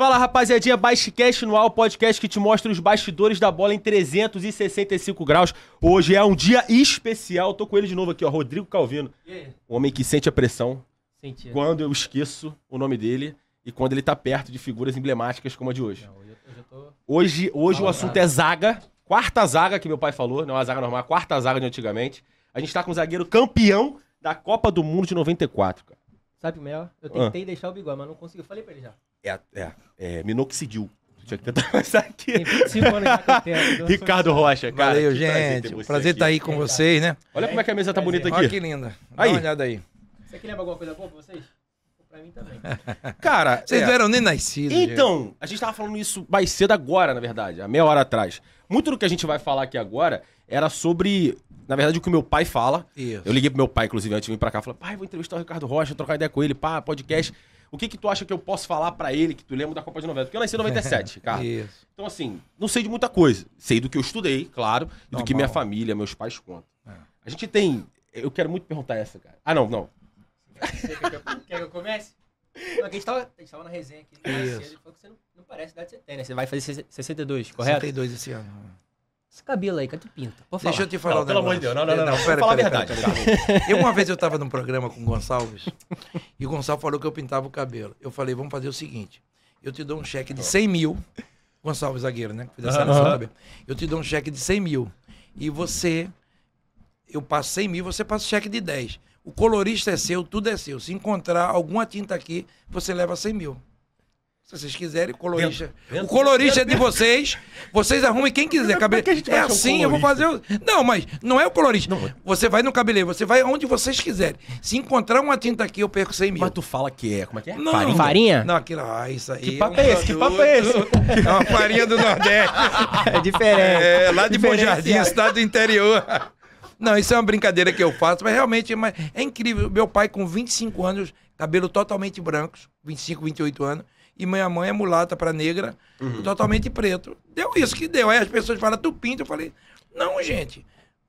Fala rapaziadinha, Baixecast no ao podcast que te mostra os bastidores da bola em 365 graus. Hoje é um dia especial, tô com ele de novo aqui, ó, Rodrigo Calvino. Yeah. O homem que sente a pressão quando eu esqueço o nome dele e quando ele tá perto de figuras emblemáticas como a de hoje. Não, eu, tô... Hoje, hoje ah, o assunto é zaga, quarta zaga que meu pai falou, não é uma zaga normal, é a quarta zaga de antigamente. A gente tá com o zagueiro campeão da Copa do Mundo de 94, cara. Sabe, Mel, é, eu tentei ah. deixar o bigode, mas não consegui. Eu falei pra ele já. É, é, é minoxidil. Tinha que tentar passar aqui. Tem Ricardo Rocha, cara. Valeu, gente. Prazer, prazer estar tá aí com vocês, né? Olha como é que a mesa tá bonita aqui. Olha que linda. Dá aí. uma olhada aí. Você aqui alguma coisa boa pra vocês? Pra mim também. Cara, vocês é. não eram nem nascidos. Então, a gente tava falando isso mais cedo agora, na verdade, há meia hora atrás. Muito do que a gente vai falar aqui agora era sobre, na verdade, o que meu pai fala. Isso. Eu liguei pro meu pai, inclusive, antes de vir pra cá, falei, pai, vou entrevistar o Ricardo Rocha, trocar ideia com ele, pá, podcast. O que que tu acha que eu posso falar para ele que tu lembra da Copa de 90? Porque eu nasci em 97, é, cara. Isso. Então, assim, não sei de muita coisa. Sei do que eu estudei, claro, Normal. e do que minha família, meus pais contam. É. A gente tem. Eu quero muito perguntar essa, cara. Ah, não, não. Quer que eu comece? a, gente tava, a gente tava na resenha aqui. Ele falou que você não, não parece idade que né? Você vai fazer 62, correto? 62 esse ano. Esse cabelo aí, cadê pinta? Pode falar. Deixa eu te falar não, um Pelo amor de Deus, não, não, não. não, não. Pera, falar pera, a verdade. Pera, pera. Eu, uma vez eu estava num programa com o Gonçalves e o Gonçalves falou que eu pintava o cabelo. Eu falei, vamos fazer o seguinte: eu te dou um cheque de 100 mil. Gonçalves, zagueiro, né? Fiz essa uh -huh. Eu te dou um cheque de 100 mil. E você. Eu passo 100 mil, você passa o cheque de 10. O colorista é seu, tudo é seu. Se encontrar alguma tinta aqui, você leva 100 mil. Se vocês quiserem, colorista. Vento, vento, o colorista é de vocês. Vocês arrumem quem quiser. Cabe... Que é assim, eu vou fazer. Não, mas não é o colorista. Não. Você vai no cabeleireiro, você vai onde vocês quiserem. Se encontrar uma tinta aqui, eu perco 100 mil. Mas tu fala que é. Como é que é? Não, farinha? farinha? Não, aquilo. Ah, isso aí. Que é é papo é, esse? Que papo é esse? É uma farinha do Nordeste. É diferente. É, lá de Bom Jardim, estado do interior. Não, isso é uma brincadeira que eu faço, mas realmente mas é incrível. Meu pai, com 25 anos, cabelo totalmente branco, 25, 28 anos e minha mãe é mulata para negra, uhum. totalmente preto. Deu isso que deu. Aí as pessoas falam, tu pinta. Eu falei, não, gente.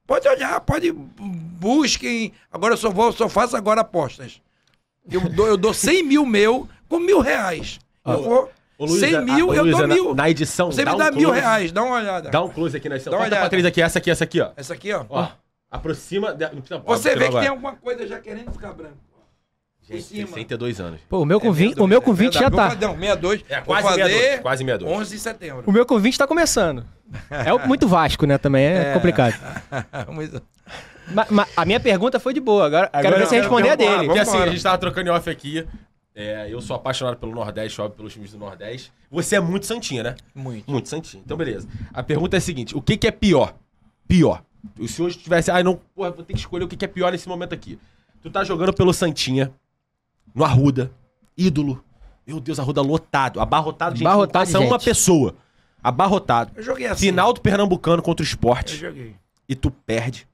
Pode olhar, pode busquem. Agora eu só, vou, só faço agora apostas. Eu dou, eu dou 100 mil meu com mil reais. eu vou. 100 mil, a, eu Luiza, dou na, mil. Na edição, Você me dá um mil close. reais, dá uma olhada. Dá um close aqui na edição. Dá uma Corta olhada. Patrícia aqui, essa aqui, essa aqui, ó. Essa aqui, ó. ó aproxima. De... Você vê que agora. tem alguma coisa já querendo ficar branco. 62 anos. Pô, o meu é com 20, o meu com 20 já tá. Não, 62. É, quase 62. Quase 62. 11 de setembro. O meu com 20 tá começando. É muito Vasco, né? Também é, é. complicado. ma, ma, a minha pergunta foi de boa. Agora, Agora quero ver se responder a dele. Porque assim, a gente tava trocando em off aqui. É, eu sou apaixonado pelo Nordeste, óbvio, pelos times do Nordeste. Você é muito santinha, né? Muito. Muito santinha. Então, beleza. A pergunta é a seguinte: o que, que é pior? Pior. Se hoje tivesse. Ai, ah, não, porra, vou ter que escolher o que, que é pior nesse momento aqui. Tu tá jogando pelo Santinha, no Arruda, ídolo. Meu Deus, Arruda lotado, abarrotado, gente. Abarrotado, não é gente. uma pessoa. Abarrotado. Eu joguei assim. Final do Pernambucano contra o esporte. Eu joguei. E tu perde.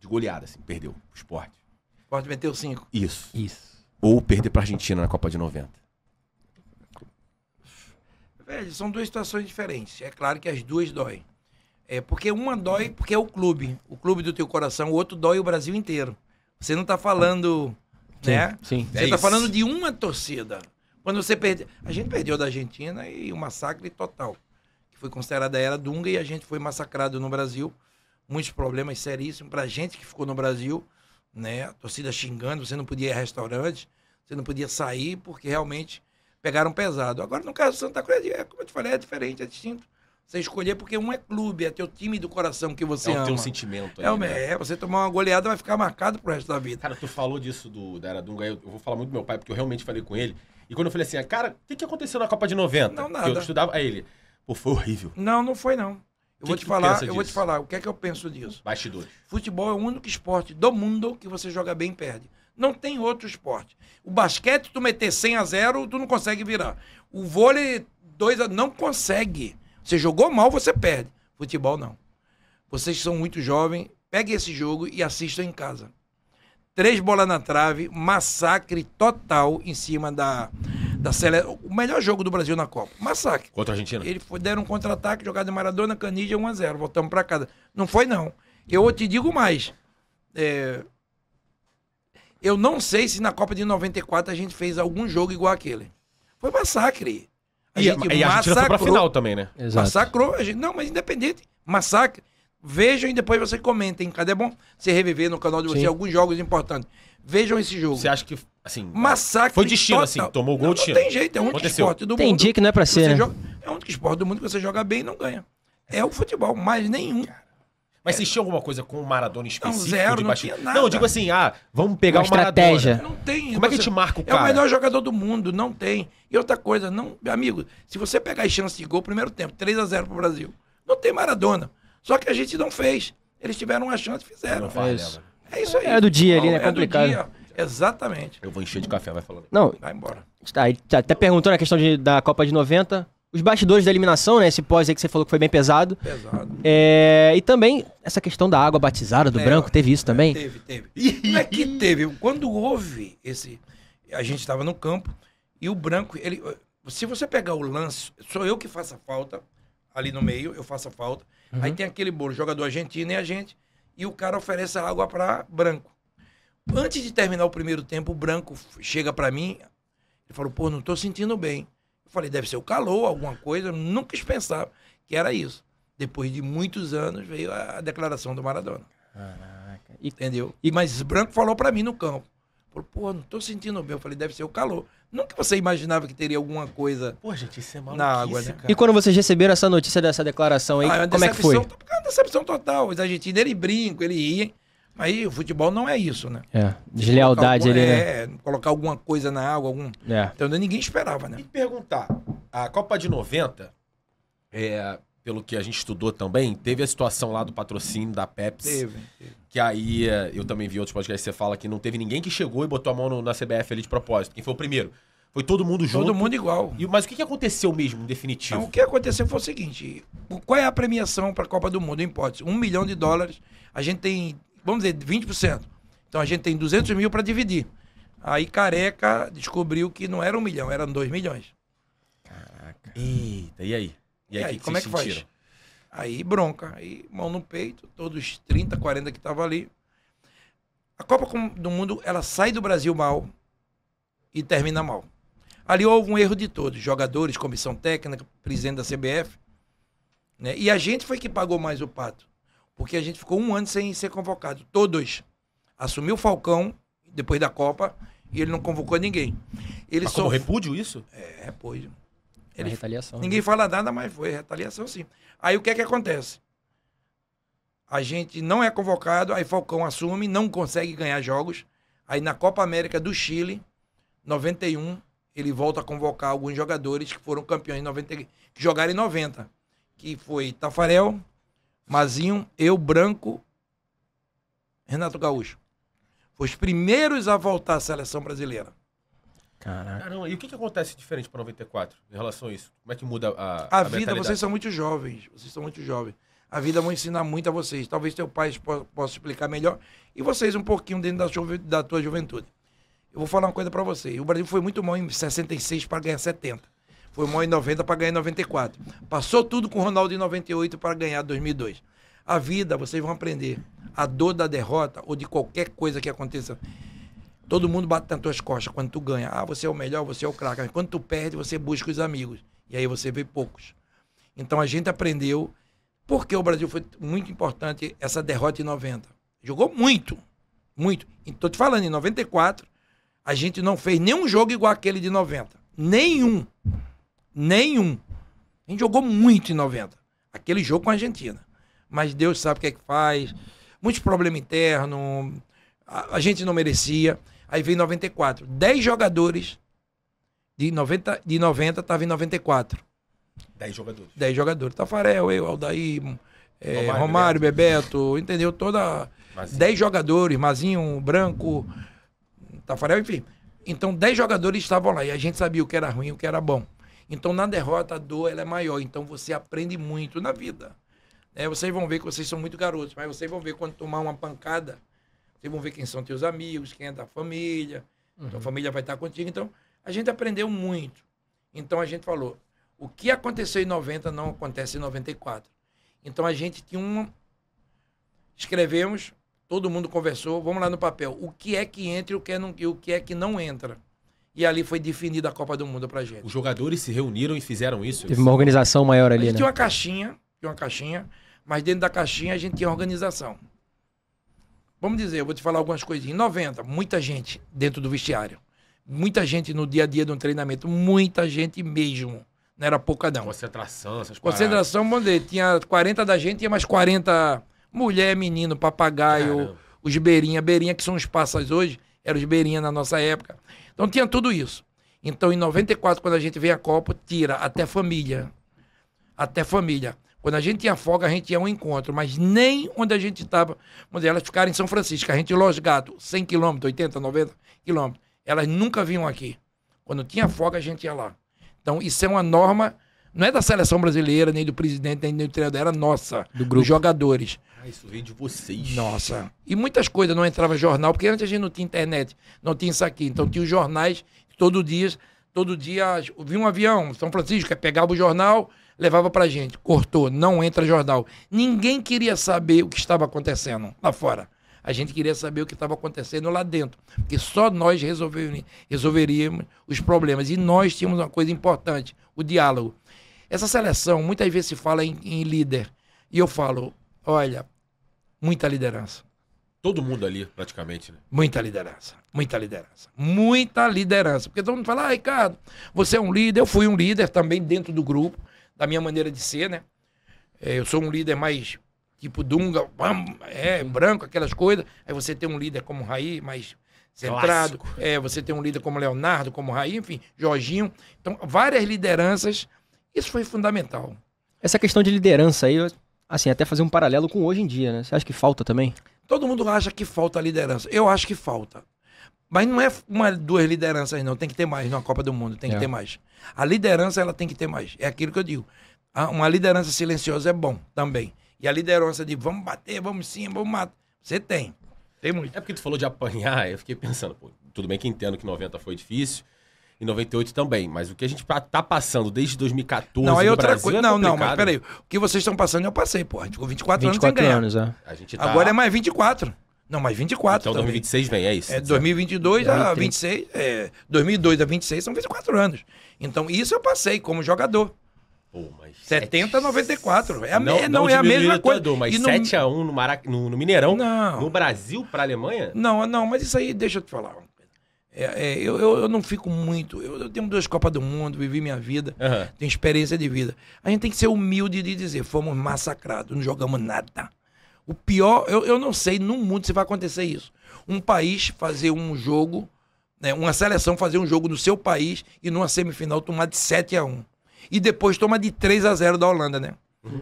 De goleada, assim, perdeu o esporte. Pode esporte meteu cinco. Isso. Isso. Ou perder pra Argentina na Copa de 90. Velho, são duas situações diferentes. É claro que as duas doem. É porque uma dói porque é o clube, o clube do teu coração, o outro dói o Brasil inteiro. Você não tá falando Sim, né? Sim. Você está é falando de uma torcida. Quando você perde A gente perdeu da Argentina e um massacre total. Que foi considerada a era Dunga e a gente foi massacrado no Brasil. Muitos problemas seríssimos para a gente que ficou no Brasil, né? A torcida xingando, você não podia ir a restaurante, você não podia sair, porque realmente pegaram pesado. Agora, no caso do Santa Cruz, é, como eu te falei, é diferente, é distinto. Você escolher porque um é clube, é teu time do coração que você é ama. É o teu sentimento. Aí, é, né? é, você tomar uma goleada vai ficar marcado pro resto da vida. Cara, tu falou disso do, da Aradunga, eu, eu vou falar muito do meu pai, porque eu realmente falei com ele. E quando eu falei assim, ah, cara, o que, que aconteceu na Copa de 90? Não, nada. Que eu estudava, aí ele, pô, foi horrível. Não, não foi não. Eu que vou que te falar, eu disso? vou te falar, o que é que eu penso disso? Bastidores. Futebol é o único esporte do mundo que você joga bem e perde. Não tem outro esporte. O basquete, tu meter 100 a 0, tu não consegue virar. O vôlei, 2 a não consegue. Você jogou mal, você perde. Futebol não. Vocês são muito jovens, peguem esse jogo e assistam em casa. Três bolas na trave, massacre total em cima da, da seleção. O melhor jogo do Brasil na Copa. Massacre. Contra a Argentina? Eles deram um contra-ataque, jogado em Maradona, Canidia 1x0. Voltamos para casa. Não foi, não. Eu te digo mais. É... Eu não sei se na Copa de 94 a gente fez algum jogo igual aquele. Foi massacre. A e, gente e a Argentina foi pra final também, né? Exato. Massacrou. A gente, não, mas independente, massacre. Vejam e depois você comentem. Cadê é bom você reviver no canal de você Sim. alguns jogos importantes. Vejam esse jogo. Você acha que, assim... Massacre Foi destino, assim. Tomou o gol, não, não tem jeito. É um esporte do tem mundo. Tem dia que não é pra ser, né? joga, É um esporte do mundo que você joga bem e não ganha. É o futebol. Mais nenhum mas vocês alguma coisa com o Maradona específico? Não, zero, não tinha nada. Não, eu digo assim, ah, vamos pegar uma o Maradona. estratégia. Não tem. Como é que te marca o cara? É o melhor jogador do mundo, não tem. E outra coisa, não, amigo, se você pegar as chances de gol, primeiro tempo, 3 a 0 pro Brasil. Não tem Maradona. Só que a gente não fez. Eles tiveram uma chance e fizeram. Não é, isso. Né? é isso aí. É do dia ali, né? É complicado. Exatamente. Eu vou encher de café, vai falando. Não. Vai embora. Tá, tá até perguntou na questão de, da Copa de 90 os bastidores da eliminação, né? Esse pós aí que você falou que foi bem pesado. Pesado. É, e também essa questão da água batizada, do é, branco, teve isso é, também? Teve, teve. Não é que teve. Quando houve esse. A gente estava no campo e o branco, ele. Se você pegar o lance, sou eu que faço a falta ali no meio, eu faço a falta. Uhum. Aí tem aquele bolo, jogador argentino e a gente, e o cara oferece a água para branco. Antes de terminar o primeiro tempo, o branco chega para mim, e falou: "Pô, não tô sentindo bem". Eu falei, deve ser o calor, alguma coisa. Eu nunca pensava que era isso. Depois de muitos anos veio a declaração do Maradona. Caraca. E, Entendeu? E... Mas Branco falou para mim no campo. Falou, pô, não tô sentindo bem. Eu falei, deve ser o calor. Nunca você imaginava que teria alguma coisa pô, gente, isso é na água, né? Cara. E quando vocês receberam essa notícia dessa declaração aí, ah, é como é que foi? É decepção total. Os argentinos, ele brinca, ele ia Aí o futebol não é isso, né? É. Deslealdade ali, né? É, colocar alguma coisa na água, algum. É. Então ninguém esperava, né? E perguntar, a Copa de 90, é, pelo que a gente estudou também, teve a situação lá do patrocínio da Pepsi. Teve. teve. Que aí, eh, eu também vi outros podcasts que você fala que não teve ninguém que chegou e botou a mão no, na CBF ali de propósito. Quem foi o primeiro? Foi todo mundo junto. Todo mundo igual. E, mas o que aconteceu mesmo, em definitivo? o que aconteceu foi o seguinte: qual é a premiação para a Copa do Mundo? Em hipótese, um milhão de dólares. A gente tem vamos dizer, 20%. Então a gente tem 200 mil para dividir. Aí Careca descobriu que não era um milhão, eram dois milhões. Caraca. Eita, e aí? E, e aí, aí que como é que faz? Aí bronca, aí mão no peito, todos 30, 40 que estavam ali. A Copa do Mundo, ela sai do Brasil mal e termina mal. Ali houve um erro de todos, jogadores, comissão técnica, presidente da CBF. Né? E a gente foi que pagou mais o pato. Porque a gente ficou um ano sem ser convocado. Todos. Assumiu o Falcão, depois da Copa, e ele não convocou ninguém. Ele mas só... como repúdio isso? É, repúdio. É ele... É retaliação. Ninguém né? fala nada, mas foi retaliação sim. Aí o que é que acontece? A gente não é convocado, aí Falcão assume, não consegue ganhar jogos. Aí na Copa América do Chile, 91, ele volta a convocar alguns jogadores que foram campeões em 90, que jogaram em 90, que foi Tafarel, Mazinho, eu, Branco, Renato Gaúcho. Foi os primeiros a voltar à seleção brasileira. Caraca. Caramba, e o que, que acontece diferente para 94 em relação a isso? Como é que muda a. A, a vida, vocês são muito jovens. Vocês são muito jovens. A vida vai ensinar muito a vocês. Talvez seu pai possa explicar melhor. E vocês um pouquinho dentro da, da tua juventude. Eu vou falar uma coisa para vocês. O Brasil foi muito mal em 66 para ganhar 70. Foi o maior em 90 para ganhar em 94. Passou tudo com o Ronaldo em 98 para ganhar 2002. A vida, vocês vão aprender. A dor da derrota ou de qualquer coisa que aconteça. Todo mundo bate nas tuas costas quando tu ganha. Ah, você é o melhor, você é o craque. Mas quando tu perde, você busca os amigos. E aí você vê poucos. Então a gente aprendeu porque o Brasil foi muito importante essa derrota em 90. Jogou muito, muito. Estou te falando, em 94, a gente não fez nenhum jogo igual aquele de 90. Nenhum. Nenhum. A gente jogou muito em 90. Aquele jogo com a Argentina. Mas Deus sabe o que é que faz. Muitos problemas internos. A, a gente não merecia. Aí veio 94. 10 jogadores de 90 de 90 tava em 94. 10 jogadores. 10 jogadores. Tafarel, eu, Aldaí, é, Romário, Romário Bebeto. Bebeto, entendeu? Toda 10 jogadores, Mazinho, Branco, Tafarel, enfim. Então 10 jogadores estavam lá e a gente sabia o que era ruim, o que era bom. Então, na derrota, a dor ela é maior. Então, você aprende muito na vida. É, vocês vão ver que vocês são muito garotos, mas vocês vão ver quando tomar uma pancada, vocês vão ver quem são teus amigos, quem é da família. Uhum. Tua família vai estar contigo. Então, a gente aprendeu muito. Então, a gente falou, o que aconteceu em 90 não acontece em 94. Então, a gente tinha uma... Escrevemos, todo mundo conversou, vamos lá no papel. O que é que entra e o que, é não, e o que é que não entra. E ali foi definida a Copa do Mundo pra gente. Os jogadores se reuniram e fizeram isso? Teve uma organização maior ali, a gente né? Tinha uma caixinha, tinha uma caixinha, mas dentro da caixinha a gente tinha organização. Vamos dizer, eu vou te falar algumas coisinhas. Em 90, muita gente dentro do vestiário. Muita gente no dia a dia de um treinamento, muita gente mesmo. Não era pouca, não. Concentração, essas coisas. Concentração, vamos dizer, tinha 40 da gente, tinha mais 40 mulher, menino, papagaio, Caramba. os beirinha. Beirinha, que são os passas hoje, eram os beirinha na nossa época. Então tinha tudo isso. Então em 94, quando a gente vem a Copa, tira até família. Até família. Quando a gente tinha folga, a gente ia a um encontro, mas nem onde a gente estava. Elas ficaram em São Francisco, a gente Los Gato, 100 quilômetros, 80, 90 quilômetros. Elas nunca vinham aqui. Quando tinha folga, a gente ia lá. Então, isso é uma norma não é da seleção brasileira, nem do presidente, nem do treinador, era nossa, do grupo. dos jogadores. Ah, isso veio de vocês. Nossa. E muitas coisas, não entrava jornal, porque antes a gente não tinha internet, não tinha isso aqui. Então tinha os jornais, todo dia, todo dia, vinha um avião, São Francisco, pegava o jornal, levava pra gente. Cortou, não entra jornal. Ninguém queria saber o que estava acontecendo lá fora. A gente queria saber o que estava acontecendo lá dentro, porque só nós resolveríamos os problemas. E nós tínhamos uma coisa importante, o diálogo. Essa seleção, muitas vezes se fala em, em líder. E eu falo, olha, muita liderança. Todo mundo ali, praticamente, né? Muita liderança, muita liderança, muita liderança. Porque todo mundo fala, ah, Ricardo, você é um líder, eu fui um líder também dentro do grupo, da minha maneira de ser, né? É, eu sou um líder mais tipo Dunga, é, branco, aquelas coisas. Aí você tem um líder como Raí, mais centrado. É, você tem um líder como Leonardo, como Raí, enfim, Jorginho. Então, várias lideranças isso foi fundamental. Essa questão de liderança aí, assim, até fazer um paralelo com hoje em dia, né? Você acha que falta também? Todo mundo acha que falta liderança. Eu acho que falta. Mas não é uma, duas lideranças, não. Tem que ter mais na é Copa do Mundo, tem é. que ter mais. A liderança, ela tem que ter mais. É aquilo que eu digo. Ah, uma liderança silenciosa é bom também. E a liderança de vamos bater, vamos sim, vamos matar. Você tem. Tem muito. É porque tu falou de apanhar, eu fiquei pensando, pô, tudo bem que entendo que 90 foi difícil, em 98 também. Mas o que a gente tá passando desde 2014 não, aí outra é coisa. não, complicado. não, mas peraí. O que vocês estão passando eu passei, porra. A gente ficou 24, 24 anos sem ganhar. Anos, é. a gente tá... Agora é mais 24. Não, mais 24. Então também. 2026 vem, é isso? É, 2022 2030. a 26. É, 2002 a 26 são 24 anos. Então isso eu passei como jogador. Pô, mas 70 a 94. É a, não, é, não, não é a mesma coisa. Todo, mas no... 7 a 1 no, Marac... no, no Mineirão. Não. No Brasil para Alemanha? Não, não, mas isso aí, deixa eu te falar. É, é, eu, eu, eu, não fico muito. Eu, eu, tenho duas Copas do Mundo, vivi minha vida, uhum. tenho experiência de vida. A gente tem que ser humilde de dizer: fomos massacrados, não jogamos nada. O pior, eu, eu não sei no mundo se vai acontecer isso. Um país fazer um jogo, né, uma seleção fazer um jogo no seu país e numa semifinal tomar de 7 a 1 E depois tomar de 3 a 0 da Holanda, né?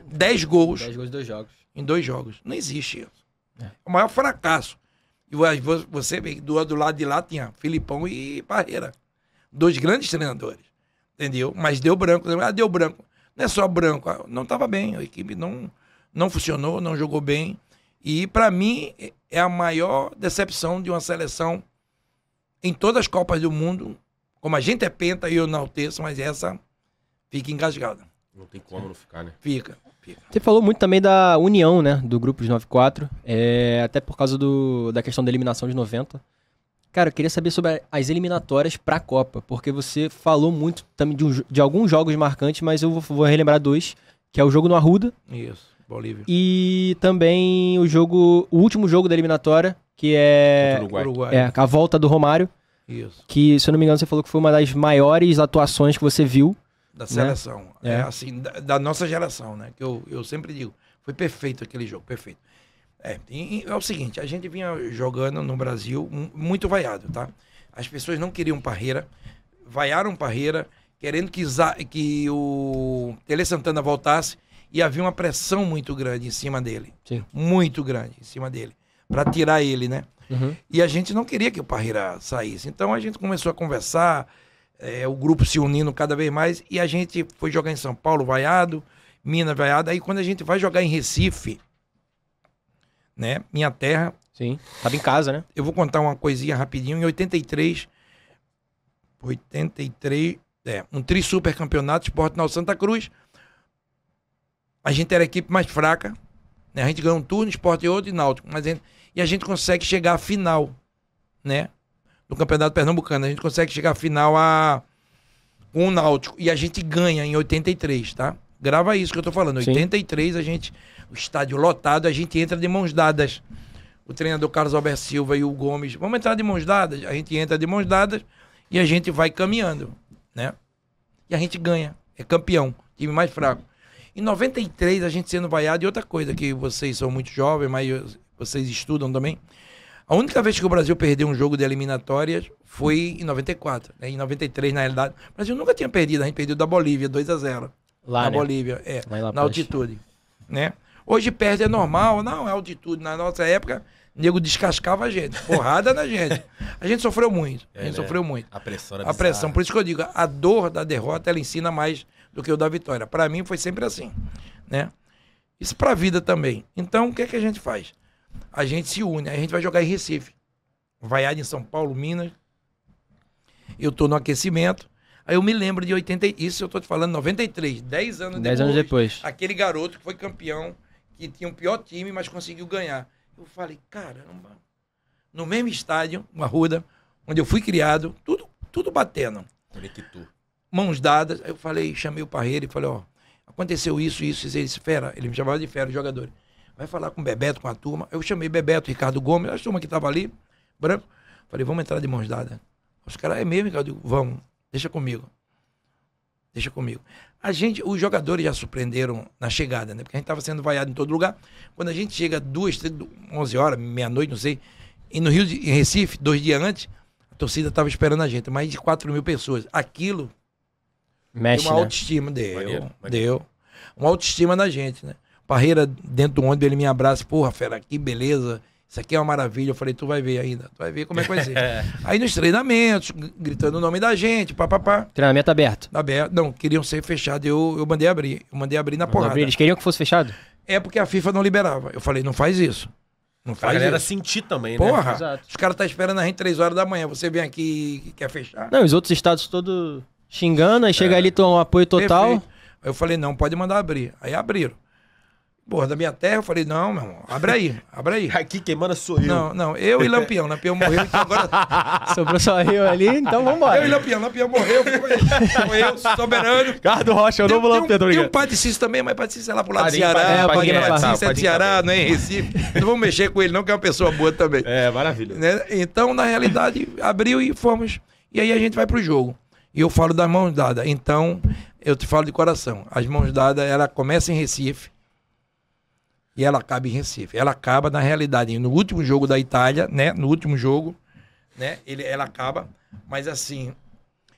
10 uhum. gols. 10 gols em dois jogos. Em dois jogos. Não existe isso. É. é o maior fracasso. E você vê do, lado de lá tinha Filipão e Parreira. Dois grandes treinadores. Entendeu? Mas deu branco. Ah, deu branco. Não é só branco. Ah, não estava bem. A equipe não, não funcionou, não jogou bem. E para mim é a maior decepção de uma seleção em todas as Copas do Mundo. Como a gente é penta e eu não mas essa fica engasgada. Não tem como não ficar, né? Fica. Você falou muito também da união, né, do grupo de 94, é, até por causa do, da questão da eliminação de 90. Cara, eu queria saber sobre as eliminatórias para a Copa, porque você falou muito também de, um, de alguns jogos marcantes, mas eu vou, vou, relembrar dois, que é o jogo no Arruda. Isso, Bolívia. E também o jogo, o último jogo da eliminatória, que é, Uruguai. é a volta do Romário. Isso. Que, se eu não me engano, você falou que foi uma das maiores atuações que você viu da né? seleção. É, é assim, da, da, nossa geração, né? Que eu, eu sempre digo, foi perfeito aquele jogo, perfeito. É, e, é o seguinte, a gente vinha jogando no Brasil muito vaiado, tá? As pessoas não queriam Parreira, vaiaram Parreira, querendo que, que o Tele Santana voltasse e havia uma pressão muito grande em cima dele. Sim. Muito grande em cima dele. para tirar ele, né? Uhum. E a gente não queria que o Parreira saísse. Então a gente começou a conversar, é, o grupo se unindo cada vez mais. E a gente foi jogar em São Paulo, vaiado, Minas, vaiado. Aí quando a gente vai jogar em Recife, né? Minha terra. Sim, tava em casa, né? Eu vou contar uma coisinha rapidinho. Em 83, 83, é, um tri super campeonato, Esporte Nau Santa Cruz. A gente era a equipe mais fraca, né? A gente ganhou um turno, esporte e outro e náutico. Mas a gente, e a gente consegue chegar à final, né? do Campeonato Pernambucano. A gente consegue chegar à final a... com o Náutico. E a gente ganha em 83, tá? Grava isso que eu tô falando. Sim. 83, a gente. O estádio lotado, a gente entra de mãos dadas. O treinador Carlos Alberto Silva e o Gomes. Vamos entrar de mãos dadas? A gente entra de mãos dadas e a gente vai caminhando, né? E a gente ganha. É campeão. Time mais fraco. Em 93, a gente sendo vaiado. E outra coisa que vocês são muito jovens, mas vocês estudam também. A única vez que o Brasil perdeu um jogo de eliminatórias foi em 94. Né? Em 93, na realidade. O Brasil nunca tinha perdido, a gente perdeu da Bolívia, 2 a 0 Lá, na né? Bolívia, é, na altitude. Né? Hoje perde é normal, não, é altitude. Na nossa época, nego descascava a gente, porrada na gente. A gente sofreu muito, a gente é, né? sofreu muito. A pressão A pressão, por isso que eu digo, a dor da derrota, ela ensina mais do que o da vitória. Para mim foi sempre assim, né? Isso para a vida também. Então, o que é que a gente faz? a gente se une. Aí a gente vai jogar em Recife. Vaiado em São Paulo, Minas. Eu tô no aquecimento. Aí eu me lembro de 80, isso eu tô te falando, 93, 10 anos 10 depois. 10 anos depois. Aquele garoto que foi campeão, que tinha o um pior time, mas conseguiu ganhar. Eu falei, caramba. No mesmo estádio, uma ruda, onde eu fui criado, tudo, tudo batendo. Corequitu. Mãos dadas. Aí eu falei, chamei o Parreira e falei, ó, aconteceu isso, isso, isso, isso, fera. Ele me chamava de fera, jogador. jogadores vai falar com o Bebeto, com a turma. Eu chamei Bebeto, Ricardo Gomes, a turma que estava ali, branco. Falei, vamos entrar de mãos dadas. Os caras, é mesmo, Ricardo? Eu digo, vamos, deixa comigo. Deixa comigo. A gente, os jogadores já surpreenderam na chegada, né? Porque a gente estava sendo vaiado em todo lugar. Quando a gente chega duas, três, onze horas, meia-noite, não sei, e no Rio, em Recife, dois dias antes, a torcida estava esperando a gente, mais de quatro mil pessoas. Aquilo Mexe, uma né? autoestima, deu, maneiro. deu. Uma autoestima na gente, né? Parreira, dentro do ônibus, ele me abraça, porra, fera, que beleza. Isso aqui é uma maravilha. Eu falei, tu vai ver ainda, tu vai ver como é que vai ser. Aí nos treinamentos, gritando o nome da gente, papapá. Treinamento aberto. Tá aberto. Não, queriam ser fechado. Eu, eu mandei abrir. Eu mandei abrir na porrada. Abrir. Eles queriam que fosse fechado? É porque a FIFA não liberava. Eu falei, não faz isso. Não faz a galera isso. sentir também, Porra, né? Porra, os caras estão tá esperando a gente três horas da manhã. Você vem aqui e quer fechar. Não, os outros estados todos xingando, aí chega é. ali, tomam um apoio total. Perfeito. Aí eu falei, não, pode mandar abrir. Aí abriram. Porra, da minha terra, eu falei, não, meu irmão, abre aí, abre aí. Aqui quem manda sou eu. Não, não, eu e Lampião. Lampião morreu, então agora. Sobrou só eu ali, então vambora. Eu e Lampião, Lampião morreu, foi eu, soberano. Cardo Rocha, eu não vou Lampião, tô o um Patricis também, mas Patricis é lá pro lado de Ceará. É, Patricis é, é de Ceará, não é em Recife. Não vamos mexer com ele, não, que é uma pessoa boa também. É, maravilha. Né? Então, na realidade, abriu e fomos. E aí a gente vai pro jogo. E eu falo das mãos dadas. Então, eu te falo de coração. As mãos dadas, ela começa em Recife e ela acaba em Recife. Ela acaba, na realidade, no último jogo da Itália, né? No último jogo, né? Ele, ela acaba, mas assim,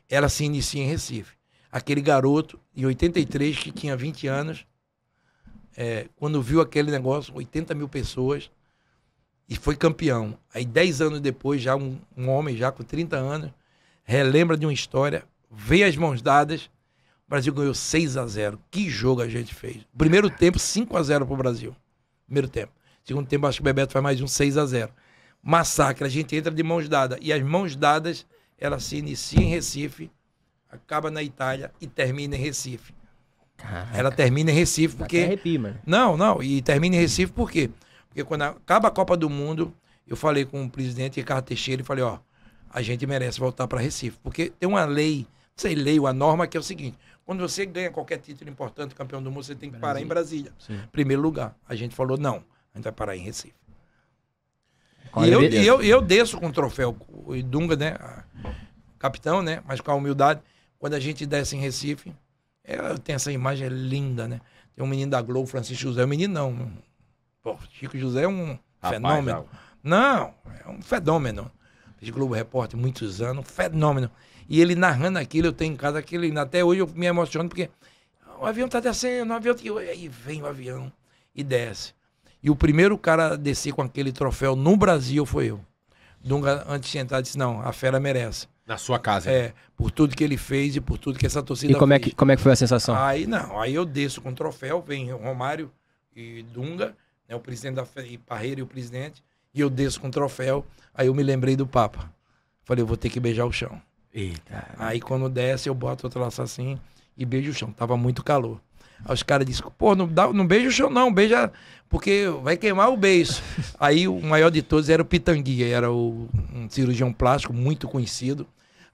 ela se inicia em Recife. Aquele garoto, em 83, que tinha 20 anos, é, quando viu aquele negócio, 80 mil pessoas, e foi campeão. Aí, 10 anos depois, já um, um homem, já com 30 anos, relembra de uma história, vê as mãos dadas, o Brasil ganhou 6 a 0 Que jogo a gente fez. Primeiro tempo, 5 a 0 para o Brasil primeiro tempo. Segundo tempo, acho que o Bebeto faz mais um 6 a 0 Massacre, a gente entra de mãos dadas. E as mãos dadas, ela se inicia em Recife, acaba na Itália e termina em Recife. Caraca. Ela termina em Recife porque. mano. Não, não. E termina em Recife por quê? Porque quando acaba a Copa do Mundo, eu falei com o presidente Ricardo Teixeira e falei, ó, a gente merece voltar para Recife. Porque tem uma lei, não sei, lei, uma norma que é o seguinte: quando você ganha qualquer título importante, campeão do mundo, você tem que Brasília. parar em Brasília. Sim. Primeiro lugar. A gente falou, não, a gente vai parar em Recife. Qual e eu, eu, eu desço com o troféu, o Dunga, né? Capitão, né? Mas com a humildade. Quando a gente desce em Recife, é, tem essa imagem é linda, né? Tem um menino da Globo, Francisco José. É um menino não. Pô, Chico José é um Rapaz, fenômeno. Já. Não, é um fenômeno. Fiz Globo Repórter muitos anos, um fenômeno. E ele narrando aquilo, eu tenho em casa aquele. Até hoje eu me emociono, porque o avião está descendo, o avião. Aí vem o avião e desce. E o primeiro cara a descer com aquele troféu no Brasil foi eu. Dunga, antes de entrar, disse: não, a fera merece. Na sua casa. É, por tudo que ele fez e por tudo que essa torcida E como, fez. É, que, como é que foi a sensação? Aí não, aí eu desço com o troféu, vem Romário e Dunga, né, o presidente da e Parreira e o presidente, e eu desço com o troféu. Aí eu me lembrei do Papa. Falei, eu vou ter que beijar o chão. Eita. Aí quando desce, eu boto outro laço assim e beijo o chão. Tava muito calor. Aí os caras dizem pô, não, dá, não beija o chão não, beija, porque vai queimar o beijo. Aí o maior de todos era o Pitanguia, era o, um cirurgião plástico muito conhecido.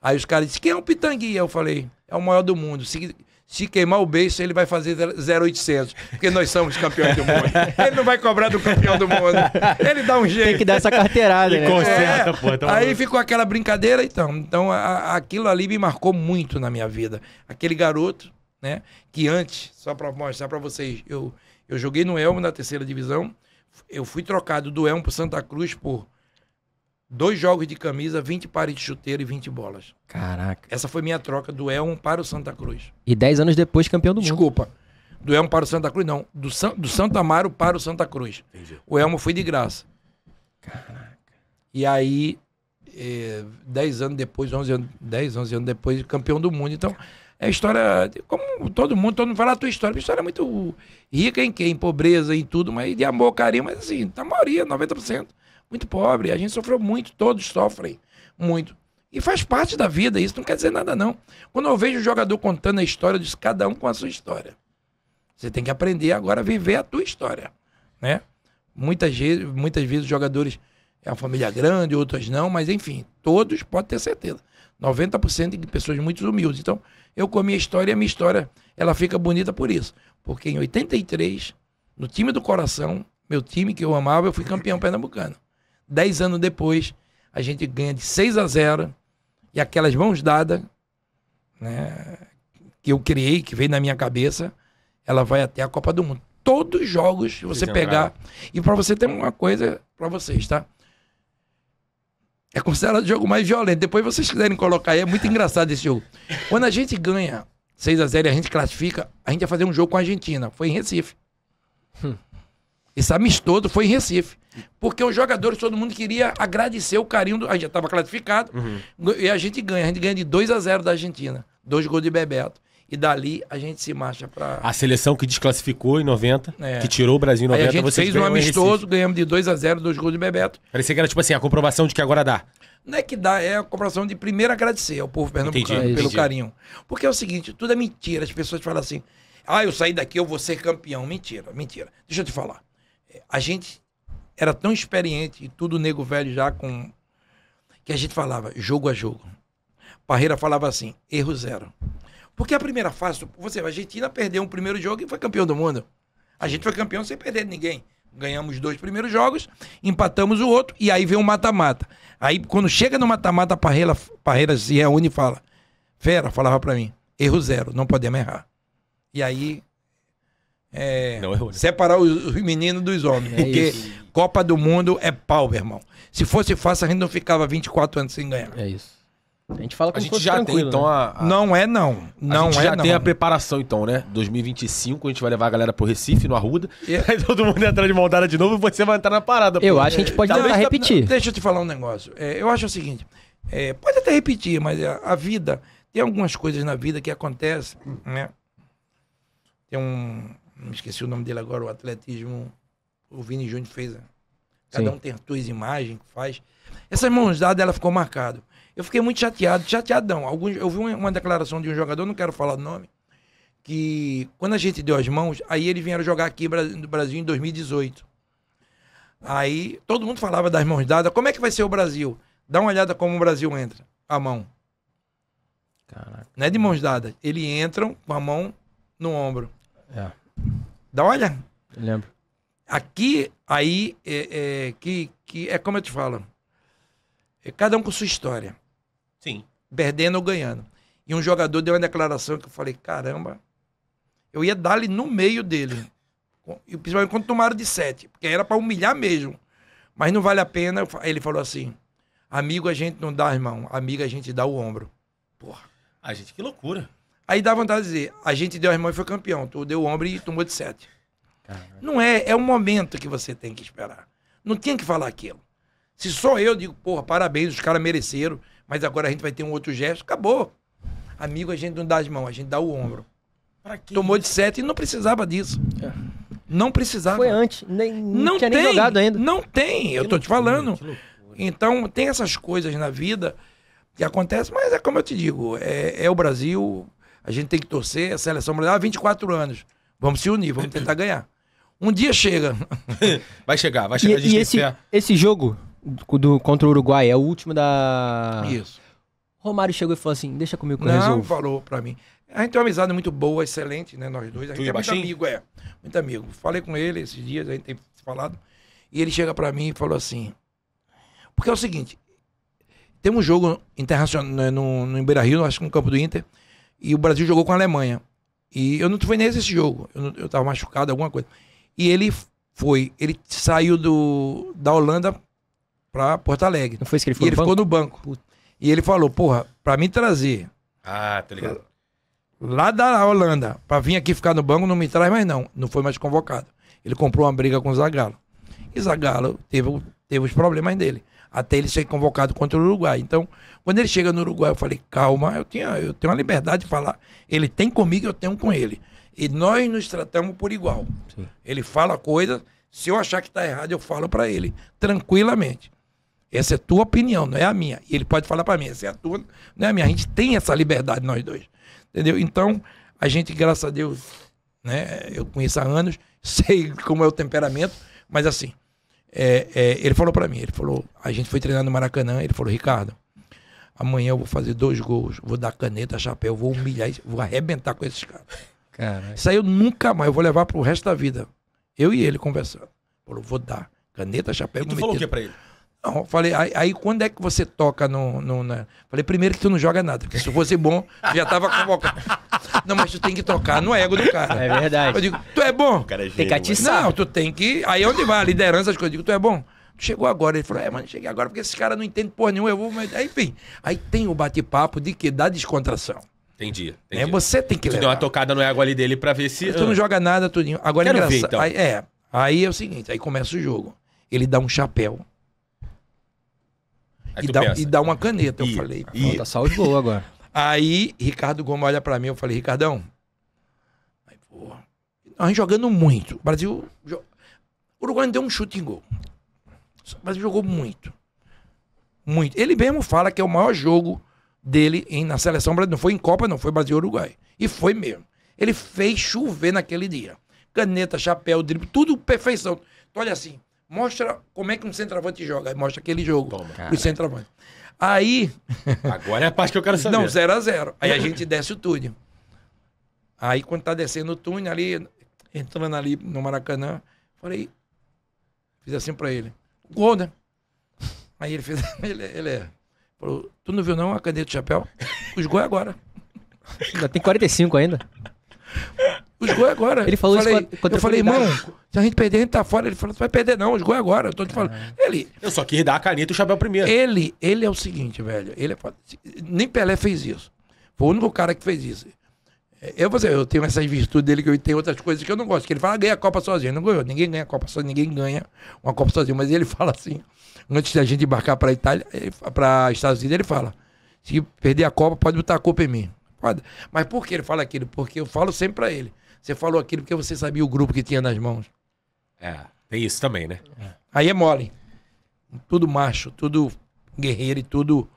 Aí os caras dizem, quem é o Pitanguia? Eu falei, é o maior do mundo. Se, se queimar o beijo, ele vai fazer 0,800, porque nós somos campeões do mundo. Ele não vai cobrar do campeão do mundo. Ele dá um jeito. Tem que dar essa carteirada, né? Conserta, é, pô, então aí ficou aquela brincadeira, então. Então, a, aquilo ali me marcou muito na minha vida. Aquele garoto, né? Que antes, só para mostrar para vocês, eu, eu joguei no Elmo na terceira divisão. Eu fui trocado do Elmo para Santa Cruz por Dois jogos de camisa, 20 pares de chuteiro e 20 bolas. Caraca. Essa foi minha troca do Elm para o Santa Cruz. E 10 anos depois, campeão do Desculpa. mundo. Desculpa. Do Elmo para o Santa Cruz, não. Do, San, do Santo Amaro para o Santa Cruz. Entendi. O Elmo foi de graça. Caraca. E aí, é, 10 anos depois, 11 anos, 10, 11 anos depois, campeão do mundo. Então, é história, como todo mundo, todo mundo fala a tua história. Minha história é muito rica em quê? Em pobreza, em tudo, mas de amor, carinho, mas assim, na maioria, 90% muito pobre. A gente sofreu muito, todos sofrem muito. E faz parte da vida, isso não quer dizer nada, não. Quando eu vejo o jogador contando a história, eu cada um com a sua história. Você tem que aprender agora a viver a tua história, né? Muitas vezes, muitas vezes os jogadores é uma família grande, outras não, mas enfim, todos podem ter certeza. 90% de pessoas muito humildes. Então, eu com a minha história, a minha história, ela fica bonita por isso. Porque em 83, no time do coração, meu time que eu amava, eu fui campeão pernambucano. Dez anos depois, a gente ganha de 6 a 0 e aquelas mãos dadas né, que eu criei, que veio na minha cabeça, ela vai até a Copa do Mundo. Todos os jogos que você pegar. E para você ter uma coisa para vocês, tá? É considerado o jogo mais violento. Depois vocês quiserem colocar aí, é muito engraçado esse jogo. Quando a gente ganha 6 a 0 e a gente classifica, a gente ia fazer um jogo com a Argentina. Foi em Recife. Hum. Esse amistoso foi em Recife. Porque os jogadores, todo mundo queria agradecer o carinho. Do... A gente já estava classificado. Uhum. E a gente ganha. A gente ganha de 2 a 0 da Argentina. Dois gols de Bebeto. E dali a gente se marcha para. A seleção que desclassificou em 90, é. que tirou o Brasil em 90, Aí a gente fez um amistoso, ganhamos de 2 a 0 dois gols de Bebeto. Parecia que era tipo assim, a comprovação de que agora dá. Não é que dá, é a comprovação de primeiro agradecer ao povo pernambucano entendi, pelo entendi. carinho. Porque é o seguinte, tudo é mentira. As pessoas falam assim, ah, eu saí daqui, eu vou ser campeão. Mentira, mentira. Deixa eu te falar a gente era tão experiente e tudo nego velho já com. que a gente falava jogo a jogo. Parreira falava assim: erro zero. Porque a primeira fase, você, a Argentina perdeu um primeiro jogo e foi campeão do mundo. A gente foi campeão sem perder ninguém. Ganhamos dois primeiros jogos, empatamos o outro e aí vem um mata-mata. Aí quando chega no mata-mata, Parreira, Parreira se reúne e fala: Fera, falava para mim, erro zero, não podemos errar. E aí é, separar os, os, meninos dos homens. É porque isso. Copa do Mundo é pau, meu irmão. Se fosse fácil, a gente não ficava 24 anos sem ganhar. É isso. A gente fala com a gente já tem, né? então, né? a, a, Não é, não. Não a gente é, já não. tem a preparação, então, né? 2025, a gente vai levar a galera pro Recife, no Arruda. E... É- aí todo mundo entra de moldada de novo e você vai entrar na parada. Eu pô. acho que a gente pode tentar repetir. Deixa eu te falar um negócio. É, eu acho o seguinte: é, pode até repetir, mas a, a, vida. Tem algumas coisas na vida que acontecem, né? Tem um, me esqueci o nome dele agora, o atletismo, o Vini Júnior fez. Né? Cada Sim. um tem as suas imagem que faz. Essa mãos dadas, ela ficou marcada. Eu fiquei muito chateado, chateadão. Alguns, eu vi uma declaração de um jogador, não quero falar o nome, que quando a gente deu as mãos, aí eles vieram jogar aqui no Brasil em 2018. Aí todo mundo falava das mãos dadas. Como é que vai ser o Brasil? Dá uma olhada como o Brasil entra. A mão. Caraca. Não é de mãos dadas. Eles entram com a mão no ombro. É. Da olha? Eu lembro. Aqui, aí, é, é, que, que é como eu te falo. É cada um com sua história. Sim. Perdendo ou ganhando. E um jogador deu uma declaração que eu falei, caramba, eu ia dar ali no meio dele. E principalmente quando tomaram de sete. Porque era para humilhar mesmo. Mas não vale a pena. Ele falou assim: amigo a gente não dá, irmão. Amigo a gente dá o ombro. Porra. A gente, que loucura. Aí dá vontade de dizer, a gente deu a irmã e foi campeão. Tu deu o ombro e tomou de sete. Caramba. Não é, é um momento que você tem que esperar. Não tinha que falar aquilo. Se só eu digo, porra, parabéns, os caras mereceram, mas agora a gente vai ter um outro gesto, acabou. Amigo, a gente não dá as mãos, a gente dá o ombro. Tomou de sete e não precisava disso. É. Não precisava. Foi antes, nem, não tinha tem, nem jogado ainda. Não tem, eu que tô te falando. Então, tem essas coisas na vida que acontecem, mas é como eu te digo, é, é o Brasil, a gente tem que torcer, a seleção brasileira, 24 anos. Vamos se unir, vamos tentar ganhar. Um dia chega. vai chegar, vai chegar. E, a gente e esse, esse jogo do, contra o Uruguai é o último da. Isso. Romário chegou e falou assim: deixa comigo que eu Não, falou pra mim. A gente tem uma amizade muito boa, excelente, né? Nós dois. A gente é baixinho? muito amigo, é. Muito amigo. Falei com ele esses dias, a gente tem falado. E ele chega pra mim e falou assim: porque é o seguinte, tem um jogo internacional no, né, no, no Beira Rio, acho que no campo do Inter e o Brasil jogou com a Alemanha. E eu não fui nesse jogo. Eu, não, eu tava machucado, alguma coisa. E ele foi. Ele saiu do, da Holanda pra Porto Alegre. Não foi isso que ele foi e no ele banco? ficou no banco. Puta. E ele falou, porra, pra me trazer. Ah, tá ligado. Lá da Holanda, pra vir aqui ficar no banco, não me traz mais não. Não foi mais convocado. Ele comprou uma briga com o Zagallo. E Zagallo teve, teve os problemas dele até ele ser convocado contra o Uruguai. Então, quando ele chega no Uruguai, eu falei, calma, eu, tinha, eu tenho a liberdade de falar. Ele tem comigo, eu tenho com ele. E nós nos tratamos por igual. Sim. Ele fala coisa, se eu achar que está errado, eu falo para ele, tranquilamente. Essa é tua opinião, não é a minha. E ele pode falar para mim, essa é a tua, não é a minha. A gente tem essa liberdade, nós dois. Entendeu? Então, a gente, graças a Deus, né, eu conheço há anos, sei como é o temperamento, mas assim, é, é, ele falou para mim, ele falou, a gente foi treinar no Maracanã, ele falou, Ricardo, amanhã eu vou fazer dois gols, vou dar caneta, chapéu, vou humilhar, vou arrebentar com esses caras. Caraca. Isso aí eu nunca mais, eu vou levar pro resto da vida. Eu e ele conversando. Falou, vou dar caneta, chapéu. E tu falou o que pra ele? Eu falei, aí, aí, quando é que você toca no. no Falei, primeiro que tu não joga nada, porque se fosse bom, já tava convocado. não, mas tu tem que tocar no ego do cara. É verdade. Eu digo, tu é bom. É tem que atiçar. Não, tu tem que. Aí é onde vai a liderança, as coisas. Eu digo, tu é bom. chegou agora. Ele falou, é, mano, cheguei agora, porque esse cara não entende porra nenhuma. Eu vou. Mas... Aí, enfim. Aí tem o bate-papo de que dá descontração. Entendi. Né? entendi. É, você tem que tu deu uma tocada no ego ali dele pra ver se. tu não ah. joga nada, tudinho. Agora Quero engraçado. Ver, então. aí, é. Aí é o seguinte, aí começa o jogo. Ele dá um chapéu e dá, e dá uma caneta. eu e, falei, e... Pronto, a saúde boa agora. Aí, Ricardo Gomes olha para mim, eu falei, Ricardão, aí, porra, nós jogando muito. O Brasil. Jo... O Uruguai não deu um chute em gol. O Brasil jogou muito. Muito. Ele mesmo fala que é o maior jogo dele em, na seleção brasileira. Não foi em Copa, não, foi Brasil-Uruguai. E foi mesmo. Ele fez chover naquele dia. Caneta, chapéu, drible, tudo perfeição. Tu olha assim, Mostra como é que um centroavante joga. Aí mostra aquele jogo. Toma. O centroavante. Aí. Agora é a parte que eu quero saber. Não, 0x0. Zero, zero Aí a gente desce o túnel. Aí quando tá descendo o túnel ali, entrando ali no Maracanã, falei. Fiz assim pra ele. Gol, né? Aí ele fez. Ele, ele é. falou: Tu não viu não a caneta de chapéu? Os gols é agora. Ainda tem 45 ainda. Os gols agora. Ele falou falei, isso Eu falei, irmão, se a gente perder, a gente tá fora. Ele falou, não vai perder não, os gols agora. Eu tô te falando. É. Ele... Eu só quis dar a caneta e o chapéu primeiro. Ele, ele é o seguinte, velho. Ele é... Nem Pelé fez isso. Foi o único cara que fez isso. É, eu, vou dizer, eu tenho essas virtudes dele que eu tenho outras coisas que eu não gosto. Que ele fala, ganha a Copa sozinho. Não ganhou. Ninguém ganha a Copa sozinho, ninguém ganha uma Copa sozinho. Mas ele fala assim, antes da gente embarcar para Itália, para Estados Unidos, ele fala: se perder a Copa, pode botar a culpa em mim. Pode. Mas por que ele fala aquilo? Porque eu falo sempre para ele. Você falou aquilo porque você sabia o grupo que tinha nas mãos. É, tem isso também, né? É. Aí é mole. Tudo macho, tudo guerreiro e tudo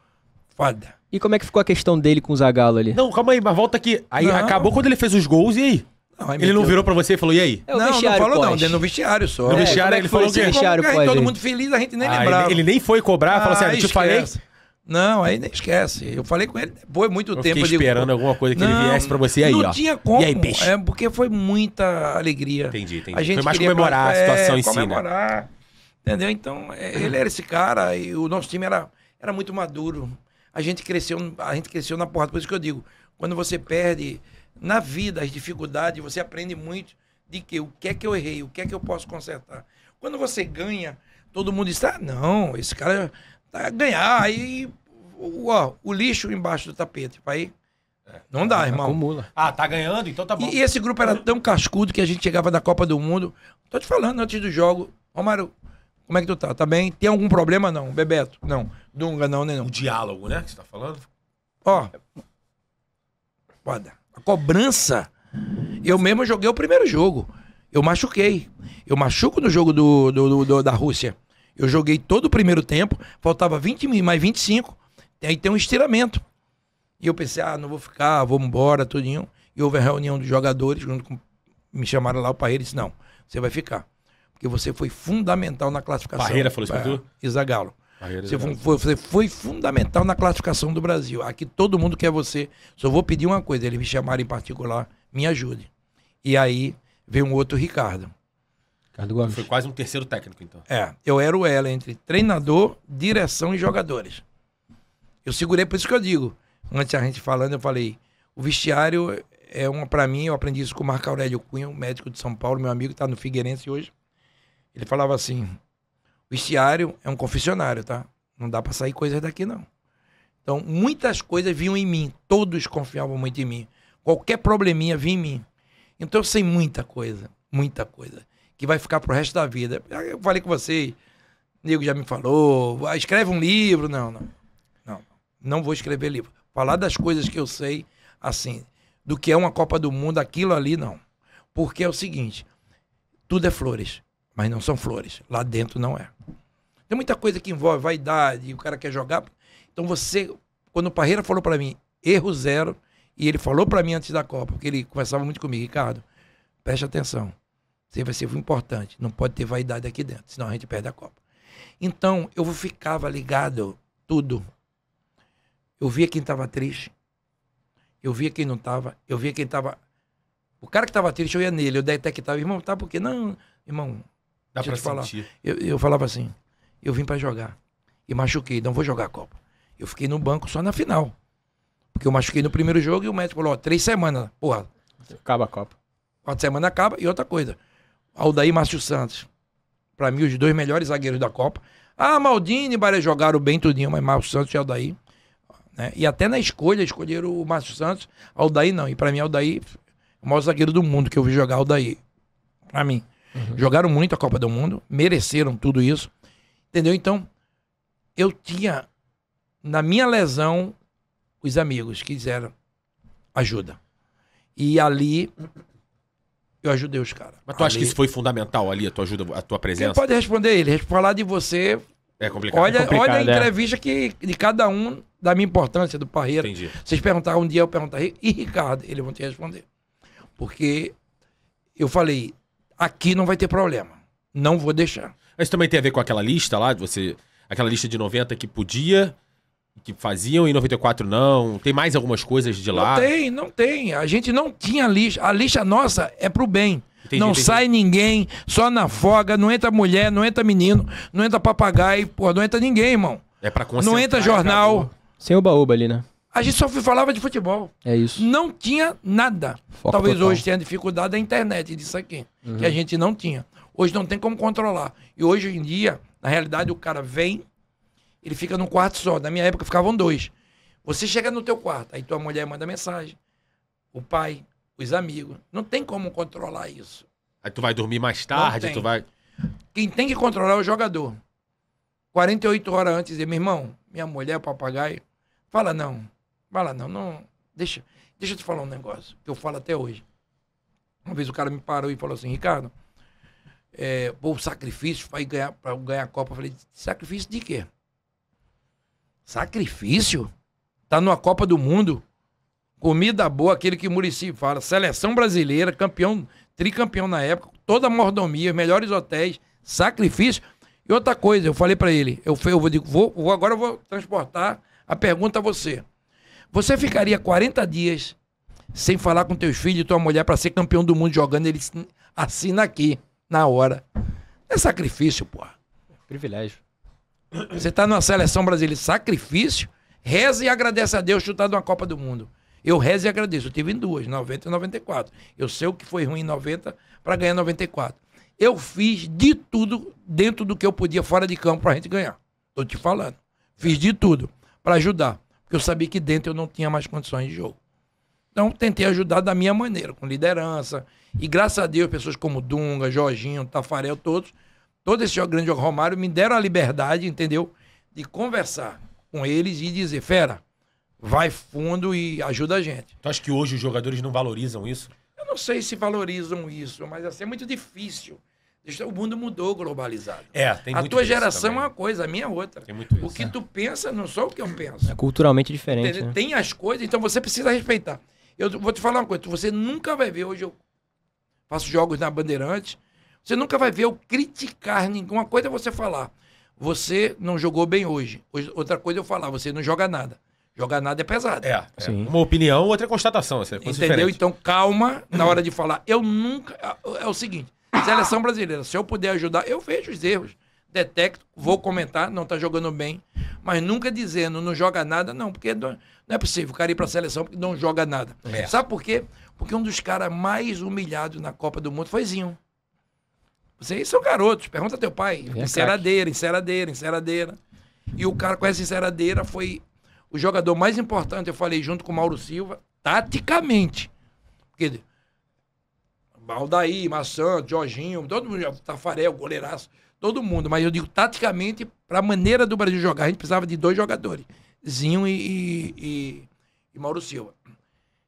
fada. E como é que ficou a questão dele com o Zagallo ali? Não, calma aí, mas volta aqui. Aí não. acabou quando ele fez os gols e aí? Não, ele não virou pra você e falou, e aí? É não, não falou pós. não, dentro do vestiário só. No é, vestiário é ele falou é que... Vestiário, pós, todo é mundo feliz, a gente nem ah, lembrava. Ele, ele, nem foi cobrar, ah, falou assim, ah, eu te falei, não, aí nem esquece. Eu falei com ele depois, muito eu tempo. Eu esperando digo, alguma coisa que não, ele viesse pra você aí, não ó. Não tinha como. E aí, peixe? É, porque foi muita alegria. Entendi, entendi. A gente foi mais comemorar pra... a é, situação é, em comemorar, si, né? Entendeu? Então, é, ele era esse cara e o nosso time era, era muito maduro. A gente cresceu, a gente cresceu na porrada. Por isso que eu digo, quando você perde na vida as dificuldades, você aprende muito de que o que é que eu errei, o que é que eu posso consertar. Quando você ganha, todo mundo está, ah, não, esse cara é, ganhar, aí ó, o lixo embaixo do tapete, pai. Não dá, é, irmão. Acumula. Ah, tá ganhando? Então tá bom. E, e esse grupo era tão cascudo que a gente chegava da Copa do Mundo. Tô te falando antes do jogo. Romário, como é que tu tá? Tá bem? Tem algum problema? Não. Bebeto? Não. Dunga? Não, nem não. O diálogo, né? Que você tá falando? Ó. Foda. A cobrança. Eu mesmo joguei o primeiro jogo. Eu machuquei. Eu machuco no jogo do, do, do, do da Rússia. Eu joguei todo o primeiro tempo, faltava 20 mil, mais 25. Aí tem um estiramento. E eu pensei, ah, não vou ficar, vou embora, tudinho. E houve a reunião dos jogadores, com, me chamaram lá o Parreira e disse, não, você vai ficar. Porque você foi fundamental na classificação. Parreira falou isso pra é, tu? Isagalo. você, foi, foi, você foi fundamental na classificação do Brasil. Aqui todo mundo quer você. Só vou pedir uma coisa, eles me chamaram em particular, me ajude. E aí veio um outro Ricardo. Ricardo Gomes. Foi quase um terceiro técnico, então. É, eu era o ela entre treinador, direção e jogadores. Eu segurei, por isso que eu digo. Antes a gente falando, eu falei, o vestiário é uma para mim, eu aprendi isso com o Marco Aurélio Cunha, um médico de São Paulo, meu amigo, está no Figueirense hoje. Ele falava assim: o vestiário é um confessionário, tá? Não dá para sair coisas daqui, não. Então, muitas coisas vinham em mim, todos confiavam muito em mim. Qualquer probleminha vinha em mim. Então, eu sei muita coisa, muita coisa que vai ficar pro resto da vida. Eu falei com você, o nego já me falou, ah, escreve um livro. Não, não. Não, não vou escrever livro. Falar das coisas que eu sei, assim, do que é uma Copa do Mundo, aquilo ali, não. Porque é o seguinte, tudo é flores, mas não são flores. Lá dentro não é. Tem muita coisa que envolve vaidade, o cara quer jogar. Então você, quando o Parreira falou para mim, erro zero, e ele falou para mim antes da Copa, porque ele conversava muito comigo, Ricardo, preste atenção. Sempre vai ser importante. Não pode ter vaidade aqui dentro, senão a gente perde a Copa. Então, eu ficava ligado tudo. Eu via quem estava triste. Eu via quem não estava. Eu via quem estava. O cara que estava triste, eu ia nele. Eu detectava. Irmão, tá porque Não, irmão. Dá pra te falar. Eu, eu falava assim. Eu vim para jogar. E machuquei. Não vou jogar a Copa. Eu fiquei no banco só na final. Porque eu machuquei no primeiro jogo e o médico falou: ó, três semanas. Porra. Acaba a Copa. Quatro semanas acaba. E outra coisa. Aldair e Márcio Santos. Para mim, os dois melhores zagueiros da Copa. Ah, Maldini e Baré jogaram bem tudinho, mas Márcio Santos e Aldair. Né? E até na escolha escolheram o Márcio Santos, Aldair não. E para mim, Aldair é o maior zagueiro do mundo que eu vi jogar Aldair. Para mim. Uhum. Jogaram muito a Copa do Mundo, mereceram tudo isso. Entendeu? Então, eu tinha na minha lesão os amigos que quiseram ajuda. E ali eu ajudei os caras. Mas tu ali... acha que isso foi fundamental ali, a tua ajuda, a tua presença? Quem pode responder ele. Falar de você. É complicado. Olha, é complicado, olha a é. entrevista é. que de cada um da minha importância, do Parreira. Entendi. Vocês perguntaram um dia, eu perguntaria, e Ricardo, eles vão te responder. Porque eu falei, aqui não vai ter problema. Não vou deixar. Mas também tem a ver com aquela lista lá, de você. Aquela lista de 90 que podia que faziam em 94 não? Tem mais algumas coisas de lá? Não tem, não tem. A gente não tinha lixa. A lixa nossa é pro bem. Entendi, não entendi. sai ninguém, só na folga, não entra mulher, não entra menino, não entra papagaio, porra, não entra ninguém, irmão. É para Não entra jornal. Sem o baúba ali, né? A gente só falava de futebol. É isso. Não tinha nada. Foco Talvez total. hoje tenha dificuldade da internet disso aqui, uhum. que a gente não tinha. Hoje não tem como controlar. E hoje em dia, na realidade, o cara vem, ele fica num quarto só. Na minha época ficavam dois. Você chega no teu quarto, aí tua mulher manda mensagem, o pai, os amigos. Não tem como controlar isso. Aí tu vai dormir mais tarde, tu vai. Quem tem que controlar é o jogador. 48 horas antes, dizer, meu irmão, minha mulher, papagaio, fala não. Fala não, não. Deixa, deixa eu te falar um negócio que eu falo até hoje. Uma vez o cara me parou e falou assim, Ricardo, é, eh, vou sacrifício para ganhar, ganhar a Copa. Eu falei, sacrifício de quê? Sacrifício? Tá numa Copa do Mundo. Comida boa, aquele que Murici fala. Seleção brasileira, campeão, tricampeão na época, toda a mordomia, melhores hotéis, sacrifício. E outra coisa, eu falei para ele, eu, eu vou, vou, agora eu vou transportar a pergunta a você. Você ficaria 40 dias sem falar com teus filhos e tua mulher para ser campeão do mundo jogando? Ele assina aqui, na hora. É sacrifício, porra. É privilégio. Você está numa seleção brasileira, sacrifício, reza e agradece a Deus chutar de uma Copa do Mundo. Eu rezo e agradeço. Eu tive em duas, 90 e 94. Eu sei o que foi ruim em 90 para ganhar 94. Eu fiz de tudo dentro do que eu podia fora de campo para a gente ganhar. Estou te falando. Fiz de tudo para ajudar, porque eu sabia que dentro eu não tinha mais condições de jogo. Então tentei ajudar da minha maneira, com liderança. E graças a Deus, pessoas como Dunga, Jorginho, Tafarel, todos todo esse grande Romário me deram a liberdade, entendeu? De conversar com eles e dizer, fera, vai fundo e ajuda a gente. Tu acha que hoje os jogadores não valorizam isso? Eu não sei se valorizam isso, mas assim, é muito difícil. O mundo mudou globalizado. É, tem A muito tua geração também. é uma coisa, a minha é outra. Tem muito o que é. tu pensa não só o que eu penso. É culturalmente diferente. Né? Tem, as coisas, então você precisa respeitar. Eu vou te falar uma coisa, você nunca vai ver hoje eu faço jogos na Bandeirantes, você nunca vai ver eu criticar nenhuma coisa é você falar. Você não jogou bem hoje. Outra coisa é eu falar, você não joga nada. Jogar nada é pesado. É, é. uma opinião, outra é constatação. É Entendeu? Diferente. Então calma na hora de falar. Eu nunca. É o seguinte: seleção brasileira, se eu puder ajudar, eu vejo os erros detecto, vou comentar, não está jogando bem, mas nunca dizendo não joga nada, não, porque não, não é possível o cara ir para a seleção porque não joga nada. É. Sabe por quê? Porque um dos caras mais humilhados na Copa do Mundo foi Zinho. Vocês são é garotos, pergunta teu pai. É enceradeira, enceradeira, enceradeira. E o cara com essa enceradeira foi o jogador mais importante, eu falei, junto com o Mauro Silva, taticamente. Porque Baldaí, Maçã, Jorginho, todo mundo, Tafarel, goleiraço, todo mundo. Mas eu digo taticamente, para a maneira do Brasil jogar, a gente precisava de dois jogadores, Zinho e, e, e, e Mauro Silva.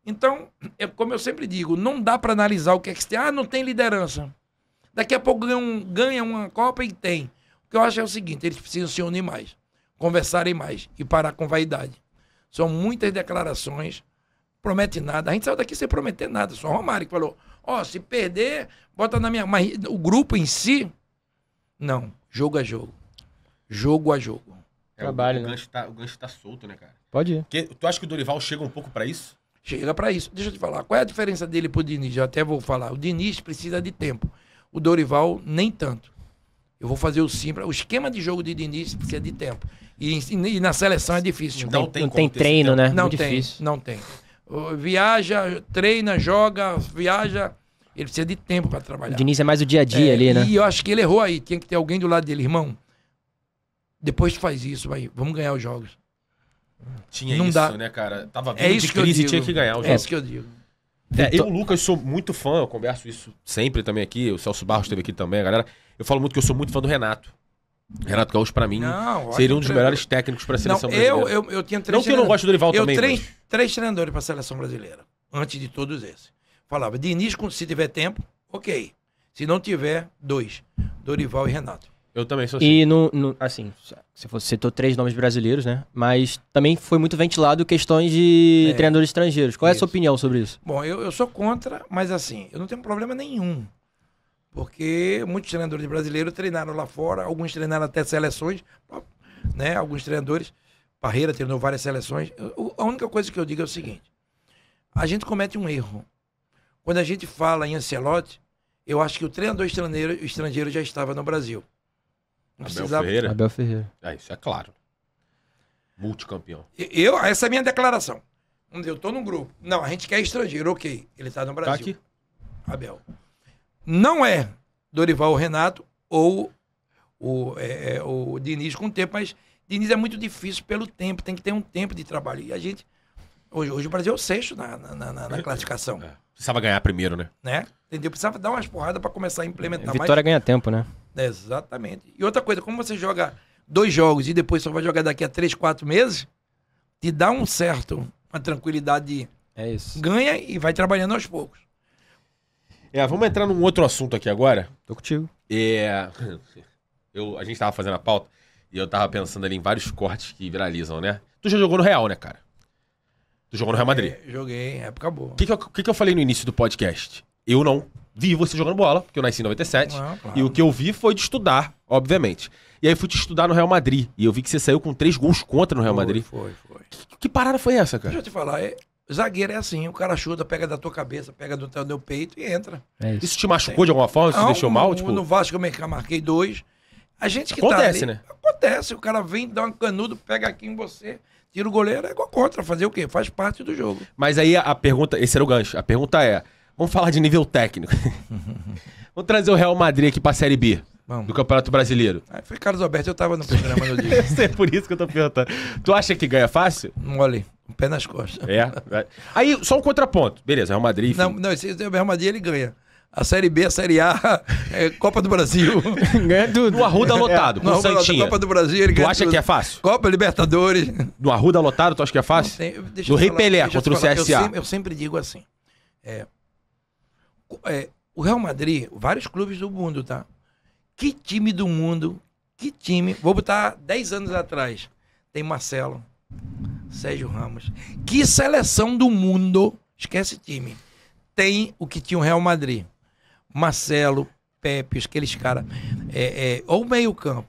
Então, é como eu sempre digo, não dá para analisar o que é que tem. Ah, não tem liderança. Daqui a pouco ganha, um, ganha uma Copa e tem. O que eu acho é o seguinte: eles precisam se unir mais, conversarem mais e parar com vaidade. São muitas declarações, promete nada. A gente saiu daqui sem prometer nada. Só o Romário que falou: ó, oh, se perder, bota na minha. Mas o grupo em si, não. Jogo a jogo. Jogo a jogo. É, Trabalho, o, né? gancho tá, o gancho tá solto, né, cara? Pode ir. Porque, tu acha que o Dorival chega um pouco para isso? Chega para isso. Deixa eu te falar. Qual é a diferença dele pro Diniz? Eu até vou falar. O Diniz precisa de tempo. O Dorival, nem tanto. Eu vou fazer o simples. O esquema de jogo de Diniz precisa é de tempo. E, e na seleção é difícil. Não, tem, não tem treino, né? Não Muito é tem, difícil. não tem. Viaja, treina, joga, viaja. Ele precisa de tempo para trabalhar. O Diniz é mais o dia a dia é, ali, né? E eu acho que ele errou aí. Tinha que ter alguém do lado dele, irmão. Depois tu faz isso, vai. Vamos ganhar os jogos. Tinha não isso, dá. né, cara? Tava vindo é isso de crise, que eu digo. tinha que ganhar os é jogos. É isso que eu digo. É, eu, Lucas, sou muito fã, eu converso isso sempre também aqui, o Celso Barros esteve aqui também, a galera. Eu falo muito que eu sou muito fã do Renato. Renato Gaúcho, para mim, não, seria um dos treinador. melhores técnicos para a seleção não, brasileira. Eu, eu, eu tinha três não que eu não goste do Dorival também. Eu três, mas... três treinadores para a seleção brasileira, antes de todos esses. Falava, Diniz, se tiver tempo, ok. Se não tiver, dois. Dorival e Renato. Eu também sou assim. E, no, no, assim, se fosse, citou três nomes brasileiros, né? Mas também foi muito ventilado questões de é, treinadores estrangeiros. Qual é a sua opinião sobre isso? Bom, eu, eu sou contra, mas assim, eu não tenho problema nenhum. Porque muitos treinadores brasileiros treinaram lá fora, alguns treinaram até seleções, né? Alguns treinadores. Parreira treinou várias seleções. Eu, a única coisa que eu digo é o seguinte: a gente comete um erro. Quando a gente fala em Ancelotti, eu acho que o treinador estrangeiro, estrangeiro já estava no Brasil. Abel precisava... Ferreira? Abel Ferreira. É, isso é claro. Multicampeão. Eu, essa é a minha declaração. Eu tô num grupo. Não, a gente quer estrangeiro, ok. Ele tá no tá Brasil. Tá aqui. Abel. Não é Dorival Renato ou o, é, é, o Diniz com o tempo, mas Diniz é muito difícil pelo tempo, tem que ter um tempo de trabalho. E a gente. Hoje, hoje o Brasil é o sexto na, na, na, na é, classificação. É, precisava ganhar primeiro, né? Né? Entendeu? Precisava dar umas porradas para começar a implementar Vitória mais. Vitória ganha tempo, né? Exatamente. E outra coisa, como você joga dois jogos e depois só vai jogar daqui a três, quatro meses, te dá um certo, uma tranquilidade. É isso. Ganha e vai trabalhando aos poucos. É, vamos entrar num outro assunto aqui agora. Tô contigo. É. Eu, a gente tava fazendo a pauta e eu tava pensando ali em vários cortes que viralizam, né? Tu já jogou no Real, né, cara? Tu jogou no Real Madrid? É, joguei, época boa. O que que, que, que, eu falei no início do podcast? Eu não vi você jogando bola, porque eu nasci em 97. Ah, claro. E o que eu vi foi de estudar, obviamente. E aí fui te estudar no Real Madrid. E eu vi que você saiu com três gols contra no Real foi, Madrid. Foi, foi. Que, que, parada foi essa, cara? Deixa eu te falar, é, zagueiro é assim, o cara chuta, pega da tua cabeça, pega do teu, peito e entra. É isso. isso. te machucou de alguma forma? Isso te deixou mal? No, tipo... no Vasco eu marquei dois. A gente que tá Acontece, tá né? Acontece, o cara vem, dá um canudo, pega aqui em você, tira o goleiro, é contra. Fazer o quê? Faz parte do jogo. Mas aí a pergunta, esse era o gancho, a pergunta é... Vamos falar de nível técnico. Vamos trazer o Real Madrid aqui para a Série B. Vamos. Do Campeonato Brasileiro. Ah, foi Carlos Alberto, eu tava no programa no dia. é por isso que eu tô perguntando. Tu acha que ganha fácil? Mole. Um pé nas costas. É. Aí, só um contraponto. Beleza, Real Madrid. Enfim. Não, não, esse, o Real Madrid ele ganha. A Série B, a Série A, é Copa do Brasil. Ganha tudo. No Arruda é. lotado, é, com o Santinha. Copa do Brasil, ele tu ganha acha tudo. que é fácil? Copa Libertadores. No Arruda lotado, tu acha que é fácil? Não, tem, no Rei Pelé contra o CSA. Eu sempre, eu sempre digo assim, é, é, o Real Madrid, vários clubes do mundo, tá? Que time do mundo, que time. Vou botar 10 anos atrás. Tem Marcelo, Sérgio Ramos. Que seleção do mundo, esquece time, tem o que tinha o Real Madrid? Marcelo, Pepe, aqueles caras. É, é, ou meio-campo.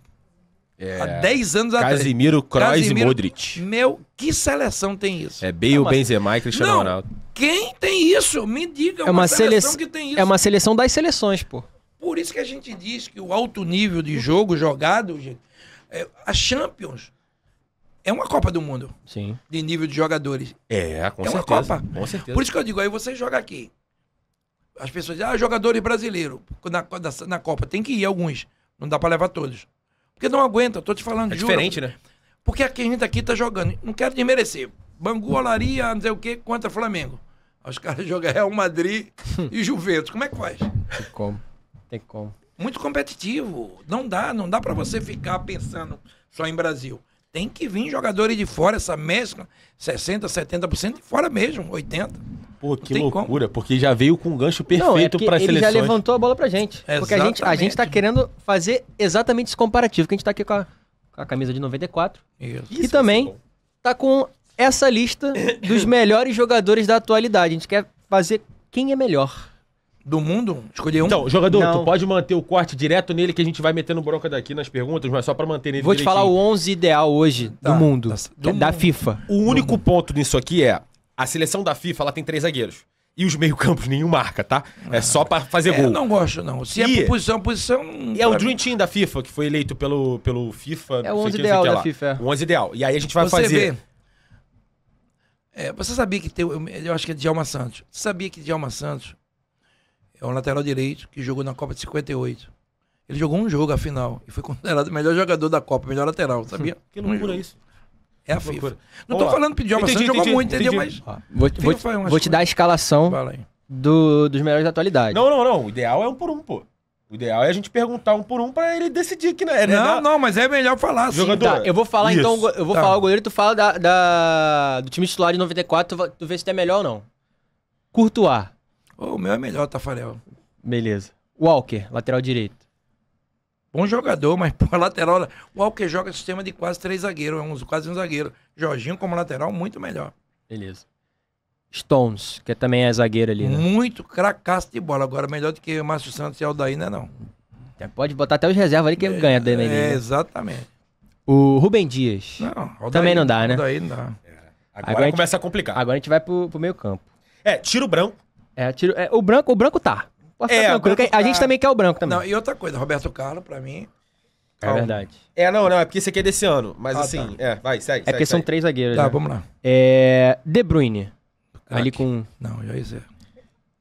É. Há 10 anos atrás. Casimiro, Kroos e Modric. Meu, que seleção tem isso? É Bale, Benzema e Cristiano Não, Ronaldo. Quem tem isso? Me diga é uma, uma seleção que tem é isso. É uma seleção das seleções, pô. Por isso que a gente diz que o alto nível de jogo jogado, gente, é, a Champions é uma Copa do Mundo. Sim. De nível de jogadores. É, com é certeza. É uma Copa. Com certeza. Por isso que eu digo, aí você joga aqui. As pessoas dizem, ah, jogadores brasileiros na, na, na Copa. Tem que ir alguns. Não dá para levar todos. Porque não aguenta, tô te falando. É juro, diferente, né? Porque a gente aqui tá jogando. Não quero desmerecer. Bangu, Olaria, não sei o quê, contra Flamengo. Os caras jogam Real Madrid e Juventus. Como é que faz? Tem como. Tem como. Muito competitivo. Não dá, não dá para você ficar pensando só em Brasil. Tem que vir jogadores de fora, essa mescla, 60%, 70% de fora mesmo, 80%. Pô, que loucura, como. porque já veio com um gancho perfeito para é as seleções. já levantou a bola pra gente. Exatamente. Porque a gente, a gente tá querendo fazer exatamente esse comparativo, que a gente tá aqui com a, com a camisa de 94. Isso. E Isso também tá com essa lista dos melhores jogadores da atualidade. A gente quer fazer quem é melhor. Do mundo? Escolher um? Então, jogador, Não. tu pode manter o corte direto nele que a gente vai metendo bronca daqui nas perguntas, mas só pra manter Vou te falar o 11 ideal hoje Tá, do mundo, tá Do da mundo. FIFA. O único ponto nisso aqui é: a seleção da FIFA ela tem três zagueiros. E os meio-campos nenhum marca, tá? É ah. só pra fazer É, gol. eu não gosto, não. Se é E- é por posição, posição. é o Dream Team da FIFA, que foi eleito pelo, pelo FIFA. É o 11 ideal da lá. FIFA, é. O 11 ideal. E aí a gente vai Você fazer vê. É, você sabia que tem. Eu, eu acho que é Djalma Santos. Você sabia que Djalma Santos é um lateral direito que jogou na Copa de 58. Ele jogou um jogo à final e foi considerado o melhor jogador da Copa, melhor lateral, sabia? que loucura um isso. É a FIFA. Loucura. Não estou tô falando que Djalma Santos entendi, jogou muito, entendeu? Mas. Vou, te, vou, vou te é dar a escalação do, dos melhores da atualidade. Não, não, não. O ideal é um por um, pô. O ideal é a gente perguntar um por um pra ele decidir que não é. Né? Não, não, mas é melhor falar assim. Jogador. Tá, eu vou falar então, Isso. então, eu vou Tá. falar o goleiro, tu fala da, da- do time titular de 94, tu, va- tu vê se tu é melhor ou não. Courtois, Ô, o meu é melhor, Tafarel. beleza. Walker, lateral direito. Bom jogador, mas pô, lateral. O Walker joga sistema de quase três zagueiros, é um, quase um zagueiro. Jorginho como lateral, muito melhor. Beleza. Stones, que também é zagueiro ali, né? Muito cracaço de bola. Agora, melhor do que o Márcio Santos e Aldair, né, não é não. pode botar até os reservas ali que é, ganha dele. Né? É, Exatamente. O Rubem Dias. Não, Aldair, também não dá, né? Aldair não dá. É. Agora, agora começa a, gente, a complicar. Agora a gente vai pro, pro meio campo. É, tiro branco. É, tiro, é, o branco, o branco tá. É, branco tá. a gente também quer o branco também. Não, e outra coisa, Roberto Carlos, pra mim, é verdade. É, não, não, é porque esse aqui é desse ano. Mas ah, assim, tá. é, vai, segue. É segue, porque segue. são três zagueiros. Tá, né? vamos lá. É, de Bruyne. Ali com. Não, Jair. É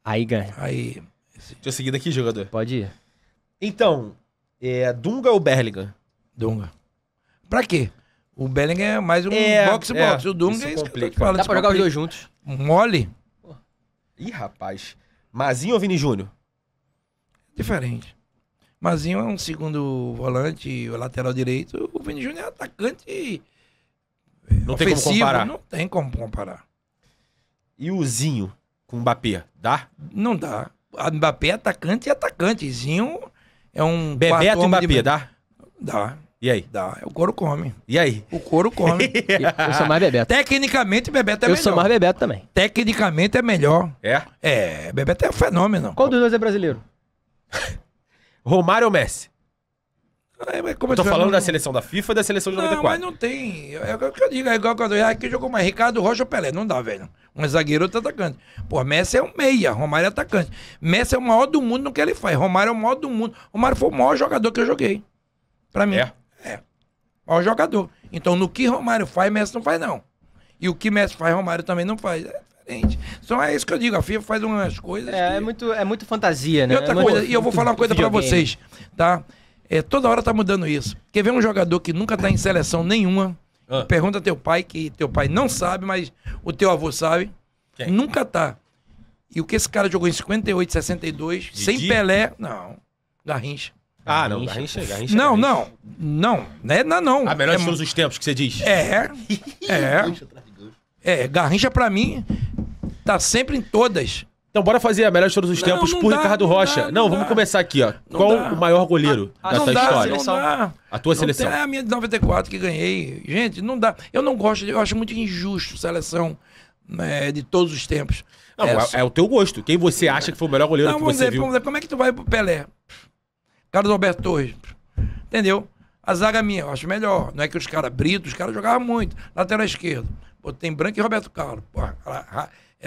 Aí ganha. Aí. Esse... Deixa eu seguir daqui, jogador. Pode ir. Então, é Dunga ou Berlinga? Dunga. Pra quê? O Berlinga é mais um boxe é, boxe. É, o Dunga é isso complica. Dá pra jogar os dois juntos. Mole? Ih, rapaz. Mazinho ou Vini Júnior? Diferente. Mazinho é um segundo volante, o lateral direito. O Vini Júnior é atacante. Não ofensivo. tem como comparar. Não tem como comparar. E o Zinho com o Mbappé, dá? Não dá. O Mbappé é atacante e atacante. Zinho é um. Bebeto e Mbappé, de... dá? Dá. E aí? Dá. É o couro come. E aí? O couro come. eu sou mais Bebeto. Tecnicamente, Bebeto é eu melhor. Eu sou mais Bebeto também. Tecnicamente é melhor. É? É, Bebeto é um fenômeno. Qual dos dois é brasileiro? Romário ou Messi? É, como eu tô falando não... da seleção da FIFA e da seleção de não, 94. Não, mas não tem. É, é o que eu digo, é igual quando eu aqui jogou mais Ricardo Rocha ou Pelé. Não dá, velho. Um zagueiro outro atacante. Pô, Messi é um meia, Romário é atacante. Messi é o maior do mundo no que ele faz. Romário é o maior do mundo. Romário foi o maior jogador que eu joguei. Pra mim. É. É. Maior jogador. Então, no que Romário faz, Messi não faz, não. E o que Messi faz, Romário também não faz. É diferente. Então é isso que eu digo, a FIFA faz umas coisas. É, que... é, muito, é muito fantasia, né? E outra é coisa, muito, e eu vou falar uma coisa para vocês, tá? É, toda hora tá mudando isso. Quer ver um jogador que nunca tá em seleção nenhuma? Ah. Pergunta teu pai, que teu pai não sabe, mas o teu avô sabe. Quem? Nunca tá. E o que esse cara jogou em 58, 62, Didi? sem Pelé, não. Garrincha. Ah, não, Garrincha, Garrincha. É não, não, não, né? não, é não. A ah, melhor é, de todos os tempos que você diz. É, é, é, Garrincha pra mim tá sempre em todas. Então, bora fazer a melhor de todos os tempos não, não por dá, Ricardo não Rocha. Dá, não, vamos dá. começar aqui, ó. Qual o maior goleiro ah, a, da história? Dá, a tua seleção. Tem, é a minha de 94 que ganhei. Gente, não dá. Eu não gosto, eu acho muito injusto seleção né, de todos os tempos. Não, é, é, o teu gosto. Quem você acha que foi o melhor goleiro que você dizer, viu? Dizer, como é que tu vai pro Pelé? Carlos Alberto Torres. Entendeu? A zaga é minha, eu acho melhor. Não é que os caras britos, os caras jogavam muito. Lateral esquerdo. Pô, tem Branco e Roberto Carlos. Porra,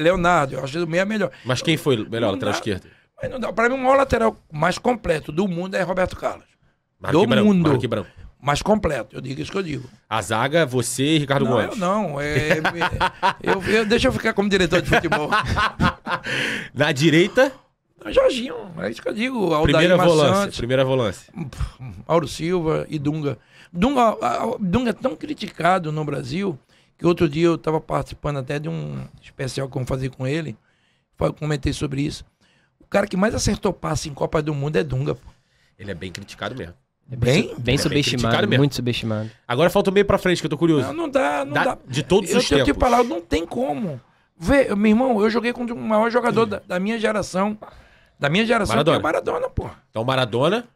Leonardo, eu acho que o meio é melhor. Mas quem foi melhor, não lateral dá, esquerdo? Mas não dá. Pra mim, o maior lateral mais completo do mundo é Roberto Carlos. Marque do Branco, mundo. Branco. Mais completo, eu digo isso que eu digo. A zaga, você e Ricardo não, Gomes. Eu não, é, é eu, deixa eu ficar como diretor de futebol. Na direita? Jorginho, é isso que eu digo. primeira volância, primeira volância. Mauro Silva e Dunga. Dunga, Dunga é tão criticado no Brasil que outro dia eu estava participando até de um especial que eu fazer com ele. Eu comentei sobre isso. O cara que mais acertou passe em Copa do Mundo é Dunga. Pô. Ele é bem criticado mesmo. É bem, bem, é bem subestimado, muito subestimado. Agora falta o meio pra frente, que eu tô curioso. Não, não dá, não dá. dá. De todos eu os tempos. Eu que falar, não tem como. Vê, meu irmão, eu joguei contra o maior jogador da, da, minha geração. Da minha geração, Maradona. que é Maradona, pô. Então, Maradona...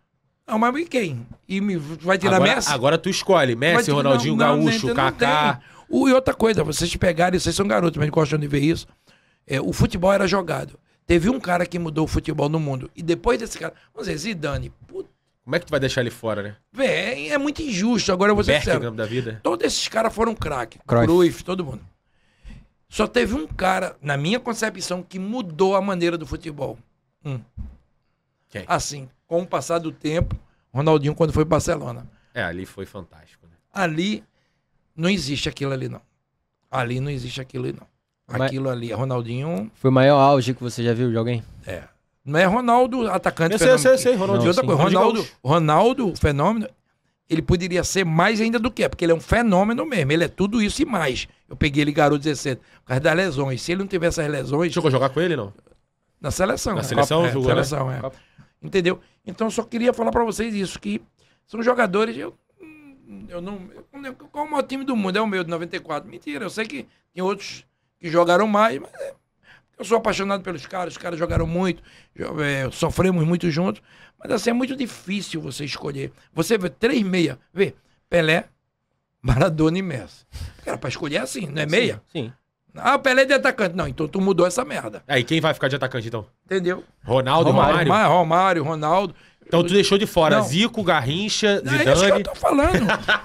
Não, mas quem? E me, vai tirar agora, Messi? Agora tu escolhe. Messi, Ronaldinho não, Gaúcho, Kaká... Não e outra coisa, vocês pegarem, vocês são garotos, mas gostam de ver isso. É, o futebol era jogado. Teve um cara que mudou o futebol no mundo. E depois desse cara, vamos dizer, Zidane, Como é que tu vai deixar ele fora, né? É, é muito injusto. Agora eu vou ser sério. da vida. Todos esses caras foram craque. Cruyff. todo mundo. Só teve um cara, na minha concepção, que mudou a maneira do futebol. Um. Quem? Assim, com o passar do tempo, Ronaldinho quando foi Barcelona. É, ali foi fantástico. Né? Ali não existe aquilo ali, não. Ali não existe aquilo ali, não. Aquilo ali, é Ronaldinho. Foi o maior auge que você já viu de alguém? É. Não é Ronaldo atacante. Eu sei, eu sei, eu sei, Ronaldo. Não, outra Ronaldo, Ronaldo, fenômeno, ele poderia ser mais ainda do que é, porque ele é um fenômeno mesmo. Ele é tudo isso e mais. Eu peguei ele garoto 17, por causa das lesões. Se ele não tivesse as lesões. Chegou a jogar com ele, não? Na seleção. Na é. seleção, Copa, é, jogou, né? seleção, né? é. Entendeu? Então, eu só queria falar para vocês isso, que são jogadores. Eu eu não. Qual o maior time do mundo? É o meu, de 94. Mentira, eu sei que tem outros que jogaram mais, mas é, eu sou apaixonado pelos caras, os caras jogaram muito, é, sofremos muito juntos, mas assim é muito difícil você escolher. Você vê três meia, vê, Pelé, Maradona e Messi. Cara, pra escolher é assim, não é meia? Sim. sim. Ah, Pelé é de atacante. Não, então tu mudou essa merda. Aí, quem vai ficar de atacante, então? Entendeu? Ronaldo, Romário? Romário, Romário Ronaldo. Então tu deixou de fora não. Zico, Garrincha, Zidane. Não, é isso que eu tô falando.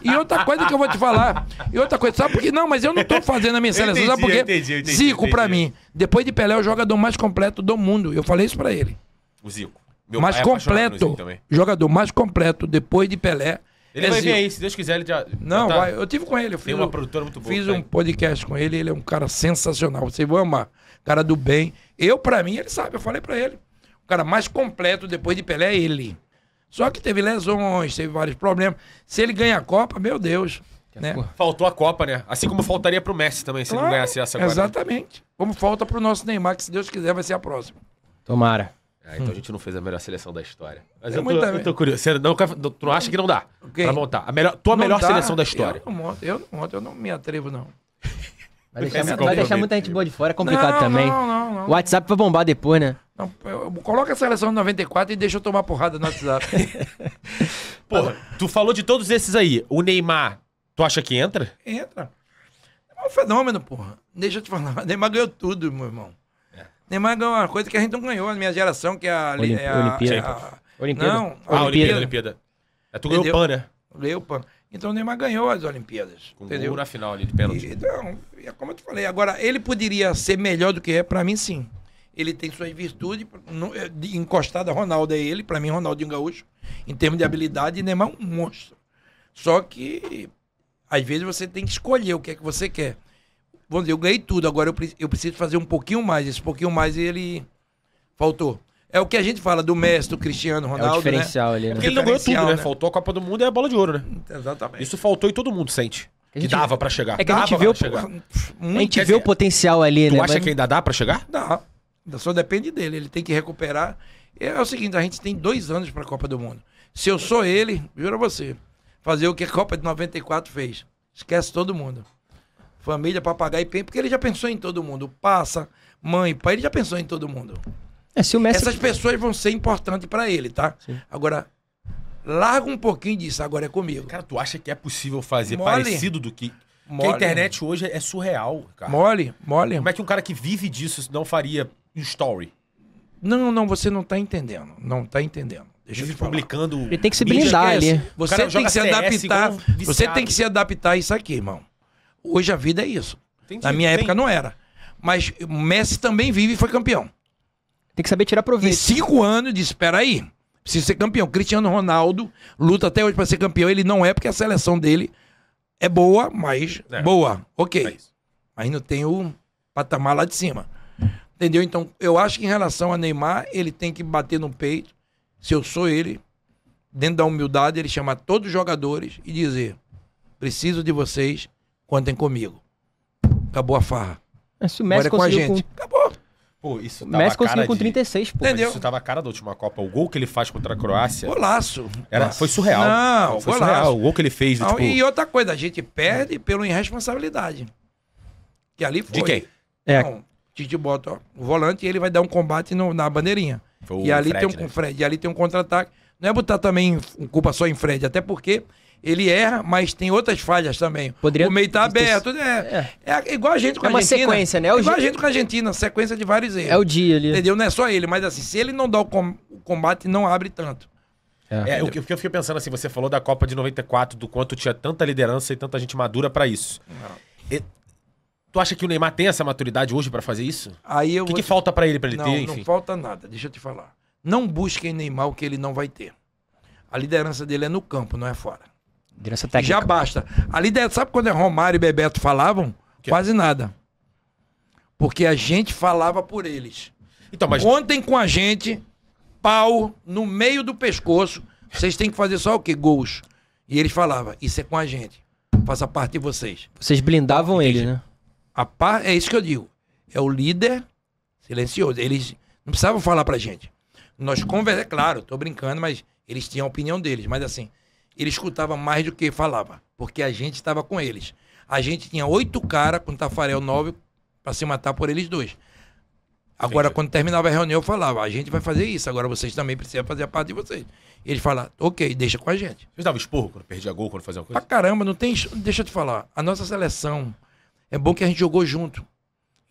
E outra coisa que eu vou te falar. E outra coisa, sabe por quê? Não, mas eu não tô fazendo a minha seleção, sabe por quê? Zico para mim, depois de Pelé é o jogador mais completo do mundo. Eu falei isso para ele. O Zico. Meu mais é completo. É jogador mais completo depois de Pelé. Ele é vai vir aí, se Deus quiser, ele já. Não, já tá... vai. Eu tive com ele. Eu fiz Tem uma produtora muito boa. Fiz tá um podcast com ele, ele é um cara sensacional. Vocês vão amar. Cara do bem. Eu, para mim, ele sabe, eu falei para ele cara mais completo depois de Pelé é ele. Só que teve lesões, teve vários problemas. Se ele ganha a Copa, meu Deus. Né? Faltou a Copa, né? Assim como faltaria pro Messi também, se claro, ele não ganhasse essa agora. Né? Exatamente. Como falta pro nosso Neymar, que se Deus quiser vai ser a próxima. Tomara. Ah, então hum. a gente não fez a melhor seleção da história. Mas é eu, tô, eu, tô, curioso. Você não, tu acha que não dá okay. pra montar? A melhor, tua não melhor dá, seleção da história. Eu não, monto, eu não monto, eu não me atrevo, não. Vai deixar, vai deixar muita gente boa de fora, é complicado não, também. Não, não, não. O WhatsApp vai bombar depois, né? Não, coloca a seleção de 94 e deixa eu tomar porrada no WhatsApp. Porra, tu falou de todos esses aí. O Neymar, tu acha que entra? Entra. É um fenômeno, porra. Deixa eu te falar. O Neymar ganhou tudo, meu irmão. É. Neymar ganhou uma coisa que a gente não ganhou na minha geração, que é a... é a, Olimpíada. a, Olimpíada. Não, ah, a Olimpíada. Olimpíada. é Tu ganhou o PAN, né? Ganhei o PAN. Então o Neymar ganhou as Olimpíadas. Com entendeu? na final ali de pênalti. E, então, é como eu te falei. Agora, ele poderia ser melhor do que é, para mim sim. Ele tem suas virtudes, não, é, encostada Ronaldo é ele, para mim Ronaldinho Gaúcho, em termos de habilidade, Neymar é um monstro. Só que às vezes você tem que escolher o que é que você quer. Vamos dizer, eu ganhei tudo, agora eu, eu preciso fazer um pouquinho mais. Esse pouquinho mais ele faltou. É o que a gente fala do mestre do Cristiano Ronaldo. É o né? diferencial né? ali, é né? Porque ele não ganhou tudo, né? né? Faltou a Copa do Mundo e a bola de ouro, né? Exatamente. Isso faltou e todo mundo sente. Que gente... dava para chegar. É que a gente vê, o... Chegar. A gente vê dizer, o potencial ali, tu né? Tu acha Mas... que ainda dá para chegar? Dá. Só depende dele. Ele tem que recuperar. É, é o seguinte, a gente tem dois anos para a Copa do Mundo. Se eu sou ele, juro a você, fazer o que a Copa de 94 fez. Esquece todo mundo. Família, papagaio e porque ele já pensou em todo mundo. Passa, mãe, pai, ele já pensou em todo mundo. É, se o Messi... Essas pessoas vão ser importantes para ele, tá? Sim. Agora, larga um pouquinho disso, agora é comigo. Cara, tu acha que é possível fazer Mole. parecido do que... Mole. Porque a internet hoje é surreal, cara. Mole, mole. Como é que um cara que vive disso não faria um story? Não, não, você não tá entendendo. Não tá entendendo. Deixa vive publicando... Ele tem que se blindar ali. Você tem que se adaptar. você tem que se adaptar a isso aqui, irmão. Hoje a vida é isso. Entendi, Na minha época não era. Mas o Messi também vive e foi campeão. Tem que saber tirar proveito. Em cinco anos, disse: aí. preciso ser campeão. Cristiano Ronaldo luta até hoje para ser campeão. Ele não é porque a seleção dele é boa, mas é. boa, ok. É mas não tem o patamar lá de cima. Entendeu? Então, eu acho que em relação a Neymar, ele tem que bater no peito. Se eu sou ele, dentro da humildade, ele chamar todos os jogadores e dizer: preciso de vocês, contem comigo. Acabou a farra. É, se o Messi Agora é com a gente. Com... Acabou. Pô, isso tava Messi conseguiu com 36, de... pô. Entendeu? Isso tava a cara da última Copa. O gol que ele faz contra a Croácia. Golaço. Era, foi surreal. Não, foi golaço. surreal. O gol que ele fez. Não, tipo... E outra coisa, a gente perde é. pela irresponsabilidade. Que ali foi. De quem? É. Não, Tite bota o volante e ele vai dar um combate no, na bandeirinha. Foi e ali Fred, tem um né? Fred, e ali tem um contra-ataque. Não é botar também culpa só em Fred, até porque ele erra, mas tem outras falhas também. Poderia... O meio tá aberto. Né? É, é. é igual a gente com a Argentina. É uma sequência, né? É, é igual dia... a gente com a Argentina, sequência de vários erros. É o dia ali. Entendeu? Não é só ele, mas assim, se ele não dá o, com... o combate, não abre tanto. É, é o que eu fiquei pensando assim, você falou da Copa de 94, do quanto tinha tanta liderança e tanta gente madura para isso. E, tu acha que o Neymar tem essa maturidade hoje para fazer isso? Aí eu o que, que te... falta para ele para ele não, ter, enfim? Não falta nada, deixa eu te falar. Não busquem Neymar o que ele não vai ter. A liderança dele é no campo, não é fora. Direção técnica. Já basta. Ali, sabe quando é Romário e Bebeto falavam? Que? Quase nada. Porque a gente falava por eles. Então, mas... Ontem com a gente, pau no meio do pescoço. Vocês têm que fazer só o quê? Gols. E eles falavam, isso é com a gente. Faça parte de vocês. Vocês blindavam eles, então, ele, né? A par... É isso que eu digo. É o líder silencioso. Eles não precisavam falar pra gente. Nós conversamos, é claro, tô brincando, mas eles tinham a opinião deles. Mas assim, ele escutava mais do que falava, porque a gente estava com eles. A gente tinha oito caras com Tafarel nove para se matar por eles dois. Agora, Entendi. quando terminava a reunião, eu falava: a gente vai fazer isso, agora vocês também precisam fazer a parte de vocês. Ele falava: ok, deixa com a gente. Vocês davam esporro quando perdia gol, quando fazia uma coisa? Pra caramba, não tem. Deixa eu te falar: a nossa seleção é bom que a gente jogou junto.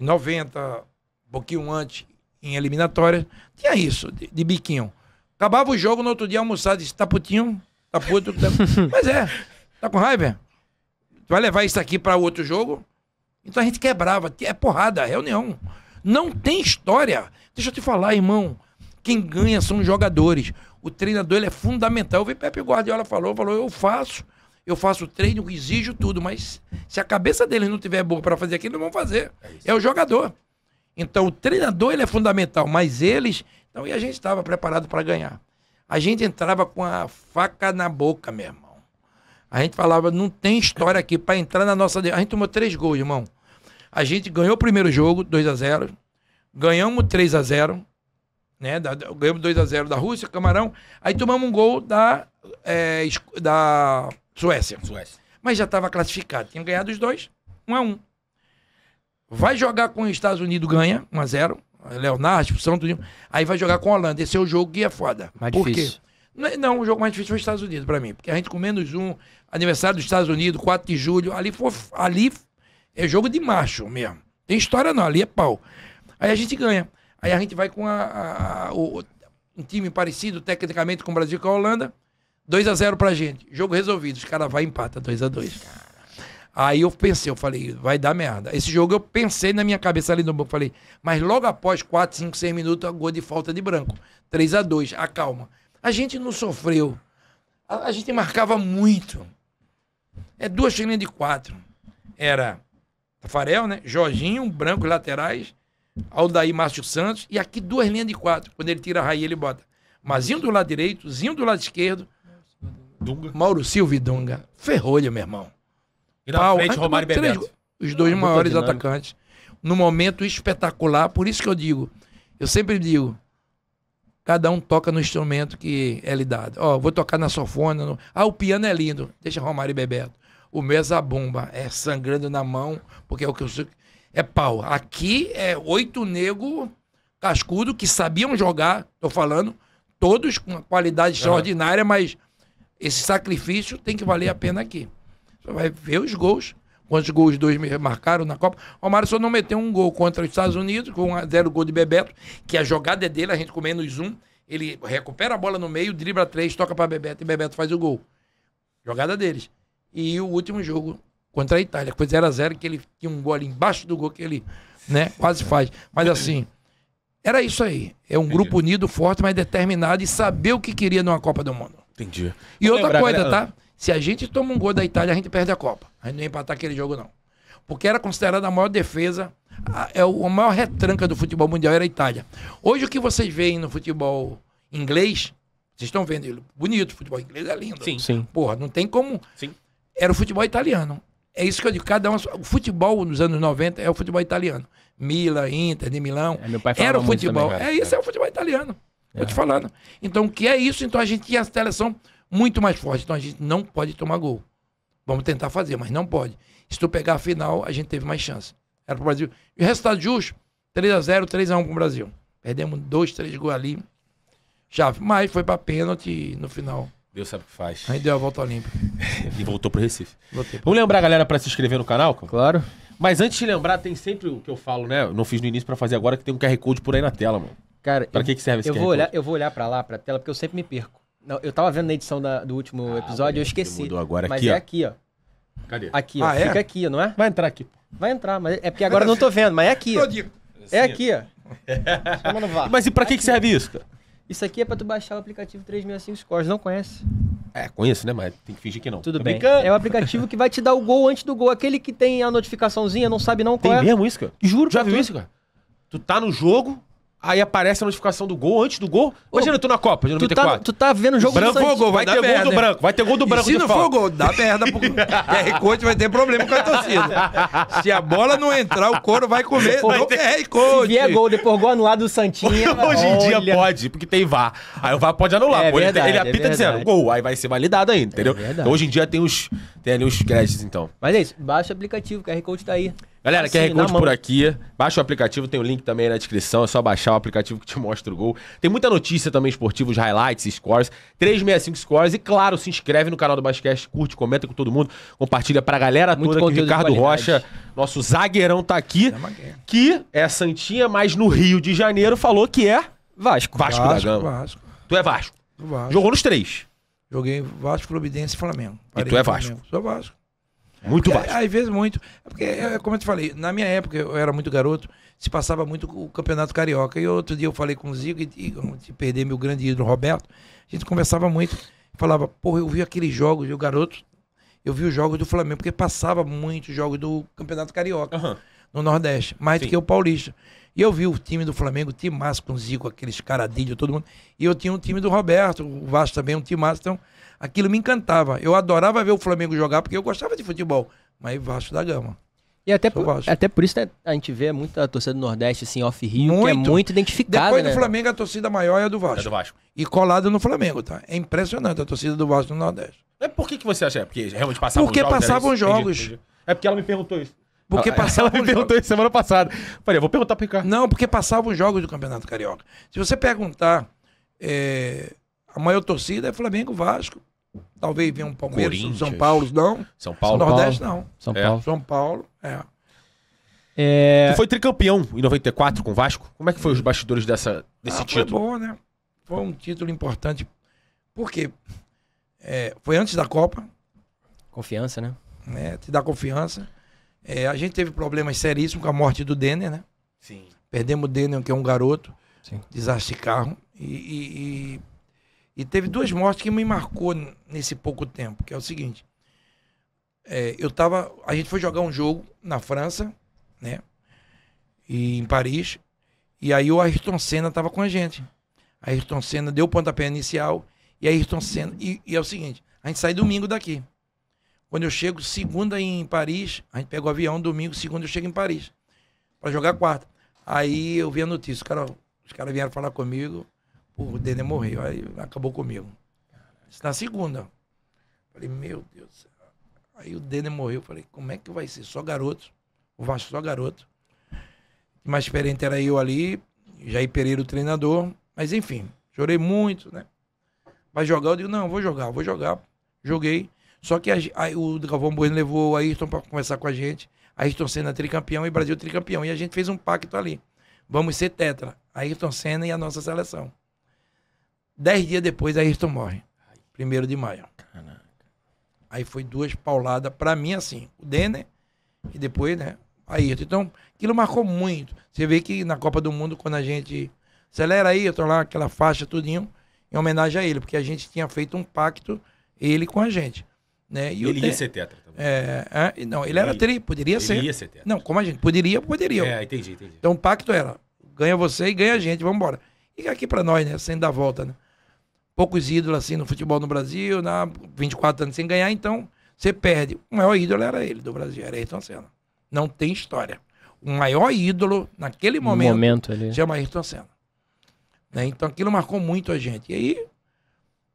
Em 90, um pouquinho antes, em eliminatórias, tinha isso, de, de biquinho. Acabava o jogo, no outro dia almoçado, disse: Taputinho, tá Tá puto. Tá... Mas é. Tá com raiva? Vai levar isso aqui para outro jogo? Então a gente quebrava. É porrada, é reunião. Não tem história. Deixa eu te falar, irmão. Quem ganha são os jogadores. O treinador é fundamental. Eu vi Pepe Guardiola falou, falou, eu faço. Eu faço treino, exijo tudo, mas se a cabeça deles não tiver boa para fazer aquilo, não vão fazer. É, é, o jogador. Então o treinador ele é fundamental, mas eles, então e a gente estava preparado para ganhar. A gente entrava com a faca na boca, meu irmão. A gente falava, não tem história aqui para entrar na nossa. A gente tomou três gols, irmão. A gente ganhou o primeiro jogo, 2 a 0 Ganhamos 3 a 0 né? Da, ganhamos 2 a 0 da Rússia, Camarão. Aí tomamos um gol da, é, da Suécia. Suécia. Mas já estava classificado. Tinha ganhado os dois, 1 um a 1 um. Vai jogar com os Estados Unidos, ganha 1 um a 0 Leonardo, tipo, São tudo. Aí vai jogar com a Holanda. Esse é o jogo que é foda. Mais Por difícil. quê? É, não, o jogo mais difícil foi os Estados Unidos para mim, porque a gente com menos um, aniversário dos Estados Unidos, 4 de julho, ali foi, ali é jogo de macho mesmo. Tem história não, ali é pau. Aí a gente ganha. Aí a gente vai com a, a, a o, um time parecido tecnicamente com o Brasil e com a Holanda. 2 a 0 pra gente. Jogo resolvido. Os caras vão e empatam 2 a 2. Aí eu pensei, eu falei, vai dar merda. Esse jogo eu pensei na minha cabeça ali no banco, falei, mas logo após 4, 5, 6 minutos, a é gol de falta de branco. 3 a 2 acalma. A gente não sofreu. A, a gente marcava muito. É duas linhas de quatro. Era Tafarel, né? Jorginho, branco, laterais. Aldair Márcio Santos. E aqui duas linhas de quatro. Quando ele tira a raia, ele bota. Mazinho do lado direito, Zinho do lado esquerdo. Dunga. Mauro Silva e Dunga. Ferrolho, meu irmão. E Pau, frente, ah, então Romário e Bebeto. Três, os dois ah, maiores atacantes. No momento espetacular, por isso que eu digo, eu sempre digo, cada um toca no instrumento que é lhe dado. Ó, vou tocar na sofona. No... Ah, o piano é lindo. Deixa Romário e Bebeto. O meu é zabumba, é sangrando na mão, porque é o que eu sei. É pau. Aqui é oito nego cascudo que sabiam jogar, tô falando, todos com uma qualidade uhum. extraordinária, mas esse sacrifício tem que valer a pena aqui vai ver os gols. Quantos gols dois me marcaram na Copa? O Romário só não meteu um gol contra os Estados Unidos, com um zero gol de Bebeto, que a jogada é dele, a gente com menos um. Ele recupera a bola no meio, dribla três, toca para Bebeto e Bebeto faz o gol. Jogada deles. E o último jogo contra a Itália, foi 0 a 0 que ele tinha um gol ali embaixo do gol que ele né, quase faz. Mas assim, era isso aí. É um Entendi. grupo unido, forte, mas determinado e saber o que queria numa Copa do Mundo. Entendi. E Vou outra lembrar, coisa, né? tá? Se a gente toma um gol da Itália, a gente perde a Copa. A gente não ia empatar aquele jogo, não. Porque era considerada a maior defesa, é a, a maior retranca do futebol mundial era a Itália. Hoje o que vocês veem no futebol inglês, vocês estão vendo ele, bonito, o futebol inglês é lindo. Sim, sim. Porra, não tem como. Sim. Era o futebol italiano. É isso que eu digo, cada um. O futebol nos anos 90 é o futebol italiano. Mila, Inter, de Milão. É, meu pai era o futebol. Também, é isso, é o futebol italiano. É. te falando. Então, o que é isso? Então a gente tinha a seleção muito mais forte. Então a gente não pode tomar gol. Vamos tentar fazer, mas não pode. Se tu pegar a final, a gente teve mais chance. Era pro Brasil. E o resultado justo: 3x0, 3x1 pro Brasil. Perdemos dois, três gols ali. Chave. Mas foi pra pênalti no final. Deus sabe o que faz. Aí deu a volta olímpica. e voltou pro Recife. Voltei. Vamos lembrar a galera para se inscrever no canal? Claro. Mas antes de lembrar, tem sempre o que eu falo, né? não fiz no início para fazer agora, que tem um QR Code por aí na tela, mano. Cara, pra eu, que, que serve esse eu QR vou Code? Olhar, eu vou olhar pra lá, pra tela, porque eu sempre me perco. Não, eu tava vendo na edição da, do último ah, episódio e eu esqueci. Mudou agora mas aqui, é ó. aqui, ó. Cadê? Aqui, ó. Ah, é? fica é? aqui, não é? Vai entrar aqui. Vai entrar, mas é porque agora eu não tô vendo, mas é aqui. É aqui, ó. mas e pra que, que serve isso, cara? Isso aqui é pra tu baixar o aplicativo 365 Scores, não conhece? É, conheço, né? Mas tem que fingir que não. Tudo bem. Brincando. É o aplicativo que vai te dar o gol antes do gol. Aquele que tem a notificaçãozinha, não sabe não qual tem é. Tem mesmo isso, cara? Juro Já viu isso, cara? Tu tá no jogo, Aí aparece a notificação do gol antes do gol. Imagina, eu tô na Copa de 94. Tu tá, tu tá vendo o jogo branco do Branco gol, vai, vai ter merda. gol do né? branco. Vai ter gol do branco e Se não for gol, dá merda. Pro... QR Code vai ter problema com a torcida. se a bola não entrar, o couro vai comer. Vai não ter... QR é, Code. Se vier gol, depois gol anulado do Santinho? Hoje em olha... dia pode, porque tem VAR. Aí o VAR pode anular. É, pô. Verdade, ele, apita é dizendo gol, aí vai ser validado ainda, é entendeu? É então, hoje em dia tem os, tem ali os créditos, então. Mas é isso, baixa o aplicativo, QR Code tá aí. Galera, assim, QR Code por aqui. Baixa o aplicativo, tem o link também na descrição. É só baixar o aplicativo que te mostra o gol. Tem muita notícia também esportiva, os highlights, scores. 365 scores. E claro, se inscreve no canal do Basquete, curte, comenta com todo mundo, compartilha pra galera Muito toda que Ricardo Rocha, nosso zagueirão, tá aqui. É que é Santinha, mas no Rio de Janeiro falou que é Vasco. Vasco, Vasco da Gama. Vasco. Tu é Vasco. Vasco. Jogou nos três. Joguei Vasco, Providência e Flamengo. Parei e tu é Vasco. Flamengo. Sou Vasco. Muito baixo. Às vezes muito. É porque, é, é como eu te falei, na minha época, eu era muito garoto, se passava muito o Campeonato Carioca. E outro dia eu falei com o Zico, e, e perder meu grande ídolo Roberto, a gente conversava muito. Falava, porra, eu vi aqueles jogos, e o garoto, eu vi os jogos do Flamengo, porque passava muito jogos do Campeonato Carioca, uhum. no Nordeste, mais Sim. do que o Paulista. E eu vi o time do Flamengo, o timaço com o Zico, aqueles caradilhos, todo mundo. E eu tinha um time do Roberto, o Vasco também, um timaço. Então, aquilo me encantava. Eu adorava ver o Flamengo jogar, porque eu gostava de futebol. Mas Vasco da Gama. E até por, até por isso né, a gente vê muita torcida do Nordeste, assim, off-Rio, que é muito identificada. Depois né? do Flamengo, a torcida maior é a do Vasco. É do Vasco. E colada no Flamengo, tá? É impressionante a torcida do Vasco no Nordeste. É por que, que você acha? É porque realmente passavam porque jogos. Porque né? passavam jogos. Entendi, entendi. É porque ela me perguntou isso. Porque passavam Ela me perguntou isso semana passada. Falei, eu vou perguntar pro Ricardo. Não, porque passavam os jogos do Campeonato Carioca. Se você perguntar, é, a maior torcida é Flamengo Vasco. Talvez venha um Palmeiras, São Paulo, não. São Paulo. Nordeste, não. São é. Paulo. É. São Paulo, é. é... Tu foi tricampeão em 94 com o Vasco. Como é que foi os bastidores dessa, desse ah, título? Foi bom, né? Foi um título importante. Por quê? É, foi antes da Copa. Confiança, né? É, te dá confiança. É, a gente teve problemas seríssimos com a morte do Denner, né? Sim. Perdemos o Denner, que é um garoto. Sim. Desastre carro. E, e, e e teve duas mortes que me marcou nesse pouco tempo, que é o seguinte. É, eu tava. A gente foi jogar um jogo na França, né? E em Paris. E aí o Ayrton Senna tava com a gente. A Ayrton Senna deu o pontapé inicial. E a Ayrton Senna. E, e é o seguinte, a gente sai domingo daqui. Quando eu chego segunda em Paris, a gente pega o avião, domingo, segunda eu chego em Paris. para jogar quarta. Aí eu vi a notícia, os caras os cara vieram falar comigo o Denner morreu. Aí acabou comigo. Isso na segunda. Falei, meu Deus. Aí o Denner morreu. Falei, como é que vai ser? Só garoto. O Vasco só garoto. mais experiente era eu ali, Jair Pereira, o treinador. Mas enfim, chorei muito, né? Vai jogar? Eu digo, não, vou jogar, vou jogar. Joguei. Só que a, a, o Galvão Bueno levou o Ayrton para conversar com a gente. Ayrton Senna tricampeão e Brasil tricampeão. E a gente fez um pacto ali. Vamos ser tetra. Ayrton Senna e a nossa seleção. Dez dias depois, Ayrton morre. Primeiro de maio. Caraca. Aí foi duas pauladas, para mim, assim. O Denner e depois, né? Ayrton. Então, aquilo marcou muito. Você vê que na Copa do Mundo, quando a gente acelera aí eu tô lá, aquela faixa, tudinho, em homenagem a ele, porque a gente tinha feito um pacto, ele com a gente. Né? E ele ia ser tetra também. É, é, não, ele, ele era tri, poderia ele ser. Ele ia ser tetra. Não, como a gente poderia, poderia. É, entendi, entendi. Então o pacto era, ganha você e ganha a gente, vamos embora. E aqui para nós, né, sem dar volta, né? poucos ídolos assim no futebol no Brasil, na né? 24 anos sem ganhar, então você perde. O maior ídolo era ele do Brasil, era Ayrton Senna. Não tem história. O maior ídolo naquele momento, momento ali. chama Ayrton Senna. Né? Então aquilo marcou muito a gente. E aí,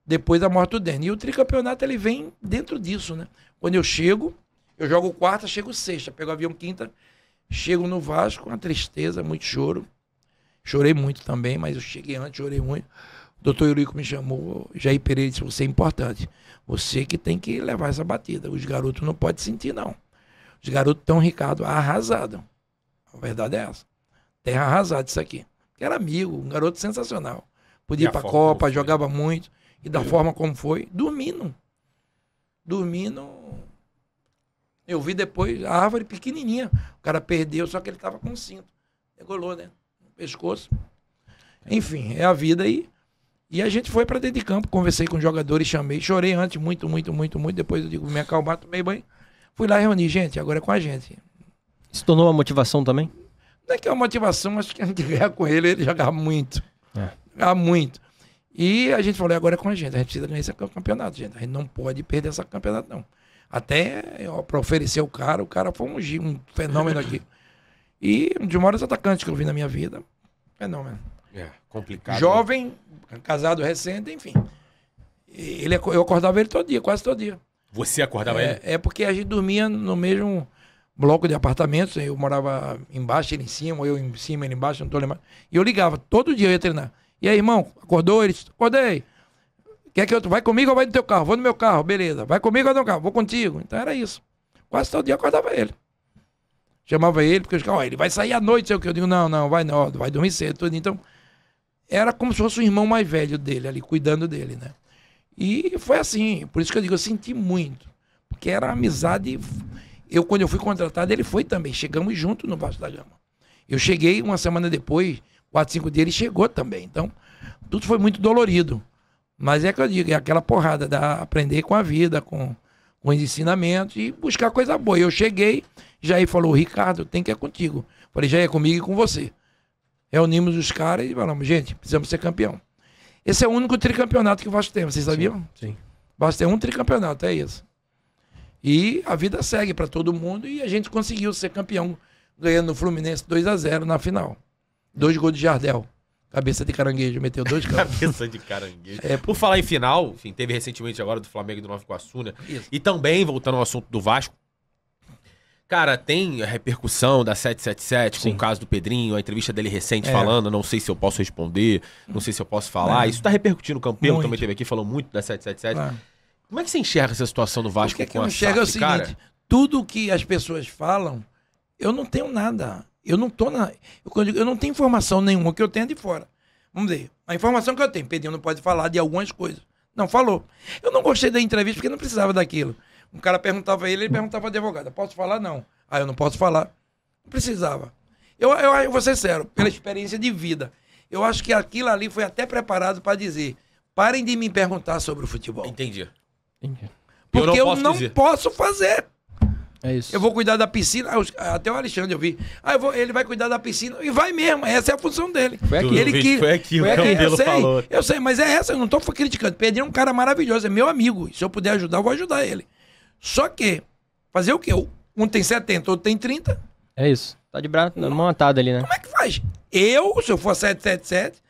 depois da morte do Denner. E o tricampeonato ele vem dentro disso, né? Quando eu chego, eu jogo quarta, chego sexta, pego avião quinta, chego no Vasco, uma tristeza, muito choro. Chorei muito também, mas eu cheguei antes, chorei muito. Doutor Eurico me chamou, Jair Pereira disse, você é importante. Você que tem que levar essa batida. Os garotos não podem sentir, não. Os garotos estão, Ricardo, arrasado. A verdade é essa. Terra arrasada isso aqui. Era amigo, um garoto sensacional. Podia e ir a Copa, jogava muito. E da é. forma como foi, dormindo. Dormindo. Eu vi depois a árvore pequenininha. O cara perdeu, só que ele estava com cinto. Regulou, né? No pescoço. É. Enfim, é a vida aí. E a gente foi para dentro de campo, conversei com os jogadores, chamei, chorei antes, muito, muito, muito, muito. Depois eu digo, me acalmar, tomei banho. Fui lá reunir, gente, agora é com a gente. Se tornou uma motivação também? Não é que é uma motivação, acho que a gente ganha com ele, ele jogava muito. É. Jogava muito. E a gente falou, é, agora é com a gente, a gente precisa ganhar esse campeonato, gente. A gente não pode perder esse campeonato, não. Até eh, para oferecer o cara, o cara foi um, um fenômeno aqui. E um dos maiores atacantes que eu vi na minha vida. Fenômeno. É, complicado. Né? Jovem, casado recente, enfim. Ele, eu acordava ele todo dia, quase todo dia. Você acordava é, ele? É porque a gente dormia no mesmo bloco de apartamentos. Eu morava embaixo, ele em cima, eu em cima, ele embaixo, não tô lembrando. E eu ligava, todo dia eu ia treinar. E aí, irmão, acordou? Ele disse, acordei. Quer que eu vai comigo ou vai no teu carro? Vou no meu carro, beleza. Vai comigo ou no meu carro? Vou contigo. Então era isso. Quase todo dia acordava ele. Chamava ele, porque eu ficava, ó, ele vai sair à noite, sei o que. Eu digo, não, não, vai não, vai dormir cedo, tudo. Então, era como se fosse o irmão mais velho dele ali, cuidando dele, né? E foi assim, por isso que eu digo, eu senti muito. Porque era amizade. Eu, quando eu fui contratado, ele foi também. Chegamos juntos no Vasco da Gama. Eu cheguei uma semana depois, quatro, cinco dias, ele chegou também. Então, tudo foi muito dolorido. Mas é que eu digo, é aquela porrada da aprender com a vida, com, com os ensinamentos e buscar coisa boa. Eu cheguei, Jair falou, Ricardo, tem que ir contigo. Falei, Jair, é comigo e com você. Reunimos os caras e falamos, gente, precisamos ser campeão. Esse é o único tricampeonato que o Vasco tem, vocês sabiam? Sim. sim. O Vasco tem um tricampeonato, é isso. E a vida segue para todo mundo e a gente conseguiu ser campeão, ganhando o Fluminense 2 a 0 na final. Dois gols de Jardel. Cabeça de caranguejo, meteu dois gols. Cabeça de caranguejo. É, por falar em final, enfim, teve recentemente agora do Flamengo e do Nova Iguaçu, né? Isso. E também, voltando ao assunto do Vasco, Cara, tem a repercussão da 777 Sim. com o caso do Pedrinho, a entrevista dele recente é. falando, não sei se eu posso responder, não sei se eu posso falar. É. Isso tá repercutindo. O Campelo também teve aqui, falou muito da 777. É. Como é que você enxerga essa situação do Vasco Porque é com a enxerga SAF, é o cara? seguinte, tudo que as pessoas falam, eu não tenho nada. Eu não tô na... Eu, digo, eu não tenho informação nenhuma que eu tenha de fora. Vamos ver. A informação que eu tenho, Pedrinho não pode falar de algumas coisas. Não falou. Eu não gostei da entrevista porque não precisava daquilo. Um cara perguntava a ele, ele perguntava a advogada: posso falar? Não. Ah, eu não posso falar. Não precisava. Eu, eu, eu vou ser sério, pela experiência de vida. Eu acho que aquilo ali foi até preparado para dizer: parem de me perguntar sobre o futebol. Entendi. Entendi. Porque eu não, posso, não posso fazer. É isso. Eu vou cuidar da piscina. Ah, até o Alexandre eu vi. Ah, eu vou, ele vai cuidar da piscina. E vai mesmo. Essa é a função dele. Foi aquilo, ele que, foi aquilo foi é que o eu sei, falou. Eu sei, mas é essa. Eu não estou criticando. Pedrinho é um cara maravilhoso. É meu amigo. Se eu puder ajudar, eu vou ajudar ele. Só que, fazer o quê? Um tem 70, outro tem 30. É isso. Tá de braço tá montado ali, né? Como é que faz? Eu, se eu for 777,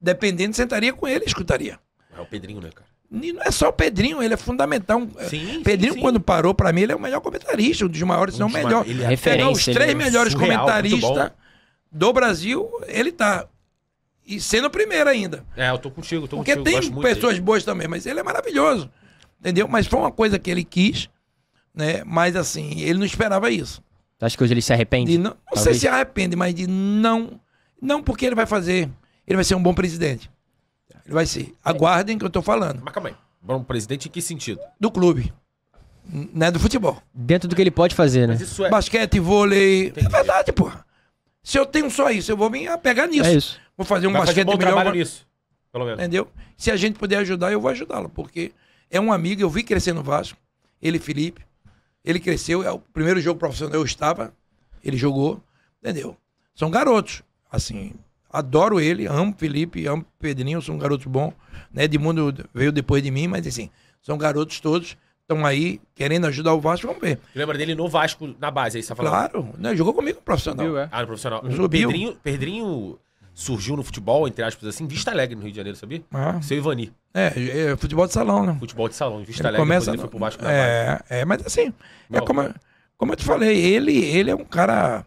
dependendo, sentaria com ele e escutaria. É o Pedrinho, né, cara? E não é só o Pedrinho, ele é fundamental. Sim, é, Pedrinho, sim, sim. quando parou, para mim, ele é o melhor comentarista, um dos maiores, um se não o melhor. Ele é Pegar os três é melhores surreal, comentaristas do Brasil, ele tá. E sendo o primeiro ainda. É, eu tô contigo, tô Porque contigo. Porque tem pessoas boas também, mas ele é maravilhoso. Entendeu? Mas foi uma coisa que ele quis, né? Mas assim, ele não esperava isso. Tu acha que hoje ele se arrepende? De não, não sei se arrepende, mas de não. Não porque ele vai fazer. Ele vai ser um bom presidente. Ele vai ser. Aguardem que eu tô falando. Mas calma aí. Bom presidente em que sentido? Do clube. Né? Do futebol. Dentro do que ele pode fazer, né? Mas isso é... Basquete, vôlei. É Entendi. É verdade, pô. Se eu tenho só isso, eu vou me pegar nisso. É isso. Vou fazer um vai basquete fazer um bom melhor. Trabalho nisso, pelo menos. Entendeu? Se a gente puder ajudar, eu vou ajudá-lo, porque é um amigo, eu vi crescer no Vasco. Ele, Felipe. Ele cresceu. É o primeiro jogo profissional eu estava. Ele jogou. Entendeu? São garotos. Assim, adoro ele, amo Felipe, amo Pedrinho, são garotos bons. Né? Edmundo veio depois de mim, mas assim, são garotos todos. Estão aí querendo ajudar o Vasco, vamos ver. Lembra dele no Vasco, na base, aí você tá falando? Claro, né? jogou comigo profissional. Subiu, é? Ah, no profissional. Subiu. Pedrinho, Pedrinho surgiu no futebol, entre aspas, assim, Vista Alegre no Rio de Janeiro, sabia? Ah. Seu Ivani. É, é, futebol de salão, né? Futebol de salão, Vista ele Alegre. Começa, ele foi pro Vasco da é, é, mas assim, é como, eu, como eu te falei, ele, ele é um cara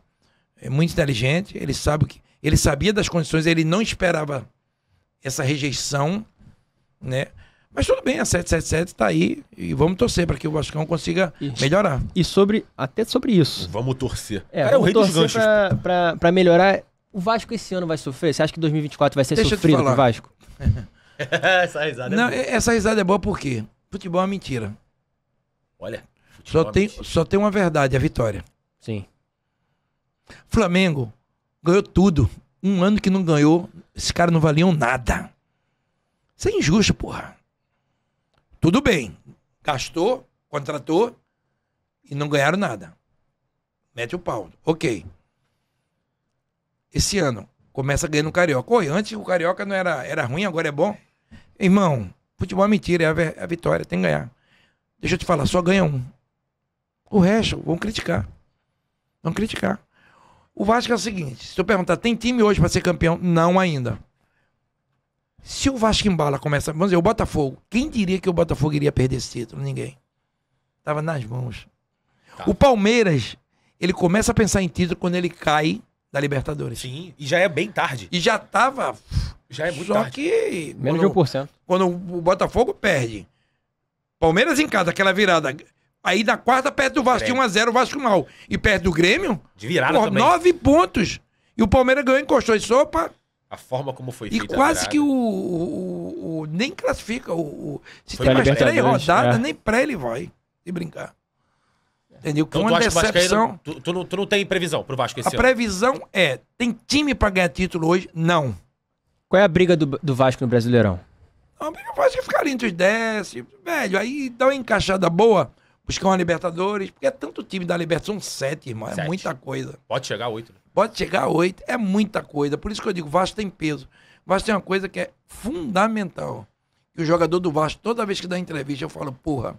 é, muito inteligente, ele sabe que. Ele sabia das condições, ele não esperava essa rejeição, né? Mas tudo bem, a 777 tá aí e vamos torcer para que o Vascão consiga isso. melhorar. E sobre até sobre isso. Vamos torcer. É, Cara, vamos é o rei torcer dos ganchos. para melhorar o Vasco esse ano vai sofrer? Você acha que 2024 vai ser Deixa sofrido pro Vasco? essa risada é boa. essa risada é boa porque futebol é mentira. Olha. Só é tem, mentira. só tem uma verdade, a vitória. Sim. Flamengo ganhou tudo. Um ano que não ganhou, esses caras não valiam nada. Isso é injusto, porra. Tudo bem. Gastou, contratou e não ganharam nada. Mete o pau. Ok esse ano. Começa ganhando o Carioca. Oi, antes o Carioca não era, era ruim, agora é bom. Irmão, futebol é mentira, é, é a, vitória, tem que ganhar. Deixa eu te falar, só ganha um. O resto, vão criticar. Vão criticar. O Vasco é o seguinte: se eu perguntar, tem time hoje para ser campeão? Não ainda. Se o Vasco embala começa. Vamos dizer, o Botafogo. Quem diria que o Botafogo iria perder esse título? Ninguém. Tava nas mãos. Tá. O Palmeiras, ele começa a pensar em título quando ele cai da Libertadores. Sim, e já é bem tarde. E já tava. Já é muito Só tarde. que. Menos quando, de 1%. Quando o Botafogo perde. Palmeiras em casa, aquela virada. Aí da quarta perde do Vasco tinha 1x0, o Vasco mal. E perde do Grêmio. De virada por também. Nove pontos. E o Palmeiras ganhou, encostou em sopa. A forma como foi feito. feita. E quase que o, o, o, Nem classifica. O, o se foi tem mais três rodadas, é. nem pré ele vai. Se brincar. Entendeu? Então, que então, uma tu decepção. Tu, tu, não, tu não tem previsão pro Vasco esse a ano? A previsão é: tem time pra ganhar título hoje? Não. Qual é a briga do, do Vasco no Brasileirão? do Vasco é ficar entre os 10. Velho, aí dá uma encaixada boa, buscar uma Libertadores, porque é tanto time da Libertadores, são sete, irmão, é muita coisa. Pode chegar a oito. Né? Pode chegar a oito, é muita coisa. Por isso que eu digo, o Vasco tem peso. O Vasco tem uma coisa que é fundamental. E o jogador do Vasco, toda vez que dá entrevista, eu falo, porra,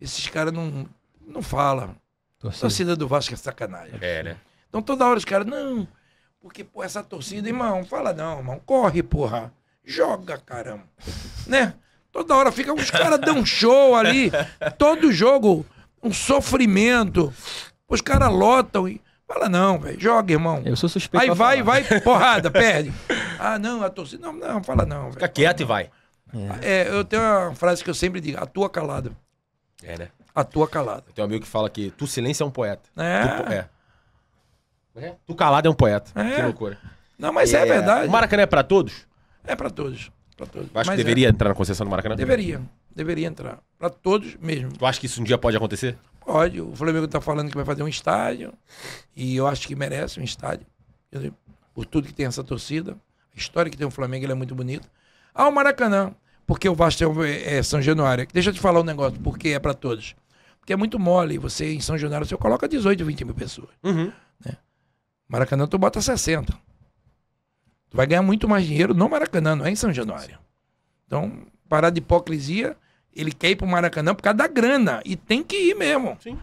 esses caras não não fala. Torcida, assim. torcida do Vasco é sacanagem. É, né? Então toda hora os caras, não, porque, pô, essa torcida, irmão, fala não, irmão, corre, porra. Joga, caramba. né? Toda hora fica, os caras dão um show ali, todo jogo, um sofrimento. Os caras lotam e. Fala não, velho, joga, irmão. Eu sou suspeito. Aí vai, falar. vai, porrada, perde. Ah, não, a torcida. Não, não, fala não, velho. Fica véio, quieto e vai. É. é. eu tenho uma frase que eu sempre digo: atua calado. É, né? atua calado. Tem um amigo que fala que tu silêncio é um poeta. É. Tu, é. é. tu calado é um poeta. É. Que loucura. Não, mas é, é- verdade. O Maracanã é pra todos? É pra todos. Pra todos. Acho mas que é. deveria entrar na concessão do Maracanã? Deveria. Deveria entrar. Pra todos mesmo. Tu acha que isso um dia pode acontecer? Pode. O Flamengo tá falando que vai fazer um estádio. E eu acho que merece um estádio. Eu, por tudo que tem essa torcida. A história que tem o Flamengo é muito bonita. Ah, o Maracanã porque o Vasco é, é, São Januário. Deixa eu te falar um negócio, porque é para todos que é muito mole. Você, em São Januário, você coloca 18, 20 mil pessoas. Uhum. Né? Maracanã, tu bota 60. Tu vai ganhar muito mais dinheiro no Maracanã, não é em São Januário. Então, parar de hipocrisia, ele quer ir pro Maracanã por causa da grana. E tem que ir mesmo. Sim.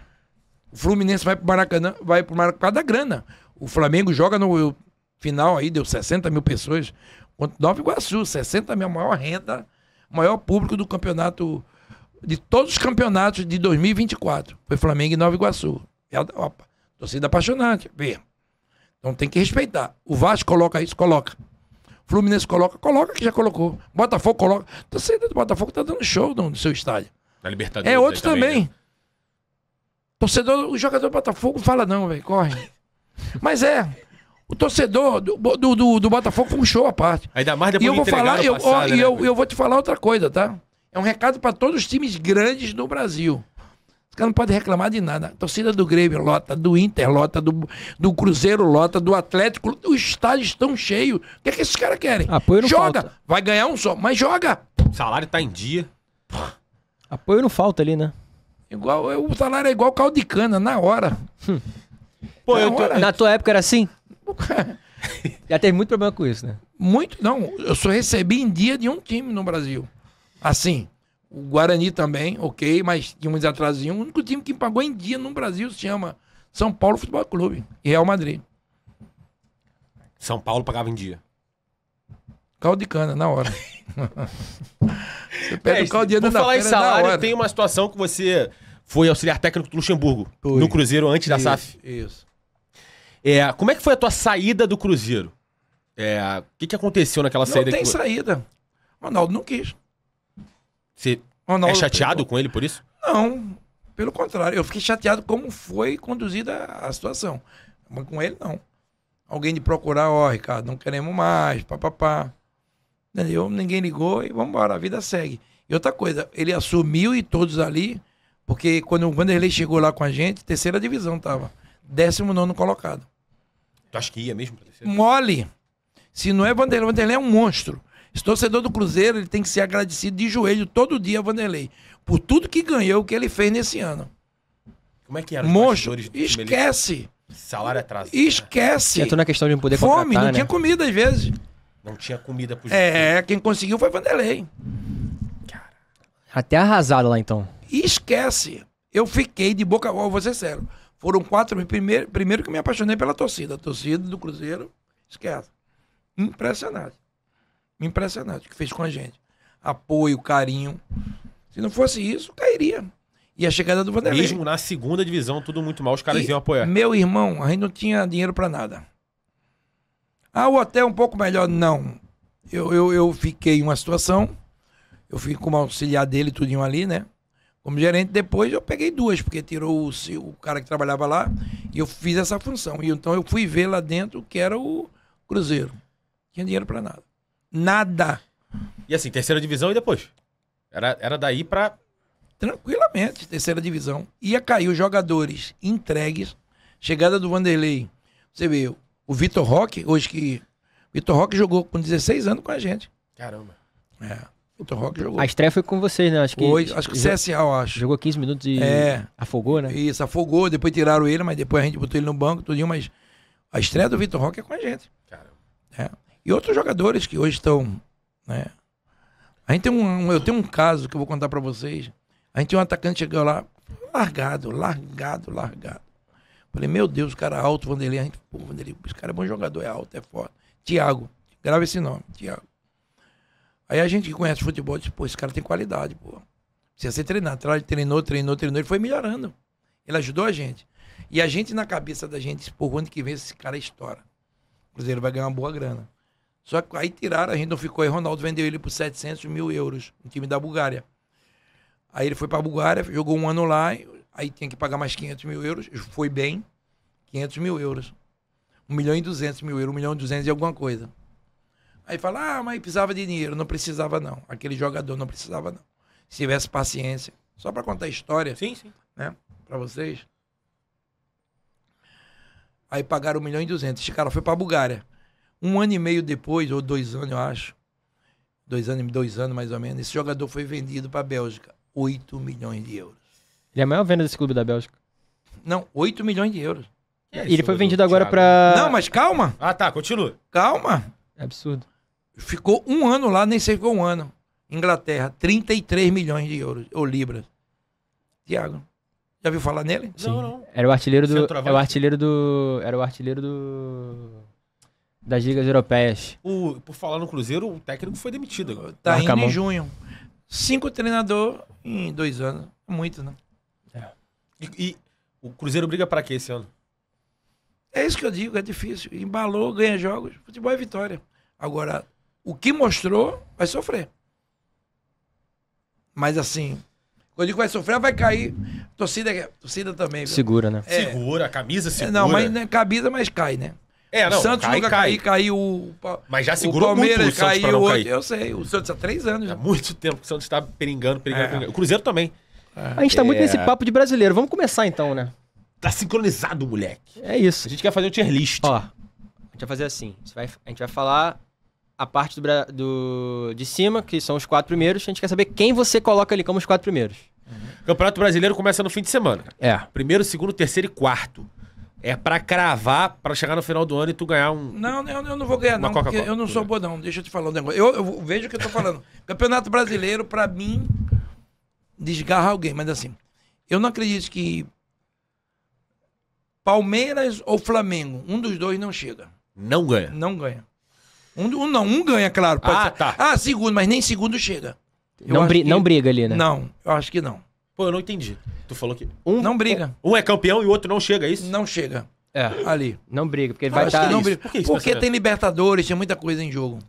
O Fluminense vai pro Maracanã, vai pro Maracanã por causa da grana. O Flamengo joga no final aí, deu 60 mil pessoas. Contra Nova Iguaçu, 60 mil, maior renda, maior público do campeonato de todos os campeonatos de 2024. Foi Flamengo e Nova Iguaçu. É, opa, torcida apaixonante, vê. Então tem que respeitar. O Vasco coloca isso, coloca. Fluminense coloca, coloca que já colocou. Botafogo coloca. Torcida do Botafogo tá dando show no, seu estádio. Na Libertadores. É outro também. também. Né? Torcedor, o jogador do Botafogo fala não, velho, corre. Mas é. O torcedor do, do, do, do Botafogo foi um show à parte. Ainda mais depois que eu vou falar, eu, ó, né? e eu, eu vou te falar outra coisa, tá? É um recado para todos os times grandes do Brasil. Os caras não podem reclamar de nada. A torcida do Grêmio lota, do Inter lota, do, do Cruzeiro lota, do Atlético. Os estádios estão cheios. O que é que esses caras querem? Apoio não joga. Falta. Vai ganhar um só, mas joga. O salário tá em dia. Apoio não falta ali, né? Igual, o salário é igual caldo de cana, na hora. Pô, na, tô... hora. na tua época era assim? Já teve muito problema com isso, né? Muito, não. Eu só recebi em dia de um time no Brasil. Assim, o Guarani também, ok, mas tinha uns atrasinhos. O único time que pagou em dia no Brasil se chama São Paulo Futebol Clube e Real Madrid. São Paulo pagava em dia. Caldo de cana, na hora. você pede é, o caldo de cana na falar em é salário, tem uma situação que você foi auxiliar técnico do Luxemburgo, no Cruzeiro, antes da SAF. Isso. É, como é que foi a tua saída do Cruzeiro? É, o que, que aconteceu naquela saída? Não tem que... saída. Ronaldo não quis. Você Ronaldo é chateado pegou. com ele por isso? Não, pelo contrário. Eu fiquei chateado como foi conduzida a situação. Mas com ele, não. Alguém de procurar, ó, oh, Ricardo, não queremos mais, papapá. Entendeu? Ninguém ligou e vamos embora, a vida segue. E outra coisa, ele assumiu e todos ali, porque quando o Vanderlei chegou lá com a gente, terceira divisão tava. Décimo nono colocado. Tu acha que ia mesmo? Mole! Se não é Vanderlei, Vanderlei é um monstro. Esse torcedor do Cruzeiro ele tem que ser agradecido de joelho todo dia a Vanderlei por tudo que ganhou, que ele fez nesse ano. Como é que era? Monstro, esquece. Salário atrasado. Esquece. Entrou é na questão de não poder Fome, não né? tinha comida às vezes. Não tinha comida pro É, quem conseguiu foi Vanderlei. Até arrasado lá então. Esquece. Eu fiquei de boca. Ó, vou ser sério. Foram quatro. Primeiro, primeiro que me apaixonei pela torcida. A torcida do Cruzeiro. Esquece. Impressionante. Impressionante o que fez com a gente. Apoio, carinho. Se não fosse isso, cairia. E a chegada do Vanderlei. Mesmo na segunda divisão, tudo muito mal, os caras e iam apoiar. Meu irmão, a gente não tinha dinheiro para nada. Ah, o hotel é um pouco melhor. Não. Eu, eu, eu fiquei em uma situação, eu fui como auxiliar dele, tudinho ali, né? Como gerente, depois eu peguei duas, porque tirou o, o cara que trabalhava lá e eu fiz essa função. E então eu fui ver lá dentro que era o Cruzeiro. Não tinha dinheiro para nada. Nada. E assim, terceira divisão e depois? Era, era daí pra. Tranquilamente, terceira divisão. Ia cair os jogadores entregues. Chegada do Vanderlei. Você vê, o Vitor Roque, hoje que. Vitor Roque jogou com 16 anos com a gente. Caramba. É. Vitor Roque jogou. A estreia foi com vocês, né? Acho que. Hoje, acho que o CSA, eu acho. Jogou 15 minutos e é, afogou, né? Isso, afogou. Depois tiraram ele, mas depois a gente botou ele no banco, tudinho. Mas a estreia do Vitor Roque é com a gente. Caramba. É. E outros jogadores que hoje estão. Né? A gente tem um, eu tenho um caso que eu vou contar para vocês. A gente tem um atacante chegou lá, largado, largado, largado. Falei, meu Deus, o cara é alto, Vanderlei. A gente, pô, Vanderlei, esse cara é bom jogador, é alto, é forte. Tiago, grava esse nome, Tiago. Aí a gente que conhece futebol disse, pô, esse cara tem qualidade, pô. Precisa ser treinado. Treinou, treinou, treinou, ele foi melhorando. Ele ajudou a gente. E a gente, na cabeça da gente, disse, pô, ano que vem esse cara estoura. O Cruzeiro vai ganhar uma boa grana. Só que aí tiraram, a gente não ficou aí. Ronaldo vendeu ele por 700 mil euros, um time da Bulgária. Aí ele foi para a Bulgária, jogou um ano lá, aí tinha que pagar mais 500 mil euros. Foi bem, 500 mil euros. 1 milhão e 200 mil euros, 1 milhão e 200 e alguma coisa. Aí fala, ah, mas precisava de dinheiro. Não precisava, não. Aquele jogador não precisava, não. Se tivesse paciência. Só para contar a história. Sim, sim. Né? Para vocês. Aí pagaram 1 milhão e 200. Esse cara foi para a Bulgária. Um ano e meio depois, ou dois anos, eu acho, dois anos, dois anos mais ou menos, esse jogador foi vendido para a Bélgica. 8 milhões de euros. Ele é a maior venda desse clube da Bélgica. Não, 8 milhões de euros. É, ele foi vendido agora para. Né? Não, mas calma. Ah, tá, continua. Calma. É absurdo. Ficou um ano lá, nem sei ficou um ano. Inglaterra, 33 milhões de euros, ou libras. Tiago, já viu falar nele? Sim. Não, não. Era o artilheiro do. Era o artilheiro do. Era o artilheiro do das ligas europeias. O, por falar no Cruzeiro, o técnico foi demitido. Tá Marca indo em junho. Cinco treinador em dois anos. É muito, né? É. E, e, o Cruzeiro briga para quê esse ano? É isso que eu digo, é difícil. Embalou, ganha jogos. Futebol é vitória. Agora, o que mostrou, vai sofrer. Mas assim, quando eu digo vai sofrer, vai cair. Torcida, é torcida também. Viu? Segura, né? É, segura, camisa é, segura. não, mas né, camisa, mas cai, né? É, não, Santos cai, nunca caiu, Mas já segurou o Palmeiras muito o Santos caiu, hoje, Eu sei, o Santos há três anos já. Há muito tempo que o Santos está peringando, peringando, é. peringando. O Cruzeiro também. A gente está é. muito nesse papo de brasileiro. Vamos começar então, né? Tá sincronizado, moleque. É isso. A gente quer fazer o tier list. Ó, a gente vai fazer assim. Vai, a gente vai falar a parte do, do, de cima, que são os quatro primeiros. A gente quer saber quem você coloca ali como os quatro primeiros. Uhum. Campeonato Brasileiro começa no fim de semana. É. Primeiro, segundo, terceiro e quarto. É pra cravar, pra chegar no final do ano e tu ganhar um. Não, eu, eu não vou ganhar, não. Porque eu não sou bom, não. Deixa eu te falar um negócio. Eu, eu vejo o que eu tô falando. Campeonato brasileiro, pra mim, desgarra alguém, mas assim. Eu não acredito que Palmeiras ou Flamengo, um dos dois não chega. Não ganha. Não ganha. Um, um não, um ganha, claro. ah, ser. tá. Ah, segundo, mas nem segundo chega. não, bri que... não briga ali, né? Não, eu acho que não. Pô, eu não entendi. Tu falou que. Um, não briga. Um, é campeão e o outro não chega, é isso? Não chega. É. Ali. Não briga, porque vai estar. Tá... Por porque tem Libertadores, tem muita coisa em jogo.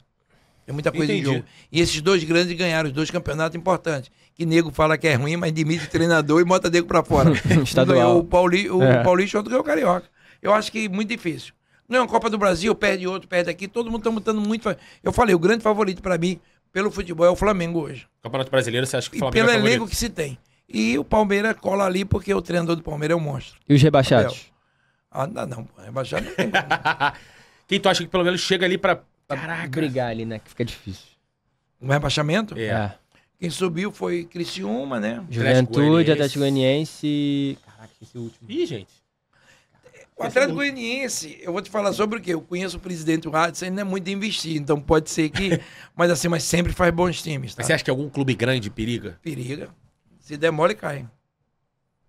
Tem muita coisa Entendi. em jogo. E esses dois grandes ganharam os dois campeonatos importantes. Que nego fala que é ruim, mas demite o treinador e bota nego pra fora. Estadual. Ganhou o, Pauli, o é. Paulista, outro ganhou o Carioca. Eu acho que muito difícil. Não é uma Copa do Brasil, perde outro, perde aqui. Todo mundo tá mutando muito. Eu falei, o grande favorito para mim, pelo futebol, é o Flamengo hoje. Campeonato Brasileiro, você acha que o Flamengo e pelo é pelo elenco que se tem. E o Palmeiras cola ali porque o treinador do Palmeiras é um monstro. E os rebaixados? Ah, não, não. Rebaixado não tem Quem tu acha que pelo menos chega ali pra. Caraca. Brigar ali, né? Que fica difícil. Um rebaixamento? É. é. Quem subiu foi Criciúma, né? Juventude, Atlético Goianiense. Caraca, esse último. Ih, gente. O Atlético Goianiense, eu vou te falar sobre o quê? Eu conheço o presidente do Rádio, ainda é muito investir, então pode ser que. mas assim, mas sempre faz bons times. Tá? Mas você acha que algum clube grande periga? Periga. Se der mole, cai.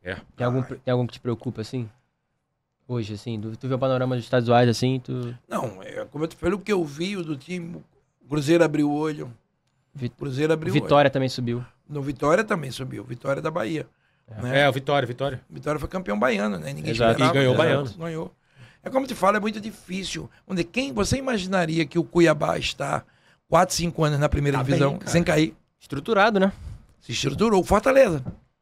É. Tem algum, tem algum que te preocupa, assim? Hoje, assim, tu, tu vê o panorama dos estaduais, assim, tu... Não, é, como eu te falei, o que eu vi do time, o Cruzeiro abriu o olho. Cruzeiro abriu Vitória olho. também subiu. No Vitória também subiu, Vitória da Bahia. É, né? é o Vitória, Vitória. Vitória foi campeão baiano, né? Ninguém Exato. esperava. E ganhou o baiano. Ganhou. É como te falo, é muito difícil. Onde quem você imaginaria que o Cuiabá está 4, 5 anos na primeira tá divisão, bem, sem cair? Estruturado, né? se estruturou. O Fortaleza. É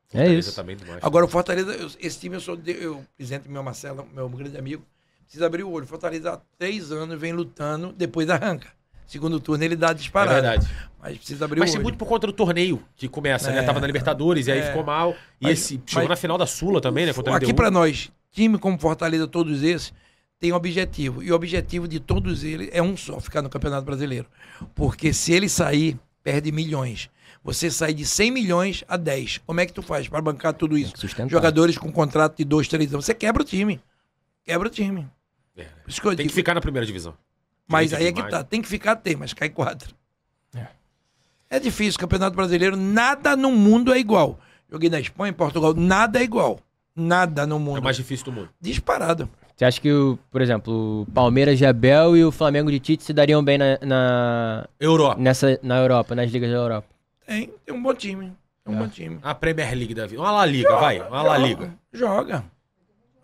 Fortaleza é isso. Também, Agora, o Fortaleza, eu, esse time eu sou. De, eu, presidente meu Marcelo, meu grande amigo, precisa abrir o olho. Fortaleza há três anos vem lutando, depois arranca. Segundo turno ele dá disparado. É verdade. Mas precisa abrir mas o é olho. Mas é muito por conta do torneio que começa, né? é, né? Tava na Libertadores é, e aí é. ficou mal. E mas, esse chegou mas, na final da Sula também, né? Contra aqui para nós, time como Fortaleza, todos esses, tem um objetivo. E o objetivo de todos eles é um só, ficar no Campeonato Brasileiro. Porque se ele sair, perde milhões. Você sai de 100 milhões a 10. Como é que tu faz para bancar tudo isso? Jogadores com contrato de 2, 3 anos. Você quebra o time. Quebra o time. É, tem que ficar na primeira divisão. Mas aí é que tá. Tem que ficar, tem, mas cai quatro. É. é difícil. Campeonato Brasileiro, nada no mundo é igual. Joguei na Espanha, em Portugal, nada é igual. Nada no mundo. É o mais difícil do mundo. Disparado. Você acha que, o, por exemplo, o Palmeiras de Abel e o Flamengo de Tite se dariam bem na, na Europa? Nessa, na Europa, nas ligas da Europa? Tem, tem um bom time. Tem um é. bom time. A Premier League da vida. Uma La Liga, joga, vai. Uma La Liga. Joga.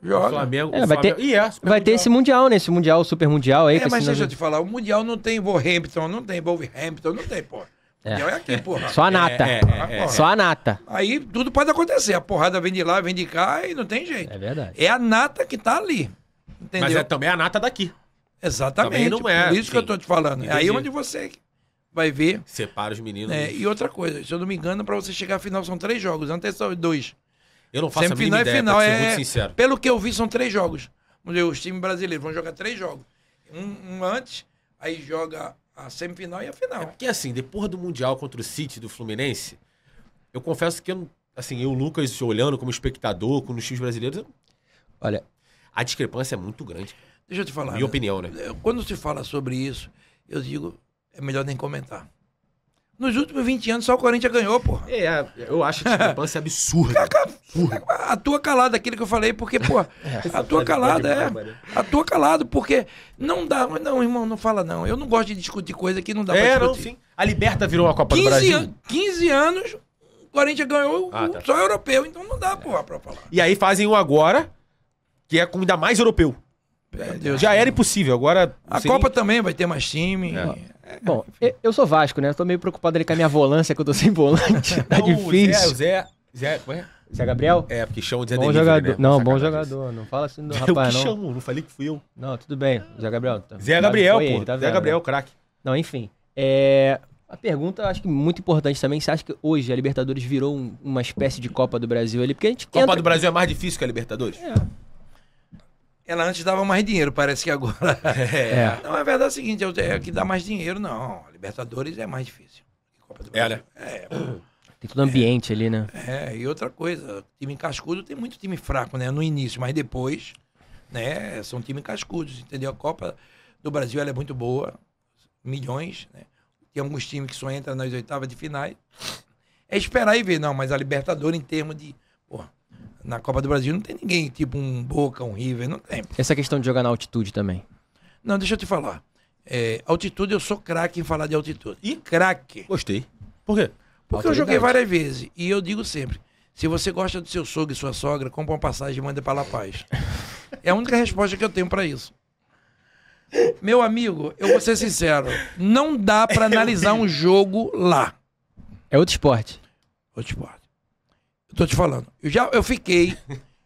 Joga. O Flamengo, é, o vai Flamengo. ter, e é, vai ter esse Mundial, né? Esse Mundial, o Super Mundial aí. É, mas assim, deixa eu te falar, o Mundial não tem Wolverhampton, não tem Wolverhampton, não tem, pô. É. é aqui, porra. Só a é, nata. É, é, é, Só a nata. Aí tudo pode acontecer. A porrada vem de lá, vem de cá e não tem jeito. É verdade. É a nata que tá ali. Entendeu? Mas é também a nata daqui. Exatamente. Também não é. Por isso sim. que eu tô te falando. Entendi. É aí onde você vai ver. Separa os meninos. É, e outra coisa, se eu não me engano, para você chegar à final são três jogos, antes é são dois. Eu não faço Semifinal a mínima final é ideia, final, é, muito sincero. Pelo que eu vi, são três jogos. Os times brasileiros vão jogar três jogos. Um, um antes, aí joga a semifinal e a final. É porque assim, depois do Mundial contra o City do Fluminense, eu confesso que eu, assim, eu, Lucas, olhando como espectador, com os times brasileiros, olha, a discrepância é muito grande. Deixa eu te falar. Minha né? opinião, né? Quando se fala sobre isso, eu digo, é melhor nem comentar. Nos últimos 20 anos só o Corinthians ganhou, pô É, é eu acho a discrepância absurda. absurda. A tua calada, aquilo que eu falei, porque, pô é, a tua calada, é. Né? a tua calada, porque não dá. Não, irmão, não fala não. Eu não gosto de discutir coisa que não dá é, pra discutir. Não, sim. A Liberta virou a Copa do Brasil. An 15 anos, o Corinthians ganhou ah, tá. só europeu, então não dá, pô, pra falar. E aí fazem o agora, que é comida mais europeu. É, Deus, Já era impossível, agora. A Copa nem... também vai ter mais time. É. Bom, eu sou Vasco, né? Eu tô meio preocupado ali com a minha volância, que eu tô sem volante. tá não, tá difícil. O Zé, o Zé, Zé, é Zé Gabriel? É, porque chama o Zé bom Delivery, jogador. Né? Não, bom jogador. Não fala assim do rapaz, eu que não. Chamo, não falei que fui eu. Não, tudo bem. Zé Gabriel. Tá... Zé Gabriel, pô. tá Zé Gabriel, craque. Não, enfim. É... A pergunta, acho que muito importante também, você acha que hoje a Libertadores virou um, uma espécie de Copa do Brasil ali? Porque a gente Copa entra... do Brasil é mais difícil que a Libertadores? É. Ela antes dava mais dinheiro, parece que agora. É. é. Não, a verdade é a seguinte: é, é que dá mais dinheiro, não. Libertadores é mais difícil. Copa do Brasil. É, né? é. Tem todo o ambiente é, ali, né? É, é, e outra coisa: time cascudo tem muito time fraco, né? No início, mas depois, né? São times cascudos, entendeu? A Copa do Brasil ela é muito boa, milhões, né? Tem alguns times que só entram nas oitavas de finais. É esperar e ver, não, mas a Libertadores, em termos de. Porra, na Copa do Brasil não tem ninguém tipo um Boca, um River, não tem. Essa questão de jogar na altitude também. Não, deixa eu te falar. É, altitude, eu sou craque em falar de altitude. E craque. Gostei. Por quê? Porque eu joguei várias vezes. E eu digo sempre: se você gosta do seu sogro e sua sogra, compra uma passagem e manda para La Paz. é a única resposta que eu tenho para isso. Meu amigo, eu vou ser sincero: não dá para analisar um jogo lá. É outro esporte. Outro esporte. Estou te falando. Eu, já, eu fiquei,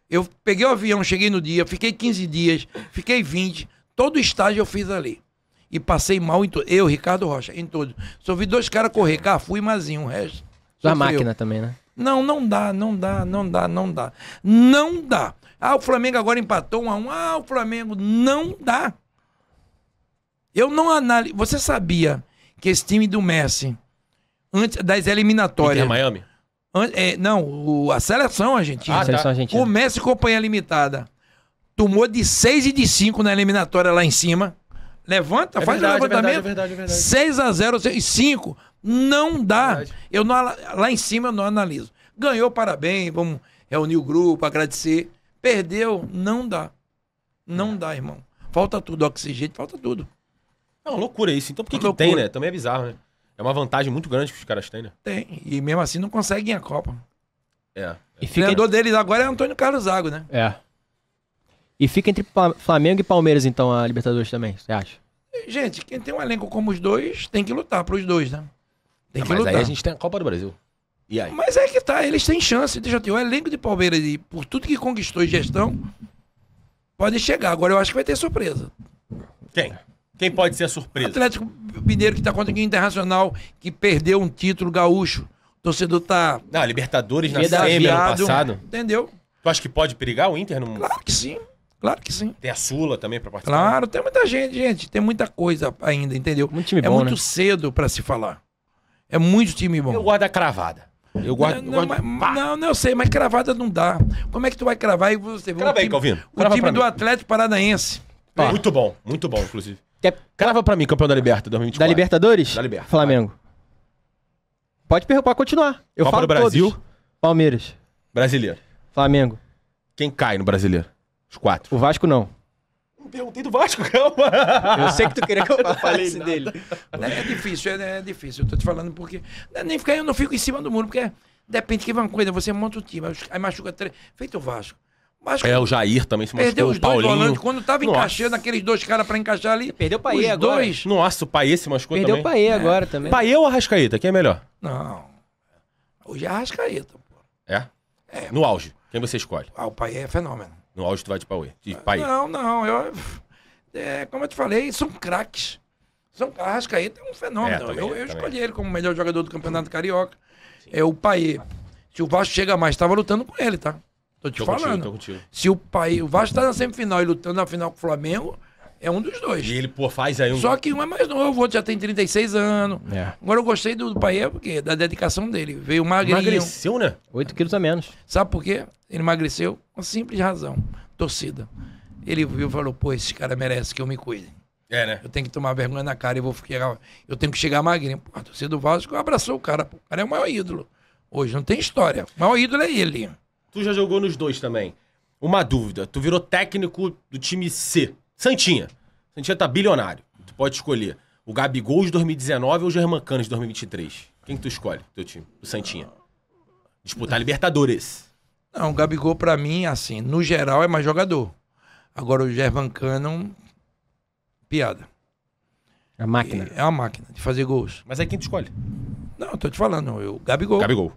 eu peguei o avião, cheguei no dia, fiquei 15 dias, fiquei 20. Todo estágio eu fiz ali. E passei mal em tudo. Eu, Ricardo Rocha, em tudo. Só vi dois caras correr, fui mais Mazinho, o resto. Da máquina eu. também, né? Não, não dá, não dá, não dá, não dá. Não dá. Ah, o Flamengo agora empatou um a um. Ah, o Flamengo não dá. Eu não analiso. Você sabia que esse time do Messi, antes das eliminatórias. Inter Miami? É, não, o, a seleção argentina. Ah, tá. O Messi Companhia Limitada tomou de 6 e de 5 na eliminatória lá em cima. Levanta, é faz verdade, o é levantamento. É verdade, é verdade, 6 a 0 e 5. Não dá. eu não, lá em cima eu não analiso. Ganhou, parabéns, vamos reunir o grupo, agradecer. Perdeu, não dá. Não dá, irmão. Falta tudo, oxigênio, falta tudo. É uma loucura isso. Então por que, que tem, né? Também é bizarro, né? É uma vantagem muito grande que os caras têm, né? Tem. E mesmo assim não conseguem a Copa. É. é. E fica... O treinador deles agora é Antônio Carlos Zago, né? É. E fica entre Flamengo e Palmeiras, então, a Libertadores também, você acha? Gente, quem tem um elenco como os dois, tem que lutar pros dois, né? Tem não, que mas lutar. aí a gente tem a Copa do Brasil. E aí? Mas é que tá, eles têm chance. Deixa eu ter o elenco de Palmeiras e por tudo que conquistou em gestão, pode chegar. Agora eu acho que vai ter surpresa. Quem? Quem pode ser a surpresa? Atlético Mineiro que está contra o Internacional, que perdeu um título gaúcho. O torcedor tá. Ah, Libertadores na semi ano passado. Entendeu? Tu acha que pode perigar o Inter no mundo? Claro que sim. Claro que sim. Tem a Sula também para participar. Claro, tem muita gente, gente. Tem muita coisa ainda, entendeu? Muito time é muito né? cedo para se falar. É muito time bom. Eu guardo a cravada. Eu guardo. Não, eu guardo... Não, mas, não, não, eu sei, mas cravada não dá. Como é que tu vai cravar e você Crava o time, aí, Calvino. O Crava time do Atlético Paranaense. muito bom, muito bom, inclusive. Quer... Crava pra mim, campeão da Liberta 2024. Da Libertadores? Da Liberta. Flamengo. Vai. Pode, pode continuar. Eu Copa falo do Brasil. Todos. Palmeiras. Brasileiro. Flamengo. Quem cai no brasileiro? Os quatro. O Vasco não. Não perguntei do Vasco, calma. Eu sei que tu queria que eu falasse dele. É difícil, é, é, difícil. Eu tô te falando porque. É nem ficar, eu não fico em cima do muro, porque depende de que uma coisa. Você monta o time, aí machuca três. Feito o Vasco. Mas, é, o Jair também se machucou. Perdeu os Paulinho. volantes. Quando tava Nossa. encaixando aqueles dois caras pra encaixar ali. Perdeu o Paê agora. Dois. Nossa, o Paê se machucou perdeu também. Perdeu o Paê é. agora também. Paê ou Arrascaeta? Quem é melhor? Não. Hoje é Arrascaeta, pô. É? É. No auge. Quem você escolhe? Ah, o Paê é fenômeno. No auge tu vai de Paê. De Paê. Não, não. Eu, é, como eu te falei, são craques. São Arrascaeta é um fenômeno. É, também, eu, eu escolhi ele como melhor jogador do Campeonato Carioca. Sim. É o Paê. Se o Vasco chega mais, tava lutando com ele, tá? Tô te tô falando. Contigo, tô contigo. Se o pai O Vasco tá na semifinal e lutando na final com o Flamengo, é um dos dois. E ele, pô, faz aí um. Só que um é mais novo, o outro já tem 36 anos. É. Agora eu gostei do, do Paê é porque da dedicação dele. Veio magrinho. Emagreceu, né? 8 quilos a menos. Sabe por quê? Ele emagreceu? Uma simples razão. Torcida. Ele viu e falou, pô, esse cara merece que eu me cuide. É, né? Eu tenho que tomar vergonha na cara e vou ficar. Eu tenho que chegar magrinho. Pô, a torcida do Vasco abraçou o cara. Pô, o cara é o maior ídolo. Hoje não tem história. O maior ídolo é ele. Tu já jogou nos dois também. Uma dúvida. Tu virou técnico do time C. Santinha. Santinha tá bilionário. Tu pode escolher o Gabigol de 2019 ou o Germán Canas de 2023. Quem que tu escolhe, teu time? O Santinha. Disputar Libertadores. Não, o Gabigol, pra mim, assim, no geral é mais jogador. Agora o Germán Cano, piada. É a máquina. É, é a máquina de fazer gols. Mas aí quem tu escolhe? Não, eu tô te falando, eu, Gabigol. Gabigol.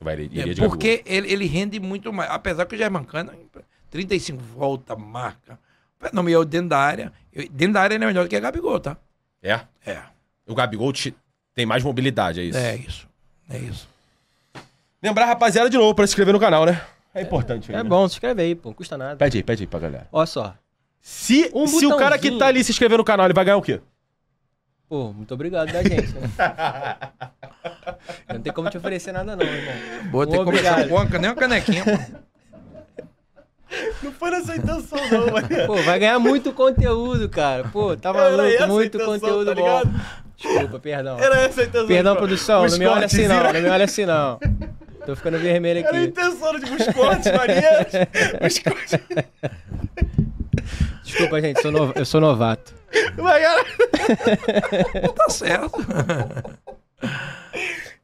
Vai, iria é, de porque ele, ele, rende muito mais. Apesar que o Germancano, 35 volta, marca. Não, meu, dentro da área. Eu, dentro da área ele é melhor do que a Gabigol, tá? É? É. O Gabigol te, tem mais mobilidade, é isso? É isso. É isso. Lembrar, rapaziada, de novo, pra se inscrever no canal, né? É, é importante. Aí, é né? bom, se inscreve aí, pô. Não custa nada. Pede aí, pede aí pra galera. Olha só. Se, um se o cara que tá ali se inscrever no canal, ele vai ganhar o quê? Pô, muito obrigado da gente, né? não tem como te oferecer nada, não, irmão. Boa, tem que começar com nem uma canequinha, Não foi nessa intenção, não, mano. Pô, vai ganhar muito conteúdo, cara. Pô, tá maluco, muito intenção, conteúdo tá bom. Desculpa, perdão. Era essa a intenção. Perdão, tipo, produção, não me olha assim, não. Não me olha assim, não. Tô ficando vermelho aqui. Era a intenção de biscoitos, Maria. Buscotes. Desculpa, gente, sou eu sou novato. Mas, cara... tá certo.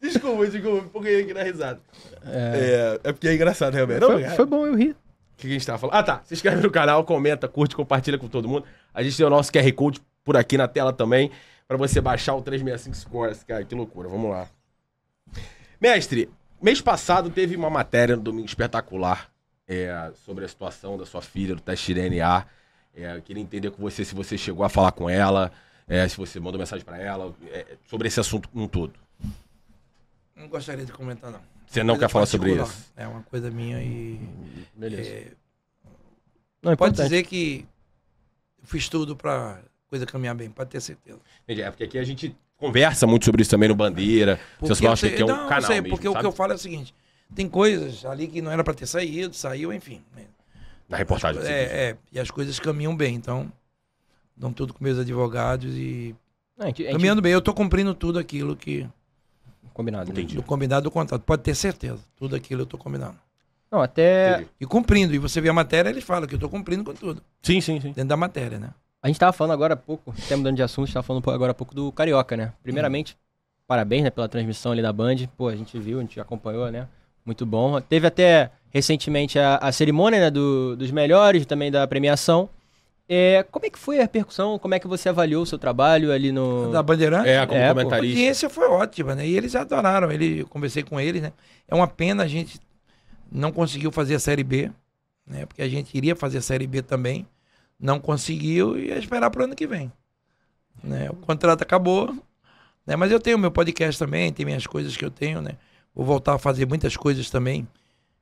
Desculpa, desculpa, porque eu ia dar risada. É... É, é porque é engraçado, realmente. Não, foi, é. foi bom, eu ri. O que a gente tava falando? Ah, tá. Se inscreve no canal, comenta, curte, compartilha com todo mundo. A gente tem o nosso QR Code por aqui na tela também, para você baixar o 365 Scores. Cara, que loucura. Vamos lá. Mestre, mês passado teve uma matéria no Domingo Espetacular é, sobre a situação da sua filha, do teste de DNA. É, eu queria entender com você se você chegou a falar com ela, é, se você mandou mensagem para ela, é, sobre esse assunto um todo. Não gostaria de comentar, não. Você não quer falar sobre isso? É uma coisa minha e. Beleza. É... Não, é pode dizer que fiz tudo para coisa caminhar bem, pode ter certeza. Entendi. É porque aqui a gente conversa muito sobre isso também no Bandeira. Vocês acham que é um não, canal sei, mesmo, Porque sabe? o que eu falo é o seguinte, tem coisas ali que não era para ter saído, saiu, enfim. Né? Na reportagem. As, é, é, e as coisas caminham bem, então dão tudo com meus advogados e a gente, é a gente... caminhando bem. Eu tô cumprindo tudo aquilo que combinado. Entendi. Né? Do combinado do contrato. Pode ter certeza. Tudo aquilo eu estou combinando. Não, até. Entendi. E cumprindo. E você vê a matéria, ele fala que eu estou cumprindo com tudo. Sim, sim, sim. Dentro da matéria, né? A gente estava falando agora há pouco, até mudando de assunto, a gente tava falando agora há pouco do Carioca, né? Primeiramente, hum. parabéns né, pela transmissão ali da Band. Pô, a gente viu, a gente acompanhou, né? Muito bom. Teve até recentemente a, a cerimônia né, do, dos melhores, também da premiação. É, como é que foi a repercussão? Como é que você avaliou o seu trabalho ali no. Da Bandeirante? É, como é, comentarista. A audiência foi ótima, né? E eles adoraram. Ele, eu conversei com eles, né? É uma pena a gente não conseguiu fazer a Série B, né? Porque a gente iria fazer a Série B também. Não conseguiu e ia esperar para o ano que vem. Né? O contrato acabou. Né? Mas eu tenho meu podcast também, tem minhas coisas que eu tenho, né? Vou voltar a fazer muitas coisas também,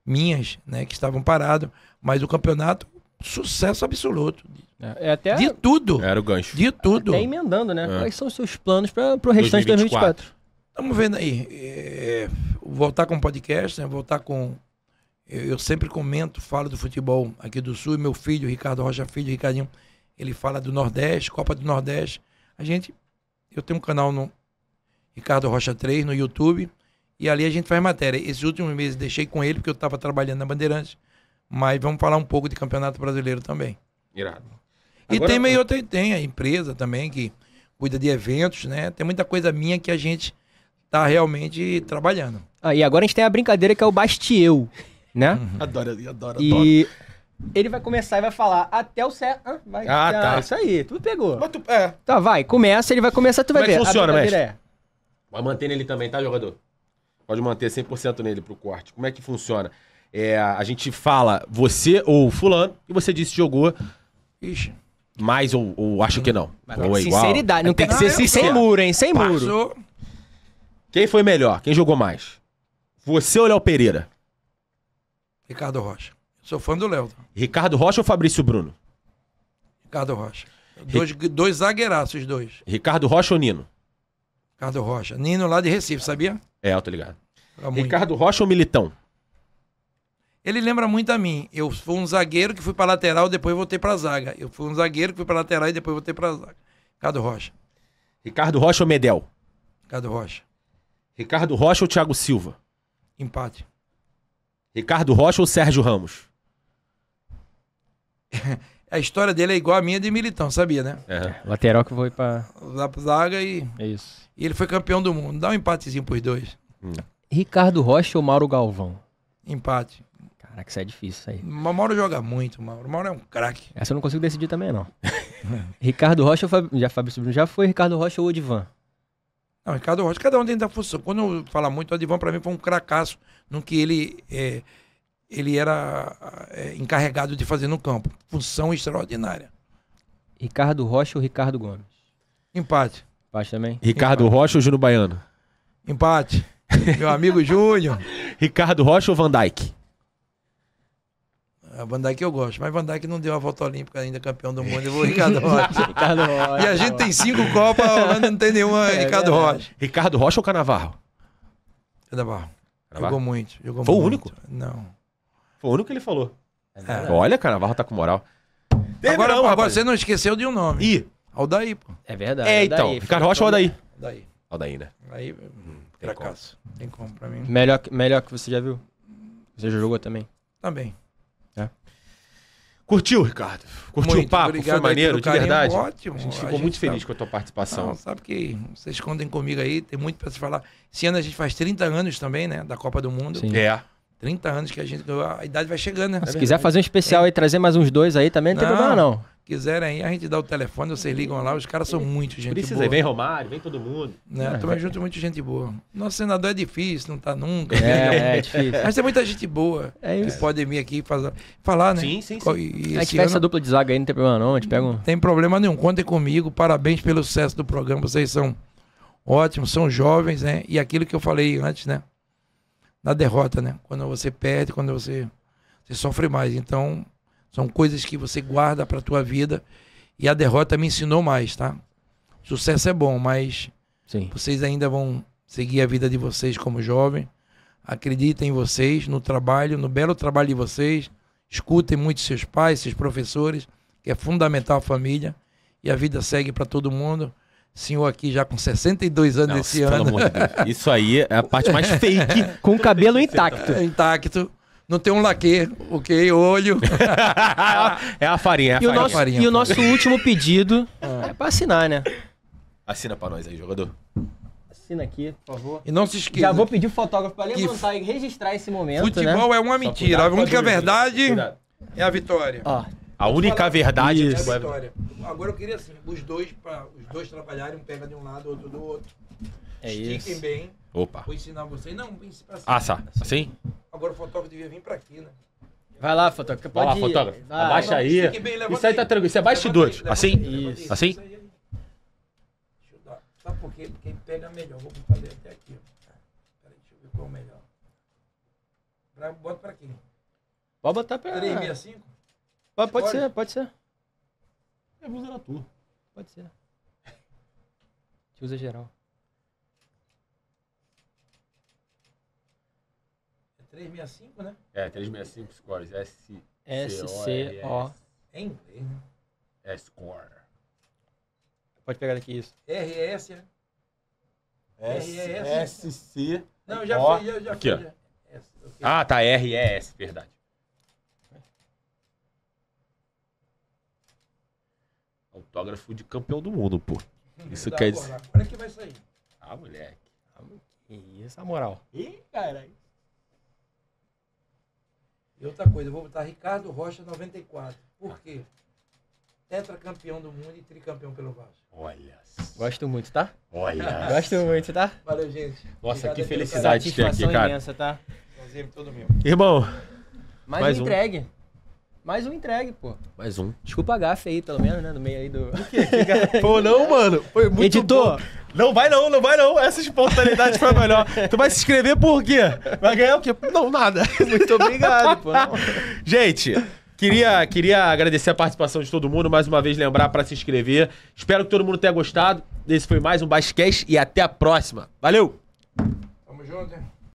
minhas, né? Que estavam paradas. Mas o campeonato, sucesso absoluto. É, é, até de tudo. Era o gancho. De tudo. Até emendando, né? É. Quais são os seus planos para o restante de 2024? Estamos vendo aí. É, voltar com podcast, né? voltar com. Eu, eu, sempre comento, falo do futebol aqui do Sul. E meu filho, Ricardo Rocha Filho, Ricardinho, ele fala do Nordeste, Copa do Nordeste. A gente. Eu tenho um canal no Ricardo Rocha 3 no YouTube. E ali a gente faz matéria. Esses últimos meses deixei com ele, porque eu estava trabalhando na Bandeirantes. Mas vamos falar um pouco de Campeonato Brasileiro também. Irado. Agora, e tem meio outra, tem a empresa também que cuida de eventos, né? Tem muita coisa minha que a gente tá realmente trabalhando. Ah, e agora a gente tem a brincadeira que é o Bastieu, né? Uhum. Adoro, adoro, adoro. E ele vai começar e vai falar até o certo. Ah, vai, ah tá. Isso aí, tu pegou. Mas tu, é. Tá, vai, começa, ele vai começar, tu Como vai é ver. funciona, mestre? É... Vai manter nele também, tá, jogador? Pode manter 100% nele pro corte. Como é que funciona? É, a gente fala você ou fulano e você disse jogou. Ixi mais ou, ou acho que não. ou é igual. Sinceridade, não tem que ser sem muro, hein? Sem Passou. muro. Quem foi melhor? Quem jogou mais? Você ou Léo Pereira? Ricardo Rocha. Sou fã do Léo. Ricardo Rocha ou Fabrício Bruno? Ricardo Rocha. Dois, Ric... dois zagueiraços, dois. Ricardo Rocha ou Nino? Ricardo Rocha. Nino lá de Recife, sabia? É, eu tô ligado. Ricardo Rocha ou Militão? Ele lembra muito a mim. Eu fui um zagueiro que fui para lateral e depois voltei para zaga. Eu fui um zagueiro que fui para lateral e depois voltei para zaga. Ricardo Rocha. Ricardo Rocha ou Medel? Ricardo Rocha. Ricardo Rocha ou Thiago Silva? Empate. Ricardo Rocha ou Sérgio Ramos? a história dele é igual a minha de Militão, sabia, né? É. é lateral que foi pra. zaga e. É isso. E ele foi campeão do mundo. Dá um empatezinho pros dois. Hum. Ricardo Rocha ou Mauro Galvão? Empate. Caraca, isso é difícil isso aí. O Mauro joga muito, Mauro. O Mauro é um craque. Essa eu não consigo decidir também, não. Ricardo Rocha, já Fábio já foi, Ricardo Rocha ou Odivan? Não, Ricardo Rocha, cada um dentro da função. Quando eu falar muito, o Odivan para mim foi um cracaço no que ele, é, ele era é, encarregado de fazer no campo. Função extraordinária. Ricardo Rocha ou Ricardo Gomes? Empate. Empate também? Ricardo Empate. Rocha ou Júnior Baiano? Empate. Meu amigo Júnior. Ricardo Rocha ou Van Dyke? A Van Dijk eu gosto, mas Van Dijk não deu a volta olímpica ainda, campeão do mundo, eu vou Ricardo Rocha. Ricardo Rocha. E a gente tem cinco Copas, a Holanda não tem nenhuma, é, Ricardo Rocha. Ricardo Rocha ou Canavarro? Canavarro. Canavarro. Jogou muito. Jogou Foi muito. o único? Não. Foi o único que ele falou. É. Olha, Canavarro tá com moral. Agora, não, agora você não esqueceu de um nome. Ih. Aldaí, pô. É verdade. É, então. Aldaí. Ricardo Rocha ou Aldaí? Aldaí. Aldaí, né? Aí, hum, hum, fracasso. Tem como pra mim. Melhor, melhor que você já viu? Você já jogou também? Também. Curtiu, Ricardo? Curtiu muito, o papo? Obrigado Foi maneiro, de verdade. Ótimo. A gente ficou a gente muito sabe. feliz com a tua participação. Não, sabe que vocês contem comigo aí, tem muito para se falar. Esse ano a gente faz 30 anos também, né? Da Copa do Mundo. Sim. É. 30 anos que a gente. A idade vai chegando, né? Se é quiser fazer um especial é. e trazer mais uns dois aí também, não, não tem problema, não quiserem aí, a gente dá o telefone, vocês ligam lá, os caras são muito gente Precisa, boa. Precisa, vem Romário, vem todo mundo. Né? É. Também junto muito gente boa. Nosso senador é difícil, não tá nunca. É, é difícil. Mas tem muita gente boa é que pode vir aqui falar, né? Sim, sim, sim. a gente essa dupla de zaga aí, não tem problema não, a gente pega um... Tem problema nenhum, contem comigo, parabéns pelo sucesso do programa, vocês são ótimos, são jovens, né? E aquilo que eu falei antes, né? Na derrota, né? Quando você perde, quando você, você sofre mais, então... São coisas que você guarda para tua vida. E a derrota me ensinou mais, tá? Sucesso é bom, mas Sim. vocês ainda vão seguir a vida de vocês como jovem. Acreditem em vocês, no trabalho, no belo trabalho de vocês. Escutem muito seus pais, seus professores, que é fundamental a família. E a vida segue para todo mundo senhor aqui já com 62 anos Nossa, esse ano. De Isso aí é a parte mais fake. com o cabelo intacto. Intacto. Não tem um laque, ok? Olho. é a farinha, é a e farinha. O nosso, farinha, e o nosso último pedido ah. é pra assinar, né? Assina pra nós aí, jogador. Assina aqui, por favor. E não se esqueça. Já vou pedir o fotógrafo pra levantar e registrar esse momento. Futebol né? é uma mentira. Cuidado, a única verdade cuidado. é a vitória. Ó, a única verdade é a vitória. Agora eu queria assim, os dois, pra, os dois trabalharem, um pega de um lado, outro do outro. É Estiquem isso. bem Opa. Vou ensinar você. Não, pra cima. Ah, tá. Assim? Agora o fotógrafo devia vir pra aqui, né? Vai lá, fotógrafo. Pode Vai lá, fotógrafo. Vai. Abaixa aí. Bem, Isso aí tá tranquilo. Isso é bastidor. Assim? Isso. Assim? Isso assim? Deixa eu dar. Sabe por quê? Porque pega melhor. Vou fazer até aqui, Peraí, deixa eu ver qual é o melhor. Pra, bota pra quem? Pode botar pra. 365? Pode, pode ser, pode ser. A é blusa era tua. Pode ser. A gente usa geral. 365, né? É, 365 Scores. S S-C-O. É inglês, né? É Score. Pode pegar daqui isso. RS, né? RS. SC. Né? Não, já foi, já, já Aqui, ó. Ah, tá. RES, verdade. Autógrafo de campeão do mundo, pô. Hum, isso quer dizer. Agora é que vai sair. Ah, moleque. Ah, que isso, a moral. Ih, caralho. E outra coisa, eu vou botar Ricardo Rocha 94. Por quê? Tetracampeão do mundo e tricampeão pelo Vasco. Olha. Gosto muito, tá? Olha. Gosto muito, tá? Valeu, gente. Nossa, Obrigado que felicidade de ter aqui, cara. imensa, tá? Prazer todo meu. Irmão. Mais, mais um entregue. Mais um entregue, pô. Mais um. Desculpa a gafe aí, pelo menos, né? No meio aí do. O quê? Que pô, não, mano. Foi muito Editor, bom. Não vai não, não vai não. Essa espontaneidade foi a melhor. Tu vai se inscrever por quê? Vai ganhar o quê? Não, nada. Muito obrigado, pô. Gente, queria, queria agradecer a participação de todo mundo. Mais uma vez, lembrar para se inscrever. Espero que todo mundo tenha gostado. Esse foi mais um Basquete e até a próxima. Valeu! Tamo junto, hein?